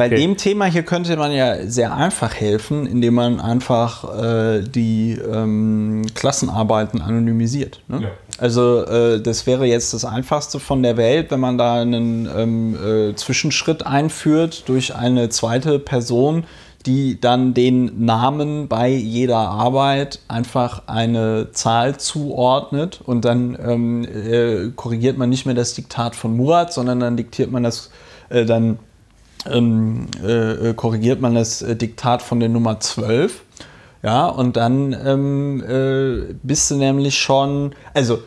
A: bei okay. dem Thema hier könnte man ja sehr einfach helfen, indem man einfach äh, die ähm, Klassenarbeiten anonymisiert. Ne? Ja. Also äh, das wäre jetzt das Einfachste von der Welt, wenn man da einen ähm, äh, Zwischenschritt einführt durch eine zweite Person, die dann den Namen bei jeder Arbeit einfach eine Zahl zuordnet und dann ähm, äh, korrigiert man nicht mehr das Diktat von Murat, sondern dann diktiert man das, äh, dann ähm, äh, äh, korrigiert man das äh, Diktat von der Nummer 12. Ja, und dann ähm, äh, bist du nämlich schon, also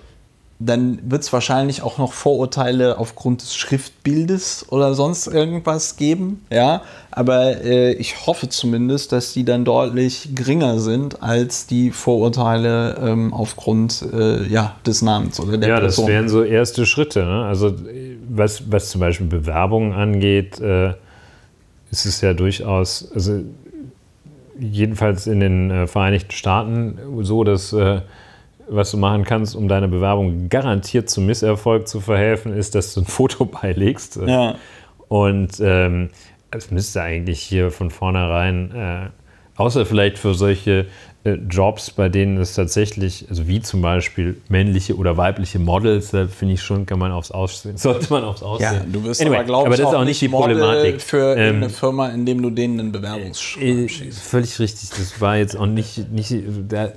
A: dann wird es wahrscheinlich auch noch Vorurteile aufgrund des Schriftbildes oder sonst irgendwas geben. Ja, aber äh, ich hoffe zumindest, dass die dann deutlich geringer sind als die Vorurteile ähm, aufgrund äh, ja, des Namens oder der ja, Person. Ja, das wären so erste Schritte.
B: Ne? Also was, was zum Beispiel Bewerbungen angeht, äh, ist es ja durchaus, also jedenfalls in den äh, Vereinigten Staaten so, dass äh, was du machen kannst, um deine Bewerbung garantiert zum Misserfolg zu verhelfen, ist, dass du ein <laughs> Foto beilegst. Ja. Und ähm, müsste eigentlich hier von vornherein, äh, außer vielleicht für solche äh, Jobs, bei denen es tatsächlich, also wie zum Beispiel männliche oder weibliche Models, da finde ich schon, kann man aufs Aussehen, <laughs> sollte man aufs Aussehen. Ja, du wirst anyway, aber glauben, aber das ist auch nicht die Model Problematik. Für ähm, eine
A: Firma, indem du denen einen Bewerbungsschreiben äh,
B: Völlig richtig, das war jetzt auch nicht, nicht da,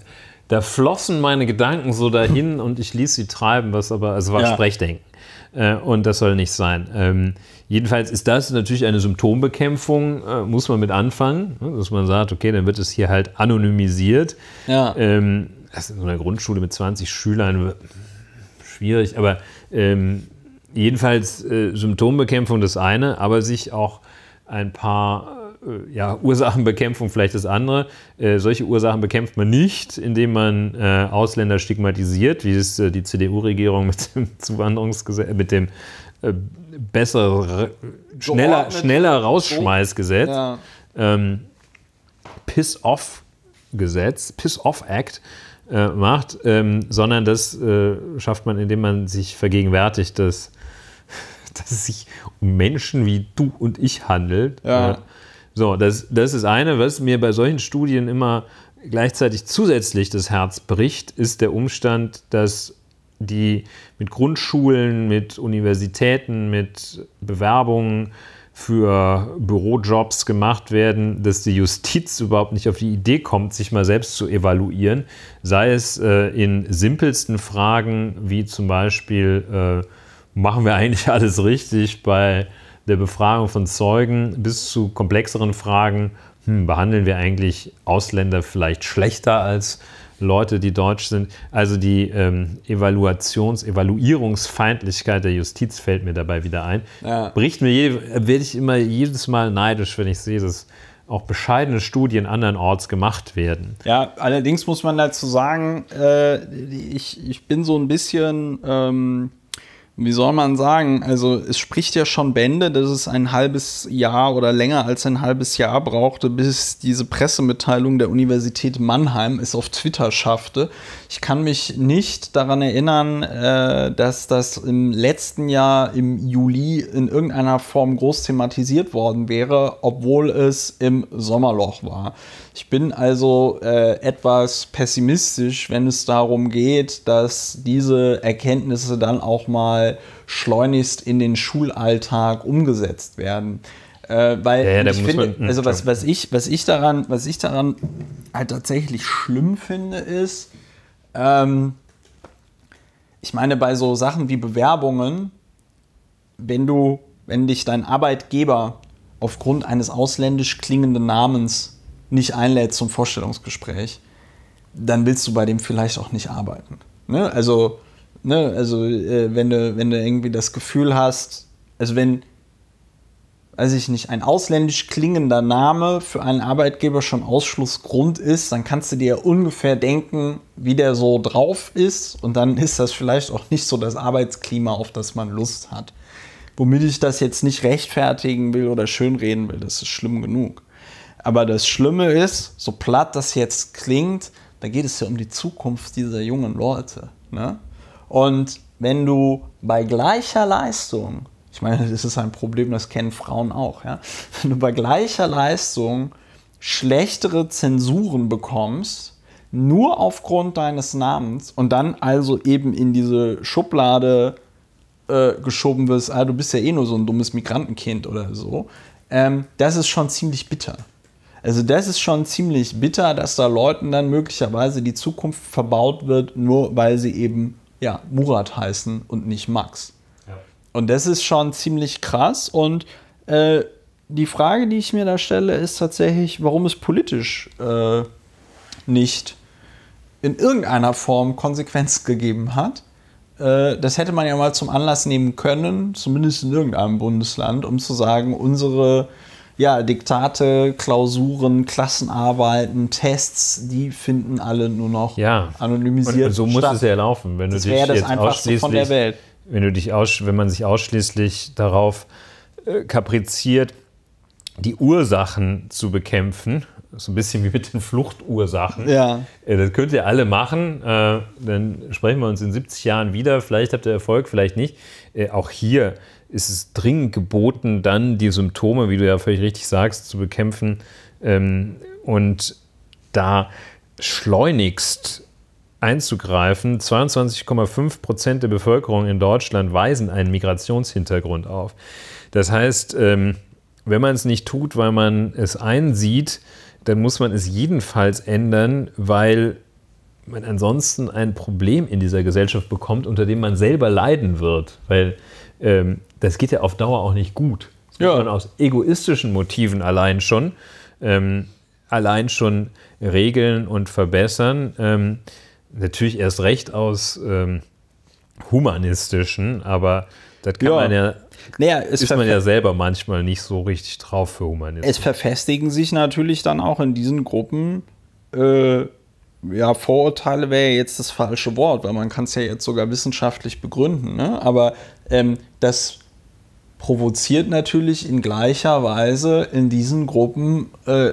B: da flossen meine Gedanken so dahin <laughs> und ich ließ sie treiben, was aber, also war ja. Sprechdenken. Äh, und das soll nicht sein. Ähm, jedenfalls ist das natürlich eine Symptombekämpfung, äh, muss man mit anfangen, ne, dass man sagt, okay, dann wird es hier halt anonymisiert. Ja. Ähm, das ist in so einer Grundschule mit 20 Schülern schwierig, aber ähm, jedenfalls äh, Symptombekämpfung das eine, aber sich auch ein paar äh, ja, <laughs> Ursachenbekämpfung vielleicht das andere. Äh, solche Ursachen bekämpft man nicht, indem man äh, Ausländer stigmatisiert, wie es äh, die CDU-Regierung mit dem <laughs> Zuwanderungsgesetz, mit dem äh, besser, schneller, schneller Rausschmeißgesetz, ja. ähm, Piss-Off-Gesetz, Piss-Off-Act äh, macht, ähm, sondern das schafft man, indem man sich vergegenwärtigt, dass, <laughs> dass es sich um Menschen wie du und ich handelt. Ja so, das, das ist eine. Was mir bei solchen Studien immer gleichzeitig zusätzlich das Herz bricht, ist der Umstand, dass die mit Grundschulen, mit Universitäten, mit Bewerbungen für Bürojobs gemacht werden, dass die Justiz überhaupt nicht auf die Idee kommt, sich mal selbst zu evaluieren, sei es äh, in simpelsten Fragen wie zum Beispiel, äh, machen wir eigentlich alles richtig bei der Befragung von Zeugen bis zu komplexeren Fragen, hm, behandeln wir eigentlich Ausländer vielleicht schlechter als Leute, die deutsch sind. Also die ähm, Evaluations-, Evaluierungsfeindlichkeit der Justiz fällt mir dabei wieder ein. Ja. Bricht mir, werde ich immer jedes Mal neidisch, wenn ich sehe, dass auch bescheidene Studien andernorts gemacht werden.
A: Ja, allerdings muss man dazu sagen, äh, ich, ich bin so ein bisschen... Ähm wie soll man sagen, also es spricht ja schon Bände, dass es ein halbes Jahr oder länger als ein halbes Jahr brauchte, bis diese Pressemitteilung der Universität Mannheim es auf Twitter schaffte. Ich kann mich nicht daran erinnern, äh, dass das im letzten Jahr im Juli in irgendeiner Form groß thematisiert worden wäre, obwohl es im Sommerloch war. Ich bin also äh, etwas pessimistisch, wenn es darum geht, dass diese Erkenntnisse dann auch mal schleunigst in den Schulalltag umgesetzt werden. Äh, weil ja, ja, ich finde, man, hm, also was, was, ich, was, ich daran, was ich daran halt tatsächlich schlimm finde, ist, ähm, ich meine, bei so Sachen wie Bewerbungen, wenn du, wenn dich dein Arbeitgeber aufgrund eines ausländisch klingenden Namens nicht einlädt zum Vorstellungsgespräch, dann willst du bei dem vielleicht auch nicht arbeiten. Ne? Also, ne? also äh, wenn, du, wenn du irgendwie das Gefühl hast, also wenn, weiß ich nicht, ein ausländisch klingender Name für einen Arbeitgeber schon Ausschlussgrund ist, dann kannst du dir ungefähr denken, wie der so drauf ist und dann <laughs> ist das vielleicht auch nicht so das Arbeitsklima, auf das man Lust hat. Womit ich das jetzt nicht rechtfertigen will oder schönreden will, das ist schlimm genug. Aber das Schlimme ist, so platt das jetzt klingt, da geht es ja um die Zukunft dieser jungen Leute. Ne? Und wenn du bei gleicher Leistung, ich meine, das ist ein Problem, das kennen Frauen auch, ja? wenn du bei gleicher Leistung schlechtere Zensuren bekommst, nur aufgrund deines Namens und dann also eben in diese Schublade äh, geschoben wirst, ah, du bist ja eh nur so ein dummes Migrantenkind oder so, ähm, das ist schon ziemlich bitter. Also das ist schon ziemlich bitter, dass da Leuten dann möglicherweise die Zukunft verbaut wird, nur weil sie eben ja, Murat heißen und nicht Max. Und das ist schon ziemlich krass. Und äh, die Frage, die ich mir da stelle, ist tatsächlich, warum es politisch äh, nicht in irgendeiner Form Konsequenz gegeben hat. Äh, das hätte man ja mal zum Anlass nehmen können, zumindest in irgendeinem Bundesland, um zu sagen, unsere ja, Diktate, Klausuren, Klassenarbeiten, Tests, die finden alle nur noch ja. anonymisiert. Und, so muss es ja laufen, wenn das du dich das jetzt ausschließlich, von der Welt.
B: Wenn du dich aus, wenn man sich ausschließlich darauf äh, kapriziert, die Ursachen zu bekämpfen, so ein bisschen wie mit den Fluchtursachen. Ja. Äh, das könnt ihr alle machen. Äh, dann sprechen wir uns in 70 Jahren wieder. Vielleicht habt ihr Erfolg, vielleicht nicht. Äh, auch hier ist es dringend geboten, dann die Symptome, wie du ja völlig richtig sagst, zu bekämpfen ähm, und da schleunigst einzugreifen. 22,5 Prozent der Bevölkerung in Deutschland weisen einen Migrationshintergrund auf. Das heißt, ähm, wenn man es nicht tut, weil man es einsieht, dann muss man es jedenfalls ändern, weil man ansonsten ein Problem in dieser Gesellschaft bekommt, unter dem man selber leiden wird. Weil ähm, das geht ja auf Dauer auch nicht gut. Ja. Und aus egoistischen Motiven allein schon, ähm, allein schon regeln und verbessern. Ähm, natürlich erst recht aus ähm, humanistischen, aber das kann ja. man ja naja, ist man ja selber manchmal nicht so richtig drauf für Humanismus. Es
A: verfestigen sich natürlich dann auch in diesen Gruppen äh, ja, Vorurteile wäre ja jetzt das falsche Wort, weil man kann es ja jetzt sogar wissenschaftlich begründen. Ne? Aber ähm, das provoziert natürlich in gleicher Weise in diesen Gruppen äh,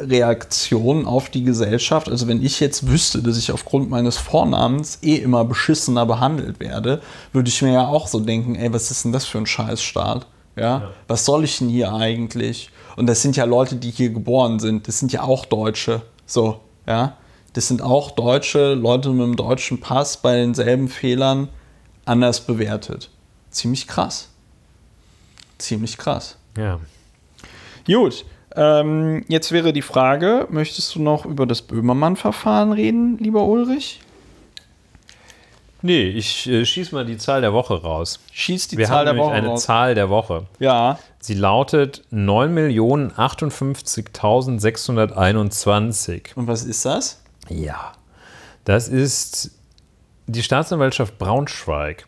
A: Reaktionen auf die Gesellschaft. Also wenn ich jetzt wüsste, dass ich aufgrund meines Vornamens eh immer beschissener behandelt werde, würde ich mir ja auch so denken, ey, was ist denn das für ein Scheißstaat? Ja? ja? Was soll ich denn hier eigentlich? Und das sind ja Leute, die hier geboren sind. Das sind ja auch Deutsche. So, ja das sind auch Deutsche, Leute mit einem deutschen Pass bei denselben Fehlern anders bewertet. Ziemlich krass. Ziemlich krass. Ja. Gut, ähm, jetzt wäre die Frage, möchtest du noch über das Böhmermann-Verfahren reden, lieber Ulrich?
B: Nee, ich äh, schieß mal die Zahl der Woche raus. Schieß die Wir Zahl der Woche eine raus. Zahl der Woche. Ja. Sie lautet 9.058.621. Und was ist das? Ja, das ist die Staatsanwaltschaft Braunschweig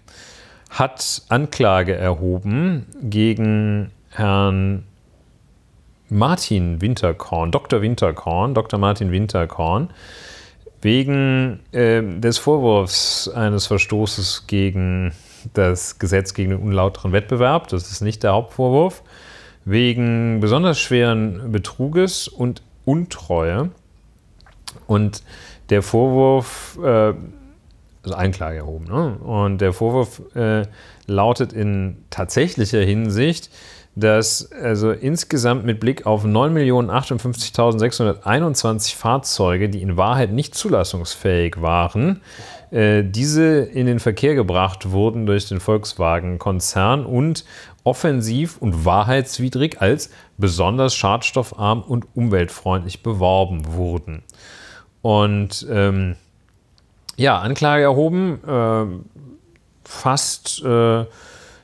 B: hat Anklage erhoben gegen Herrn Martin Winterkorn, Dr. Winterkorn, Dr. Martin Winterkorn, wegen äh, des Vorwurfs eines Verstoßes gegen das Gesetz gegen den unlauteren Wettbewerb. Das ist nicht der Hauptvorwurf. Wegen besonders schweren Betruges und Untreue und der Vorwurf, äh, also Einklage erhoben, ne? und der Vorwurf äh, lautet in tatsächlicher Hinsicht, dass also insgesamt mit Blick auf 9.058.621 Fahrzeuge, die in Wahrheit nicht zulassungsfähig waren, äh, diese in den Verkehr gebracht wurden durch den Volkswagen-Konzern und offensiv und wahrheitswidrig als besonders schadstoffarm und umweltfreundlich beworben wurden. Und ähm, ja, Anklage erhoben, äh, fast, äh,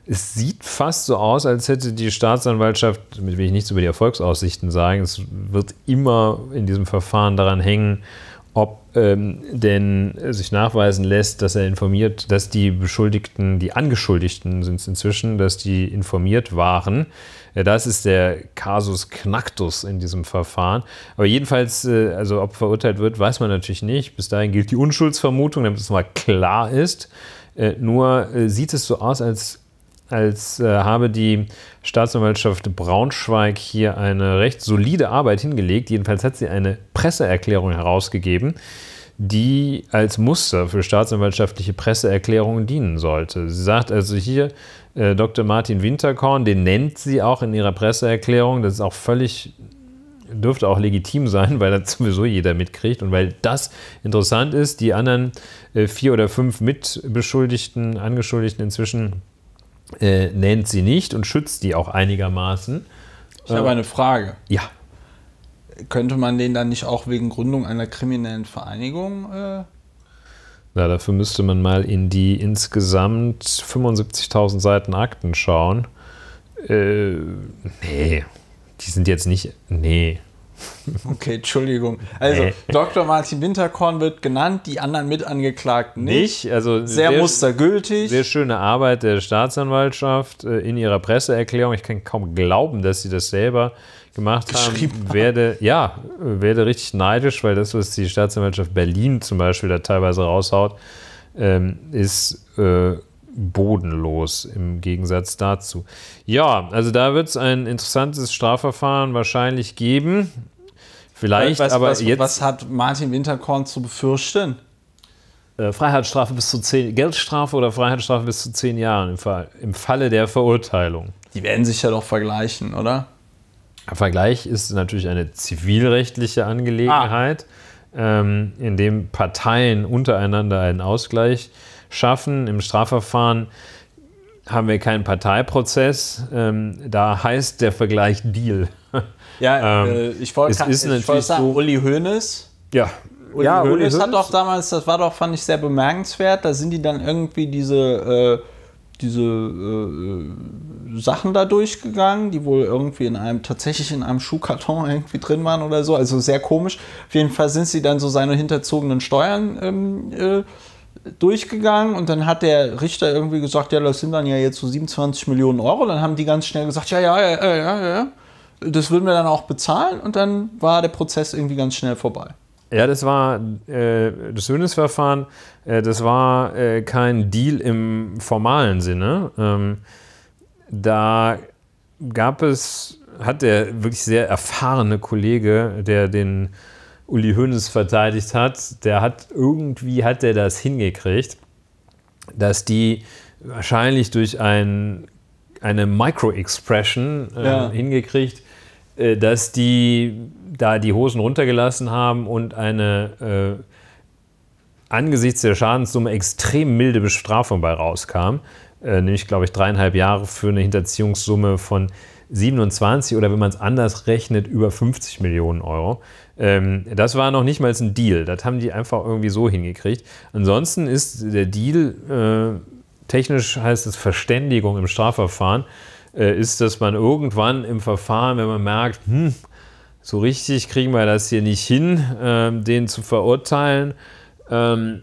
B: es sieht fast so aus, als hätte die Staatsanwaltschaft, damit will ich nichts über die Erfolgsaussichten sagen, es wird immer in diesem Verfahren daran hängen, ob ähm, denn sich nachweisen lässt, dass er informiert, dass die Beschuldigten, die Angeschuldigten sind es inzwischen, dass die informiert waren das ist der Kasus Knactus in diesem Verfahren. Aber jedenfalls, äh, also ob verurteilt wird, weiß man natürlich nicht. Bis dahin gilt die Unschuldsvermutung, damit es mal klar ist. Äh, nur äh, sieht es so aus, als als äh, habe die Staatsanwaltschaft Braunschweig hier eine recht solide Arbeit hingelegt. Jedenfalls hat sie eine Presseerklärung herausgegeben, die als Muster für staatsanwaltschaftliche Presseerklärungen dienen sollte. Sie sagt also hier, äh, Dr. Martin Winterkorn, den nennt sie auch in ihrer Presseerklärung, das ist auch völlig dürfte auch legitim sein, <laughs> weil das sowieso jeder mitkriegt und weil das interessant ist. Die anderen äh, vier oder fünf Mitbeschuldigten, Angeschuldigten inzwischen äh, nennt sie nicht und schützt die auch einigermaßen. Ich äh, habe eine Frage. Ja
A: könnte man den dann nicht auch wegen Gründung einer kriminellen Vereinigung? Äh?
B: Na, dafür müsste man mal in die insgesamt 75.000 Seiten Akten schauen. Äh, nee, die sind jetzt nicht. Nee. <laughs>
A: Okay, Entschuldigung. Also, nee. Dr. Martin Winterkorn wird genannt, die anderen Mitangeklagten nicht. nicht also sehr, sehr,
B: mustergültig. Sehr schöne Arbeit der Staatsanwaltschaft äh, in ihrer Presseerklärung. Ich kann kaum glauben, dass sie das selber gemacht haben, werde, ja, werde richtig neidisch, weil das, was die Staatsanwaltschaft Berlin zum Beispiel da teilweise raushaut, ähm, ist äh, bodenlos im Gegensatz dazu. Ja, also da wird es ein interessantes Strafverfahren wahrscheinlich geben. Vielleicht, was, aber was, jetzt. Was
A: hat Martin Winterkorn zu befürchten?
B: Äh, Freiheitsstrafe bis zu zehn, Geldstrafe oder Freiheitsstrafe bis zu zehn Jahren im, Fall, im Falle der Verurteilung. Die werden sich ja doch vergleichen, oder? Vergleich ist natürlich eine zivilrechtliche Angelegenheit, ah. in dem Parteien untereinander einen Ausgleich schaffen. Im Strafverfahren haben wir keinen Parteiprozess. Ähm, da heißt der Vergleich Deal. Ja, <laughs> ähm, äh, ich wollte wollt sagen, so,
A: Uli Hoeneß. Ja. Uli ja, Hoeneß, Uli Hoeneß hat doch damals, das war doch, fand ich sehr bemerkenswert, da sind die dann irgendwie diese äh, diese äh, äh, Sachen da durchgegangen, die wohl irgendwie in einem, tatsächlich in einem Schuhkarton irgendwie drin waren oder so. Also sehr komisch. Auf jeden Fall sind sie dann so seine hinterzogenen Steuern ähm, äh, durchgegangen und dann hat der Richter irgendwie gesagt, ja, das sind dann ja jetzt so 27 Millionen Euro. Dann haben die ganz schnell gesagt, ja, ja, ja, ja, ja, ja. Das würden wir dann auch bezahlen und dann war der Prozess irgendwie ganz schnell vorbei. Ja, das war äh, das
B: Höhnesverfahren, äh, das war äh, kein Deal im formalen Sinne. Ähm, da gab es, hat der wirklich sehr erfahrene Kollege, der den Uli Hoeneß verteidigt hat, der hat irgendwie hat der das hingekriegt, dass die wahrscheinlich durch ein, eine Micro-Expression äh, ja. hingekriegt, äh, dass die da die Hosen runtergelassen haben und eine äh, angesichts der Schadenssumme extrem milde Bestrafung bei rauskam, äh, nämlich glaube ich dreieinhalb Jahre für eine Hinterziehungssumme von 27 oder wenn man es anders rechnet, über 50 Millionen Euro. Ähm, das war noch nicht mal ein Deal. Das haben die einfach irgendwie so hingekriegt. Ansonsten ist der Deal, äh, technisch heißt es Verständigung im Strafverfahren, äh, ist, dass man irgendwann im Verfahren, wenn man merkt, hm, so richtig kriegen wir das hier nicht hin, ähm, den zu verurteilen. Ähm,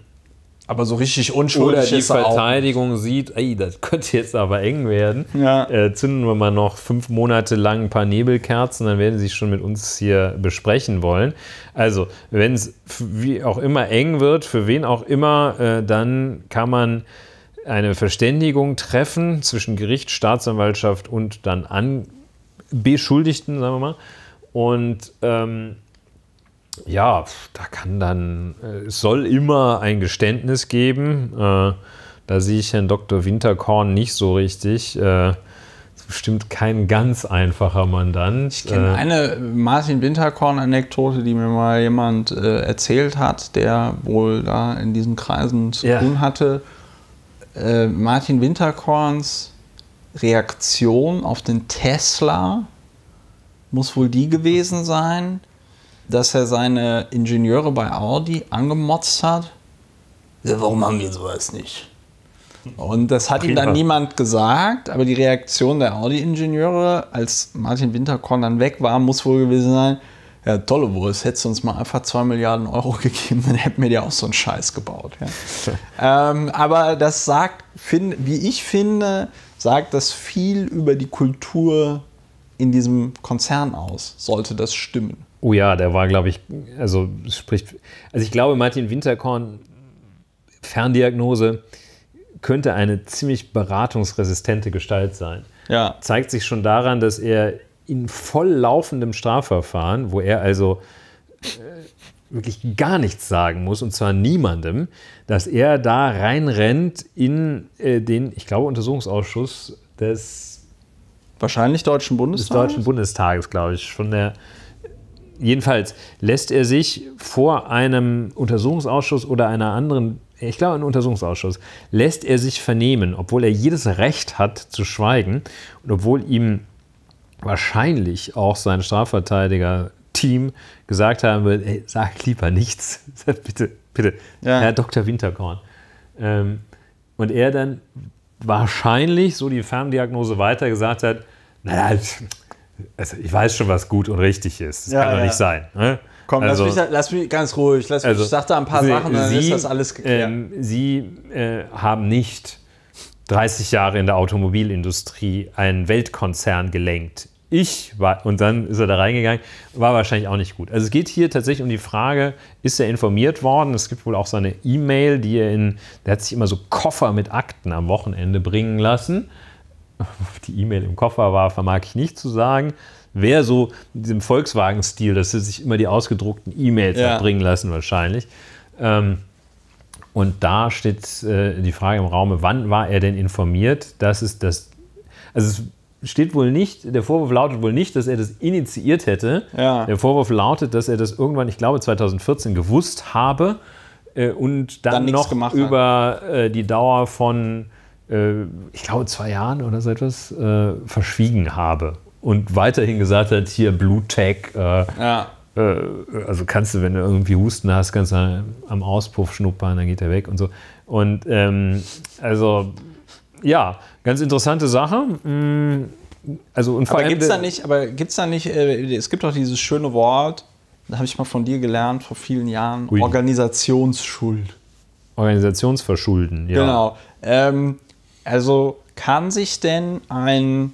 A: aber so richtig unschuldig oder die ist Verteidigung
B: auch. sieht, ey, das könnte jetzt aber eng werden. Ja. Äh, zünden wir mal noch fünf Monate lang ein paar Nebelkerzen, dann werden sie schon mit uns hier besprechen wollen. Also, wenn es wie auch immer eng wird, für wen auch immer, äh, dann kann man eine Verständigung treffen zwischen Gericht, Staatsanwaltschaft und dann an Beschuldigten, sagen wir mal. Und ähm, ja, da kann dann, äh, es soll immer ein Geständnis geben. Äh, da sehe ich Herrn Dr. Winterkorn nicht so richtig. Äh, bestimmt kein ganz einfacher Mandant. Ich kenne äh,
A: eine Martin Winterkorn-Anekdote, die mir mal jemand äh, erzählt hat, der wohl da in diesen Kreisen zu yeah. tun hatte. Äh, Martin Winterkorns Reaktion auf den Tesla muss wohl die gewesen sein, dass er seine Ingenieure bei Audi angemotzt hat. Warum haben wir sowas nicht? Und das hat ihm dann niemand gesagt, aber die Reaktion der Audi-Ingenieure, als Martin Winterkorn dann weg war, muss wohl gewesen sein, ja, tolle Wurst, hättest du uns mal einfach 2 Milliarden Euro <laughs> gegeben, dann hätten wir dir auch so einen Scheiß gebaut. Ja. <laughs> ähm, aber das sagt, find, wie ich finde, sagt das viel über die Kultur in diesem Konzern aus, sollte das stimmen.
B: Oh ja, der war, glaube ich, also spricht, also ich glaube, Martin Winterkorn, Ferndiagnose, könnte eine ziemlich beratungsresistente Gestalt sein. Ja. Zeigt sich schon daran, dass er in voll laufendem Strafverfahren, wo er also äh, wirklich gar nichts sagen muss, und zwar niemandem, dass er da reinrennt in äh, den, ich glaube, Untersuchungsausschuss des Wahrscheinlich Deutschen Bundestages? Des Deutschen Bundestages, glaube ich. Von der Jedenfalls lässt er sich vor einem Untersuchungsausschuss oder einer anderen, ich glaube, einem Untersuchungsausschuss, lässt er sich vernehmen, obwohl er jedes Recht hat zu schweigen und obwohl ihm wahrscheinlich auch sein Strafverteidiger-Team gesagt haben wird: ey, sag lieber nichts, <laughs> bitte, bitte, ja. Herr Dr. Winterkorn. Ähm, und er dann wahrscheinlich, so die Ferndiagnose weiter gesagt hat, naja, also ich weiß schon, was gut und richtig ist.
A: Das ja, kann doch ja. nicht sein. Ne? Komm, also, lass, mich, lass, mich, ganz ruhig. Lass mich, also, ich sag da ein paar Sie, Sachen, dann Sie, ist das
B: alles geklärt. Ähm, Sie äh, haben nicht 30 Jahre in der Automobilindustrie einen Weltkonzern gelenkt ich war, und dann ist er da reingegangen, war wahrscheinlich auch nicht gut. Also es geht hier tatsächlich um die Frage, ist er informiert worden? Es gibt wohl auch seine E-Mail, die er in, der hat sich immer so Koffer mit Akten am Wochenende bringen lassen. Die E-Mail im Koffer war, vermag ich nicht zu sagen. Wer so in diesem Volkswagen-Stil, dass er sich immer die ausgedruckten E-Mails ja. bringen lassen wahrscheinlich. Ähm, und da steht äh, die Frage im Raum, wann war er denn informiert, dass es das, also es steht wohl nicht, der Vorwurf lautet wohl nicht, dass er das initiiert hätte. Ja. Der Vorwurf lautet, dass er das irgendwann, ich glaube 2014, gewusst habe äh, und
A: dann, dann noch
B: über äh, die Dauer von, äh, ich glaube, zwei Jahren oder so etwas äh, verschwiegen habe und weiterhin gesagt hat, hier Bluetag, äh, ja. Äh, also kannst du, wenn du irgendwie Husten hast, kannst du am Auspuff schnuppern, dann geht er weg und so. Und ähm, also, ja, Ganz interessante
A: Sache. Mm, also und aber gibt es da nicht, aber gibt's da nicht äh, es gibt doch dieses schöne Wort, das habe ich mal von dir gelernt vor vielen Jahren, Ui. Organisationsschuld.
B: Organisationsverschulden, ja. Genau.
A: Ähm, also kann sich denn ein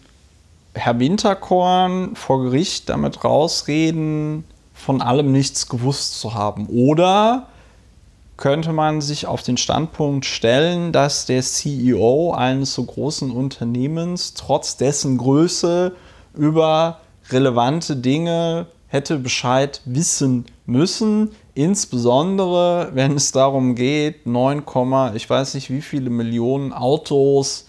A: Herr Winterkorn vor Gericht damit rausreden, von allem nichts gewusst zu haben? Oder könnte man sich auf den Standpunkt stellen, dass der CEO eines so großen Unternehmens trotz dessen Größe über relevante Dinge hätte Bescheid wissen müssen, insbesondere wenn es darum geht, 9, ich weiß nicht wie viele Millionen Autos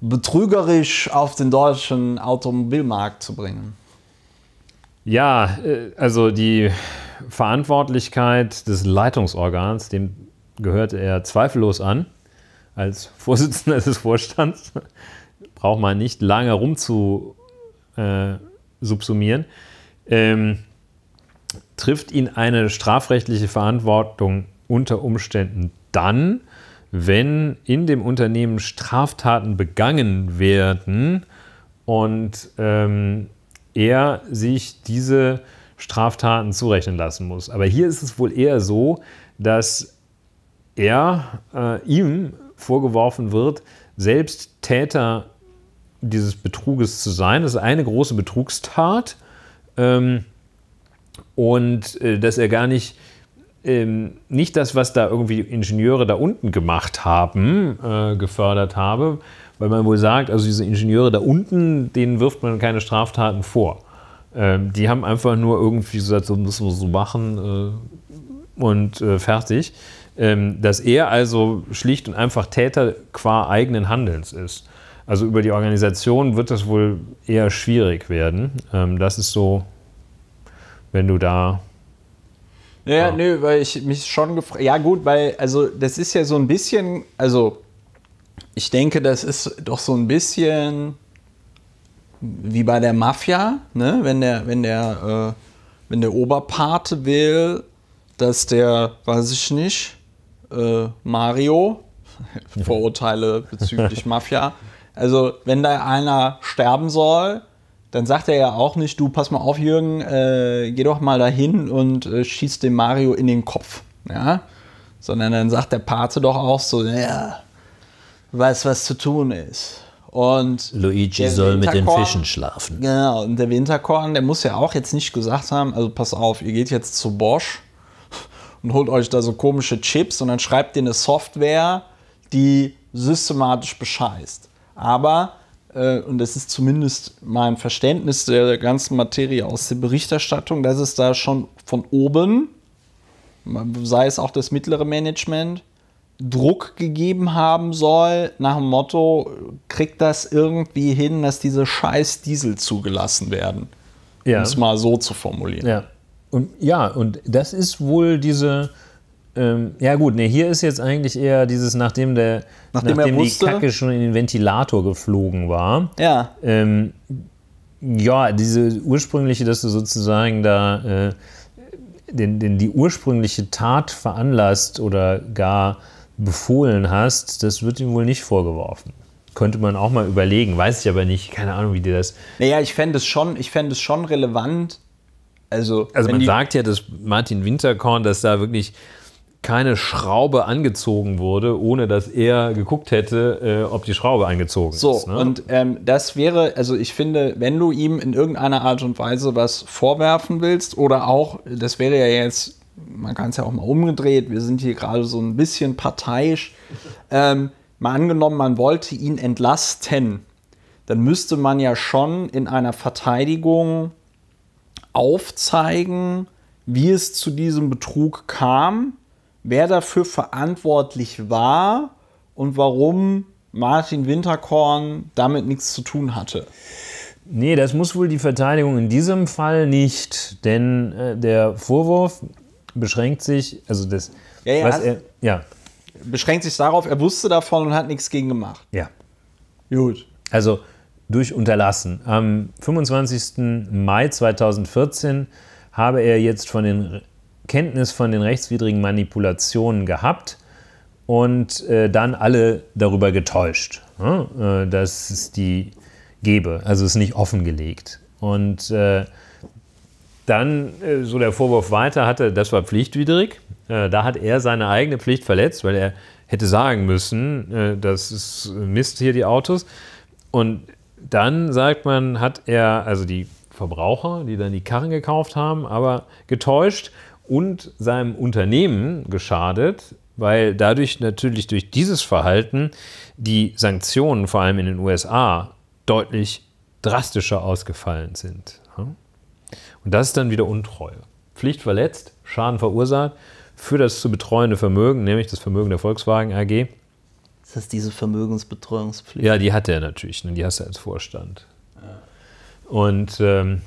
A: betrügerisch auf den deutschen Automobilmarkt zu bringen. Ja,
B: äh, also die Verantwortlichkeit des Leitungsorgans, dem gehörte er zweifellos an, als Vorsitzender <laughs> des Vorstands, braucht man nicht lange rumzusubsumieren, äh, ähm, trifft ihn eine strafrechtliche Verantwortung unter Umständen dann, wenn in dem Unternehmen Straftaten begangen werden und ähm, er sich diese Straftaten zurechnen lassen muss. Aber hier ist es wohl eher so, dass er äh, ihm vorgeworfen wird, selbst Täter dieses Betruges zu sein. Das ist eine große Betrugstat. Ähm, und äh, dass er gar nicht, ähm, nicht das, was da irgendwie Ingenieure da unten gemacht haben, äh, gefördert habe, weil man wohl sagt, also diese Ingenieure da unten, denen wirft man keine Straftaten vor. Ähm, die haben einfach nur irgendwie gesagt, so müssen wir so machen äh, und äh, fertig. Ähm, dass er also schlicht und einfach Täter qua eigenen Handelns ist. Also über die Organisation wird das wohl eher schwierig werden. Ähm, das ist so, wenn du da
A: naja, ja. nö, weil ich mich schon gefragt. Ja, gut, weil, also, das ist ja so ein bisschen, also, ich denke, das ist doch so ein bisschen wie bei der Mafia, ne? wenn der, wenn der, äh, wenn der Oberpate will, dass der, weiß ich nicht, äh, Mario, <laughs> Vorurteile bezüglich <laughs> Mafia, also wenn da einer sterben soll, dann sagt er ja auch nicht, du pass mal auf, Jürgen, äh, geh doch mal dahin und äh, schieß dem Mario in den Kopf. Ja? Sondern dann sagt der Pate doch auch so, ja, weiß, was zu tun ist. Und
B: Luigi soll mit den Fischen schlafen.
A: Genau, und der Winterkorn, der muss ja auch jetzt nicht gesagt haben, also pass auf, ihr geht jetzt zu Bosch und holt euch da so komische Chips und dann schreibt ihr eine Software, die systematisch bescheißt. Aber, äh, und das ist zumindest mein Verständnis der ganzen Materie aus der Berichterstattung, dass es da schon von oben, sei es auch das mittlere Management, Druck gegeben haben soll, nach dem Motto, kriegt das irgendwie hin, dass diese scheiß Diesel zugelassen werden. Ja. Um es mal so zu formulieren. Ja.
B: Und ja, und das ist wohl diese. Ähm, ja, gut, nee, hier ist jetzt eigentlich eher dieses, nachdem der nachdem, nachdem wusste, die Kacke schon in den Ventilator geflogen war. Ja. Ähm, ja, diese ursprüngliche, dass du sozusagen da äh, den, den, die ursprüngliche Tat veranlasst oder gar befohlen hast, das wird ihm wohl nicht vorgeworfen. Könnte man auch mal überlegen, weiß ich aber nicht, keine Ahnung, wie dir das. Naja, ich fände es schon, ich fände es schon relevant. Also, also man sagt ja, dass Martin Winterkorn, dass da wirklich keine Schraube angezogen
A: wurde, ohne dass er geguckt hätte, äh, ob die Schraube angezogen so, ist. So, ne? und ähm, das wäre, also ich finde, wenn du ihm in irgendeiner Art und Weise was vorwerfen willst, oder auch, das wäre ja jetzt man kann es ja auch mal umgedreht, wir sind hier gerade so ein bisschen parteiisch, ähm, mal angenommen, man wollte ihn entlasten, dann müsste man ja schon in einer Verteidigung aufzeigen, wie es zu diesem Betrug kam, wer dafür verantwortlich war und warum Martin Winterkorn damit nichts zu tun hatte. Nee, das muss wohl die Verteidigung in diesem Fall nicht, denn
B: äh, der Vorwurf beschränkt sich, also das, ja, ja, was er, ja.
A: Beschränkt sich darauf, er wusste davon und hat nichts gegen gemacht.
B: Ja. Gut. Also durch Unterlassen. Am 25. Mai 2014 habe er jetzt von den Kenntnis von den rechtswidrigen Manipulationen gehabt und äh, dann alle darüber getäuscht, ne? äh, dass es die gebe. Also es ist nicht offengelegt. Und äh, dann, äh, so der Vorwurf weiter hatte, das war pflichtwidrig. Äh, da hat er seine eigene Pflicht verletzt, weil er hätte sagen müssen, äh, das ist Mist hier die Autos. Und dann sagt man, hat er, also die Verbraucher, die dann die Karren gekauft haben, aber getäuscht und seinem Unternehmen geschadet, weil dadurch natürlich durch dieses Verhalten die Sanktionen vor allem in den USA deutlich drastischer ausgefallen sind. Und das ist dann wieder Untreue. Pflicht verletzt, Schaden verursacht für das zu betreuende Vermögen, nämlich das Vermögen der Volkswagen AG.
A: Das ist diese Vermögensbetreuungspflicht. Ja,
B: die hat er natürlich, ne? die hast du als Vorstand. Und ähm,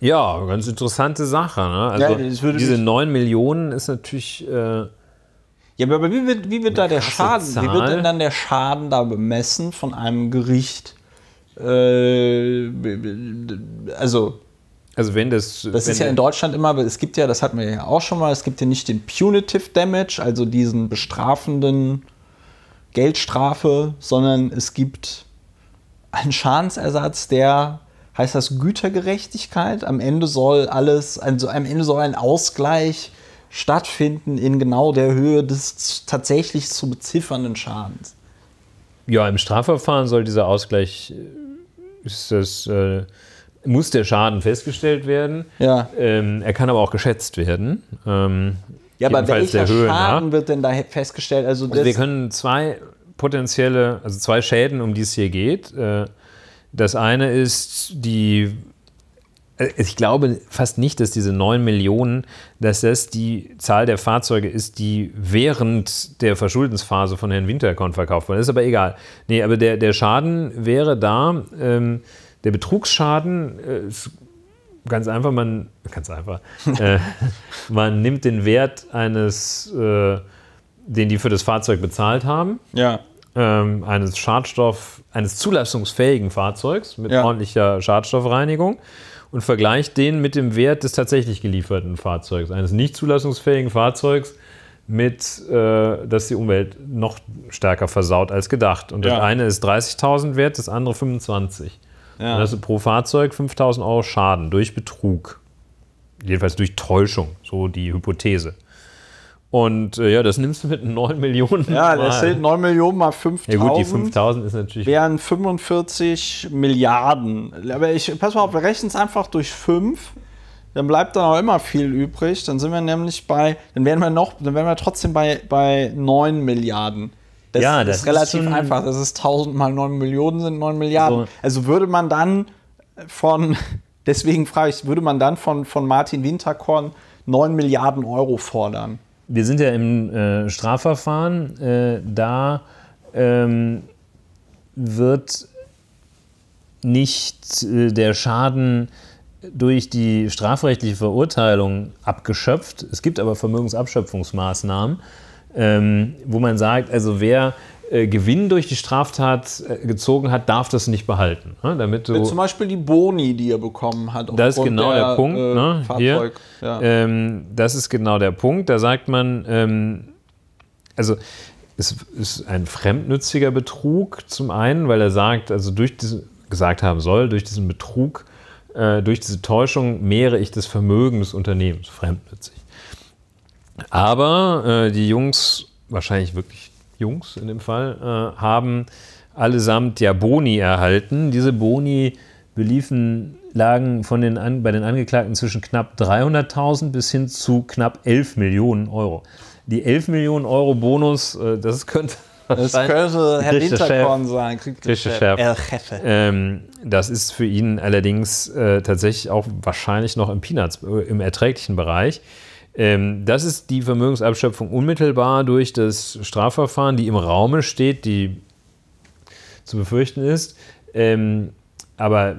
A: ja, ganz interessante Sache. Ne? Also ja, diese 9 Millionen ist natürlich. Äh, ja, aber wie wird, wie wird da der Schaden? Zahl. Wie wird denn dann der Schaden da bemessen von einem Gericht? Äh, also also wenn das. Das wenn ist ja in Deutschland immer, es gibt ja, das hatten wir ja auch schon mal, es gibt ja nicht den Punitive Damage, also diesen bestrafenden Geldstrafe, sondern es gibt einen Schadensersatz, der heißt das Gütergerechtigkeit. Am Ende soll alles, also am Ende soll ein Ausgleich stattfinden in genau der Höhe des tatsächlich zu beziffernden Schadens. Ja, im Strafverfahren soll dieser
B: Ausgleich äh, ist das äh muss der Schaden festgestellt werden. Ja. Ähm, er kann aber auch geschätzt werden. Ähm, ja, aber welcher Höhe Schaden
A: nach. wird denn da festgestellt? Also, also wir
B: können zwei potenzielle, also zwei Schäden, um die es hier geht. Äh, das eine ist die, äh, ich glaube fast nicht, dass diese 9 Millionen, dass das die Zahl der Fahrzeuge ist, die während der Verschuldensphase von Herrn Winterkorn verkauft worden ist, aber egal. Nee, aber der, der Schaden wäre da, ähm, der Betrugsschaden äh, ist ganz einfach, man, ganz einfach, äh, <laughs> man nimmt den Wert eines, äh, den die für das Fahrzeug bezahlt haben, ja. ähm, eines Schadstoff, eines zulassungsfähigen Fahrzeugs mit ja. ordentlicher Schadstoffreinigung und vergleicht den mit dem Wert des tatsächlich gelieferten Fahrzeugs, eines nicht zulassungsfähigen Fahrzeugs, mit, äh, dass die Umwelt noch stärker versaut als gedacht. Und ja. das eine ist 30.000 wert, das andere 25. Ja. Das ist pro Fahrzeug 5000 Euro Schaden durch Betrug. Jedenfalls durch Täuschung, so die Hypothese. Und äh, ja, das nimmst du mit 9 Millionen. Ja, das sind
A: 9 Millionen mal 5000. Ja, gut, die 5000 ist natürlich. Wären 45 Milliarden. Aber ich, pass mal auf, wir rechnen es einfach durch 5. Dann bleibt da auch immer viel übrig. Dann sind wir nämlich bei, dann wären wir noch, dann wären wir trotzdem bei, bei 9 Milliarden. Das, ja, das ist relativ ist einfach. Das ist 1000 mal 9 Millionen sind 9 Milliarden. So. Also würde man dann von, <laughs> deswegen frage ich, würde man dann von, von Martin Winterkorn 9 Milliarden Euro fordern?
B: Wir sind ja im äh, Strafverfahren. Äh, da ähm, wird nicht äh, der Schaden durch die strafrechtliche Verurteilung abgeschöpft. Es gibt aber Vermögensabschöpfungsmaßnahmen ähm, wo man sagt, also wer äh, Gewinn durch die Straftat äh, gezogen hat, darf das nicht behalten. Ne? Damit du, äh, Zum
A: Beispiel die Boni, die er bekommen hat. Das ist genau der, der Punkt. Äh, ne? Hier. Ja.
B: Ähm, das ist genau der Punkt. Da sagt man, ähm, also es ist ein fremdnütziger Betrug zum einen, weil er sagt, also durch diesen, gesagt haben soll, durch diesen Betrug, äh, durch diese Täuschung mehre ich das Vermögen des Unternehmens, fremdnützig. Aber äh, die Jungs, wahrscheinlich wirklich Jungs in dem Fall, äh, haben allesamt ja Boni erhalten. Diese Boni beliefen, lagen von den An bei den Angeklagten zwischen knapp 300.000 bis hin zu knapp 11 Millionen Euro. Die 11 Millionen Euro Bonus, äh, das könnte <laughs> das könnte Herr Winterkorn sein. Äh, ähm, das ist für ihn allerdings äh, tatsächlich auch wahrscheinlich noch im Peanuts, äh, im erträglichen Bereich. Ähm, das ist die Vermögensabschöpfung unmittelbar durch das Strafverfahren, die im Raume steht, die zu befürchten ist. Ähm, aber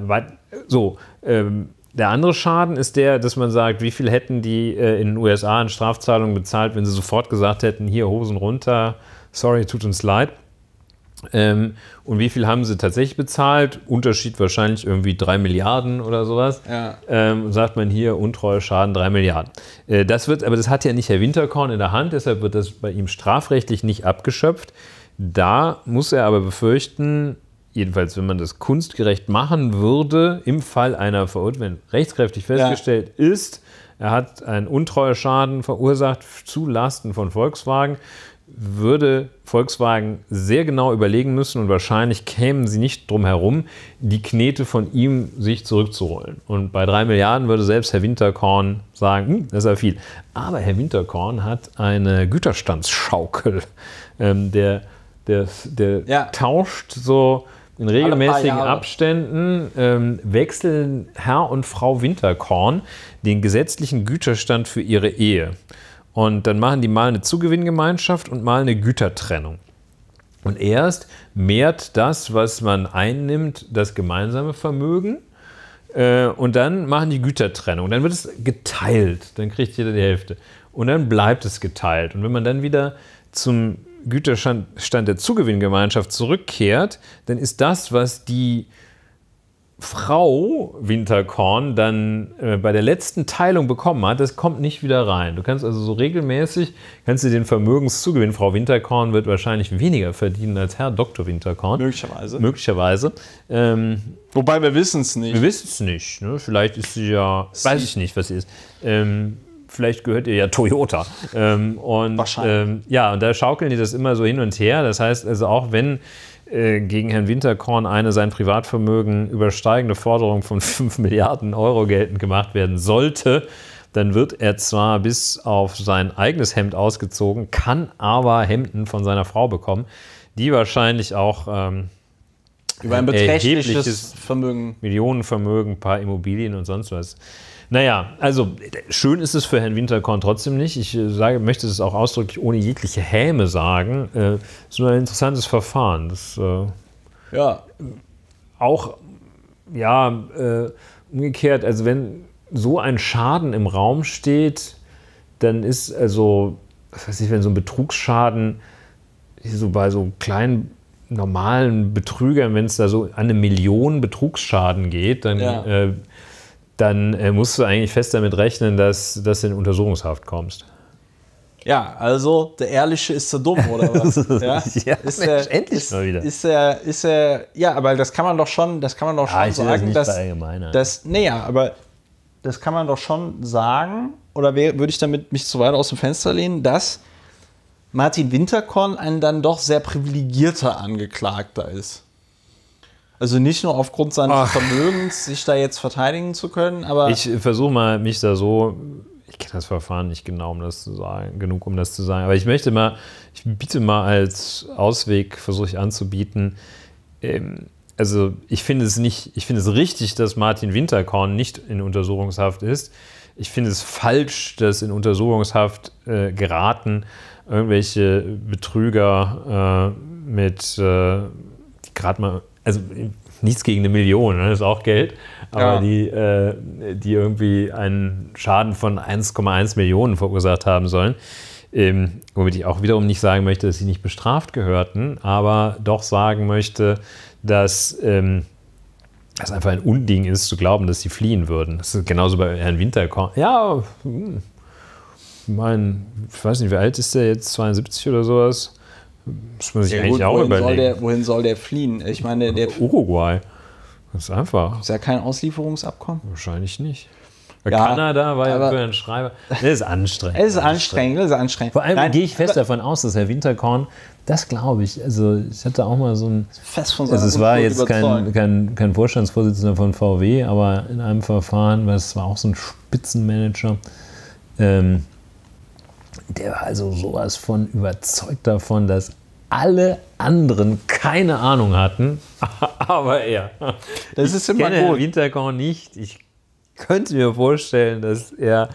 B: so, ähm, der andere Schaden ist der, dass man sagt, wie viel hätten die äh, in den USA an Strafzahlungen bezahlt, wenn sie sofort gesagt hätten, hier Hosen runter, sorry, tut uns leid. Ähm, und wie viel haben sie tatsächlich bezahlt? Unterschied wahrscheinlich irgendwie 3 Milliarden oder sowas. Ja. Ähm, sagt man hier, untreue Schaden 3 Milliarden. Äh, das wird, aber das hat ja nicht Herr Winterkorn in der Hand, deshalb wird das bei ihm strafrechtlich nicht abgeschöpft. Da muss er aber befürchten, jedenfalls wenn man das kunstgerecht machen würde, im Fall einer Verurteilung, wenn rechtskräftig festgestellt ja. ist, er hat einen Untreue Schaden verursacht zu Lasten von Volkswagen, würde Volkswagen sehr genau überlegen müssen und wahrscheinlich kämen sie nicht drum herum, die Knete von ihm sich zurückzurollen. Und bei drei Milliarden würde selbst Herr Winterkorn sagen, hm, das ist ja viel. Aber Herr Winterkorn hat eine Güterstandsschaukel, ähm, der, der, der ja. tauscht so in regelmäßigen Abständen ähm, wechseln Herr und Frau Winterkorn den gesetzlichen Güterstand für ihre Ehe. Und dann machen die mal eine Zugewinngemeinschaft und mal eine Gütertrennung. Und erst mehrt das, was man einnimmt, das gemeinsame Vermögen. Äh, und dann machen die Gütertrennung. Dann wird es geteilt. Dann kriegt jeder die Hälfte. Und dann bleibt es geteilt. Und wenn man dann wieder zum Güterstand der Zugewinngemeinschaft zurückkehrt, dann ist das, was die Frau Winterkorn dann äh, bei der letzten Teilung bekommen hat, das kommt nicht wieder rein. Du kannst also so regelmäßig, kannst du den Vermögenszugewinn, Frau Winterkorn wird wahrscheinlich weniger verdienen als Herr Dr. Winterkorn. Möglicherweise. Möglicherweise. Ähm, Wobei wir wissen es nicht. Wir wissen es nicht. Ne? Vielleicht ist sie ja, sie weiß ich nicht, was sie ist. Ähm, vielleicht gehört ihr ja Toyota. Ähm, und, Wahrscheinlich. Ähm, ja, und da schaukeln die das immer so hin und her. Das heißt also auch, wenn äh, gegen Herrn Winterkorn eine sein Privatvermögen übersteigende Forderung von 5 <laughs> Milliarden Euro geltend gemacht werden sollte, dann wird er zwar bis auf sein eigenes Hemd ausgezogen, kann aber Hemden von seiner Frau bekommen, die wahrscheinlich auch ähm, über ein beträchtliches Vermögen, Millionenvermögen, paar Immobilien und sonst was naja, also schön ist es für Herrn Winterkorn trotzdem nicht. Ich äh, sage, möchte es auch ausdrücklich ohne jegliche Häme sagen. Äh, es ist nur ein interessantes Verfahren. Das äh, ja. auch ja äh, umgekehrt. Also wenn so ein Schaden im Raum steht, dann ist also, was weiß ich, wenn so ein Betrugsschaden so bei so kleinen normalen Betrügern, wenn es da so an eine Million Betrugsschaden geht, dann ja. äh, dann äh, musst du eigentlich fest damit rechnen, dass, dass du in Untersuchungshaft kommst.
A: Ja, also der Ehrliche ist so dumm, oder was? <laughs> ja, ja ist Mensch, er, endlich ist, mal wieder. Ist er, ist er, ja, aber das kann man doch schon, das kann man doch ja, ah, schon sagen, das dass, dass, nee, ja, aber das kann man doch schon sagen, oder würde ich damit mich zu weit aus dem Fenster lehnen, dass Martin Winterkorn ein dann doch sehr privilegierter Angeklagter ist. Also nicht nur aufgrund seines Ach. Vermögens, sich da jetzt verteidigen zu können, aber. Ich versuche mal, mich
B: da so. Ich kenne das Verfahren nicht genau, um das zu sagen, genug, um das zu sagen. Aber ich möchte mal, ich biete mal als Ausweg, versuche ich anzubieten, ähm, also ich finde es nicht, ich finde es richtig, dass Martin Winterkorn nicht in Untersuchungshaft ist. Ich finde es falsch, dass in Untersuchungshaft äh, geraten irgendwelche Betrüger äh, mit äh, gerade mal also nichts gegen eine Million, das ne, ist auch Geld, aber ja. die, äh, die irgendwie einen Schaden von 1,1 Millionen verursacht haben sollen. Ähm, womit ich auch wiederum nicht sagen möchte, dass sie nicht bestraft gehörten, aber doch sagen möchte, dass ähm, es einfach ein Unding ist, zu glauben, dass sie fliehen würden. Das ist genauso bei Herrn Winterkorn. Ja, hm. mein, ich weiß nicht, wie alt ist der jetzt? 72 oder sowas? Das muss ich eigentlich gut, auch wohin überlegen. Soll der,
A: wohin soll der fliehen? Ich meine, der. Äh, Uruguay. Das ist einfach. Ist ja kein Auslieferungsabkommen? Wahrscheinlich nicht. Äh, ja, Kanada war ja für einen Schreiber. Das ist anstrengend. es ist anstrengend, das ist anstrengend. Vor allem Nein, gehe ich fest
B: davon aus, dass Herr Winterkorn, das glaube ich, also ich hatte auch mal so ein.
A: Fest von also es war jetzt kein,
B: kein, kein, Vorstandsvorsitzender von VW, aber in einem Verfahren, weil es war auch so ein Spitzenmanager. Ähm, der war also sowas von überzeugt davon, dass alle anderen keine Ahnung hatten, <laughs> aber er. Das ich ist immer kenne gut. Winterkorn nicht. Ich könnte mir vorstellen, dass er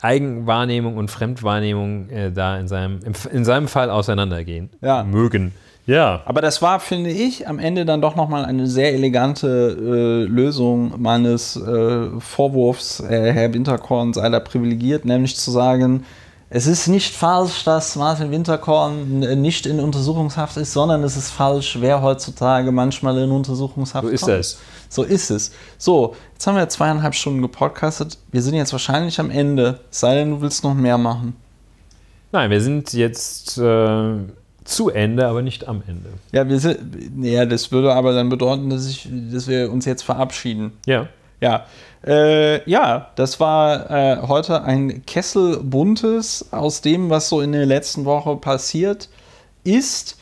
B: Eigenwahrnehmung und Fremdwahrnehmung äh, da in seinem, in seinem Fall auseinandergehen ja. mögen.
A: Ja. Aber das war, finde ich, am Ende dann doch nochmal eine sehr elegante äh, Lösung meines äh, Vorwurfs, äh, Herr Winterkorn sei da privilegiert, nämlich zu sagen, es ist nicht falsch, dass Martin Winterkorn äh, nicht in Untersuchungshaft ist, sondern es ist falsch, wer heutzutage manchmal in Untersuchungshaft ist. So ist kommt. es. So ist es. So, jetzt haben wir zweieinhalb Stunden gepodcastet. Wir sind jetzt wahrscheinlich am Ende. Sei denn, du willst noch mehr machen. Nein, wir sind jetzt. Äh zu Ende, aber nicht am Ende. Ja, wir sind, ja, das würde aber dann bedeuten, dass, ich, dass wir uns jetzt verabschieden. Ja. Ja, äh, ja das war äh, heute ein Kessel Buntes aus dem, was so in der letzten Woche passiert ist.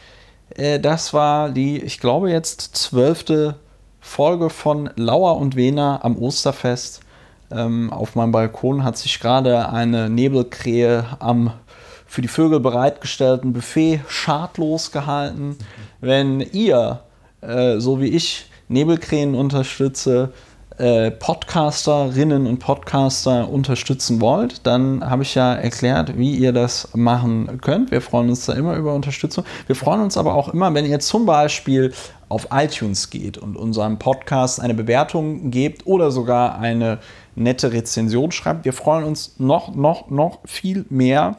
A: Äh, das war die, ich glaube, jetzt zwölfte Folge von Lauer und Wena am Osterfest. Ähm, auf meinem Balkon hat sich gerade eine Nebelkrähe am für die Vögel bereitgestellten Buffet schadlos gehalten. Wenn ihr, äh, so wie ich, Nebelkränen unterstütze, äh, Podcasterinnen und Podcaster unterstützen wollt, dann habe ich ja erklärt, wie ihr das machen könnt. Wir freuen uns da immer über Unterstützung. Wir freuen uns aber auch immer, wenn ihr zum Beispiel auf iTunes geht und unserem Podcast eine Bewertung gebt oder sogar eine nette Rezension schreibt. Wir freuen uns noch, noch, noch viel mehr,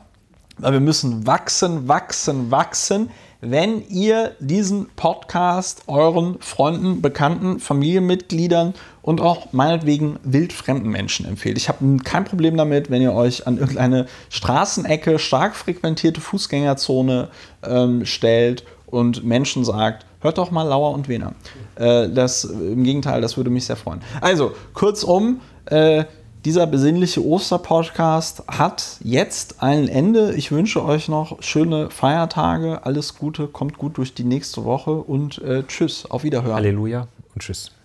A: weil wir müssen wachsen, wachsen, wachsen. Wenn ihr diesen Podcast euren Freunden, Bekannten, Familienmitgliedern und auch meinetwegen wildfremden Menschen empfehlt. Ich habe kein Problem damit, wenn ihr euch an irgendeine Straßenecke, stark frequentierte Fußgängerzone ähm, stellt und Menschen sagt, hört doch mal Lauer und Wener. Äh, das, Im Gegenteil, das würde mich sehr freuen. Also, kurzum, äh, dieser besinnliche Osterpodcast hat jetzt ein Ende. Ich wünsche euch noch schöne Feiertage, alles Gute, kommt gut durch die nächste Woche und äh, tschüss, auf Wiederhören. Halleluja und tschüss.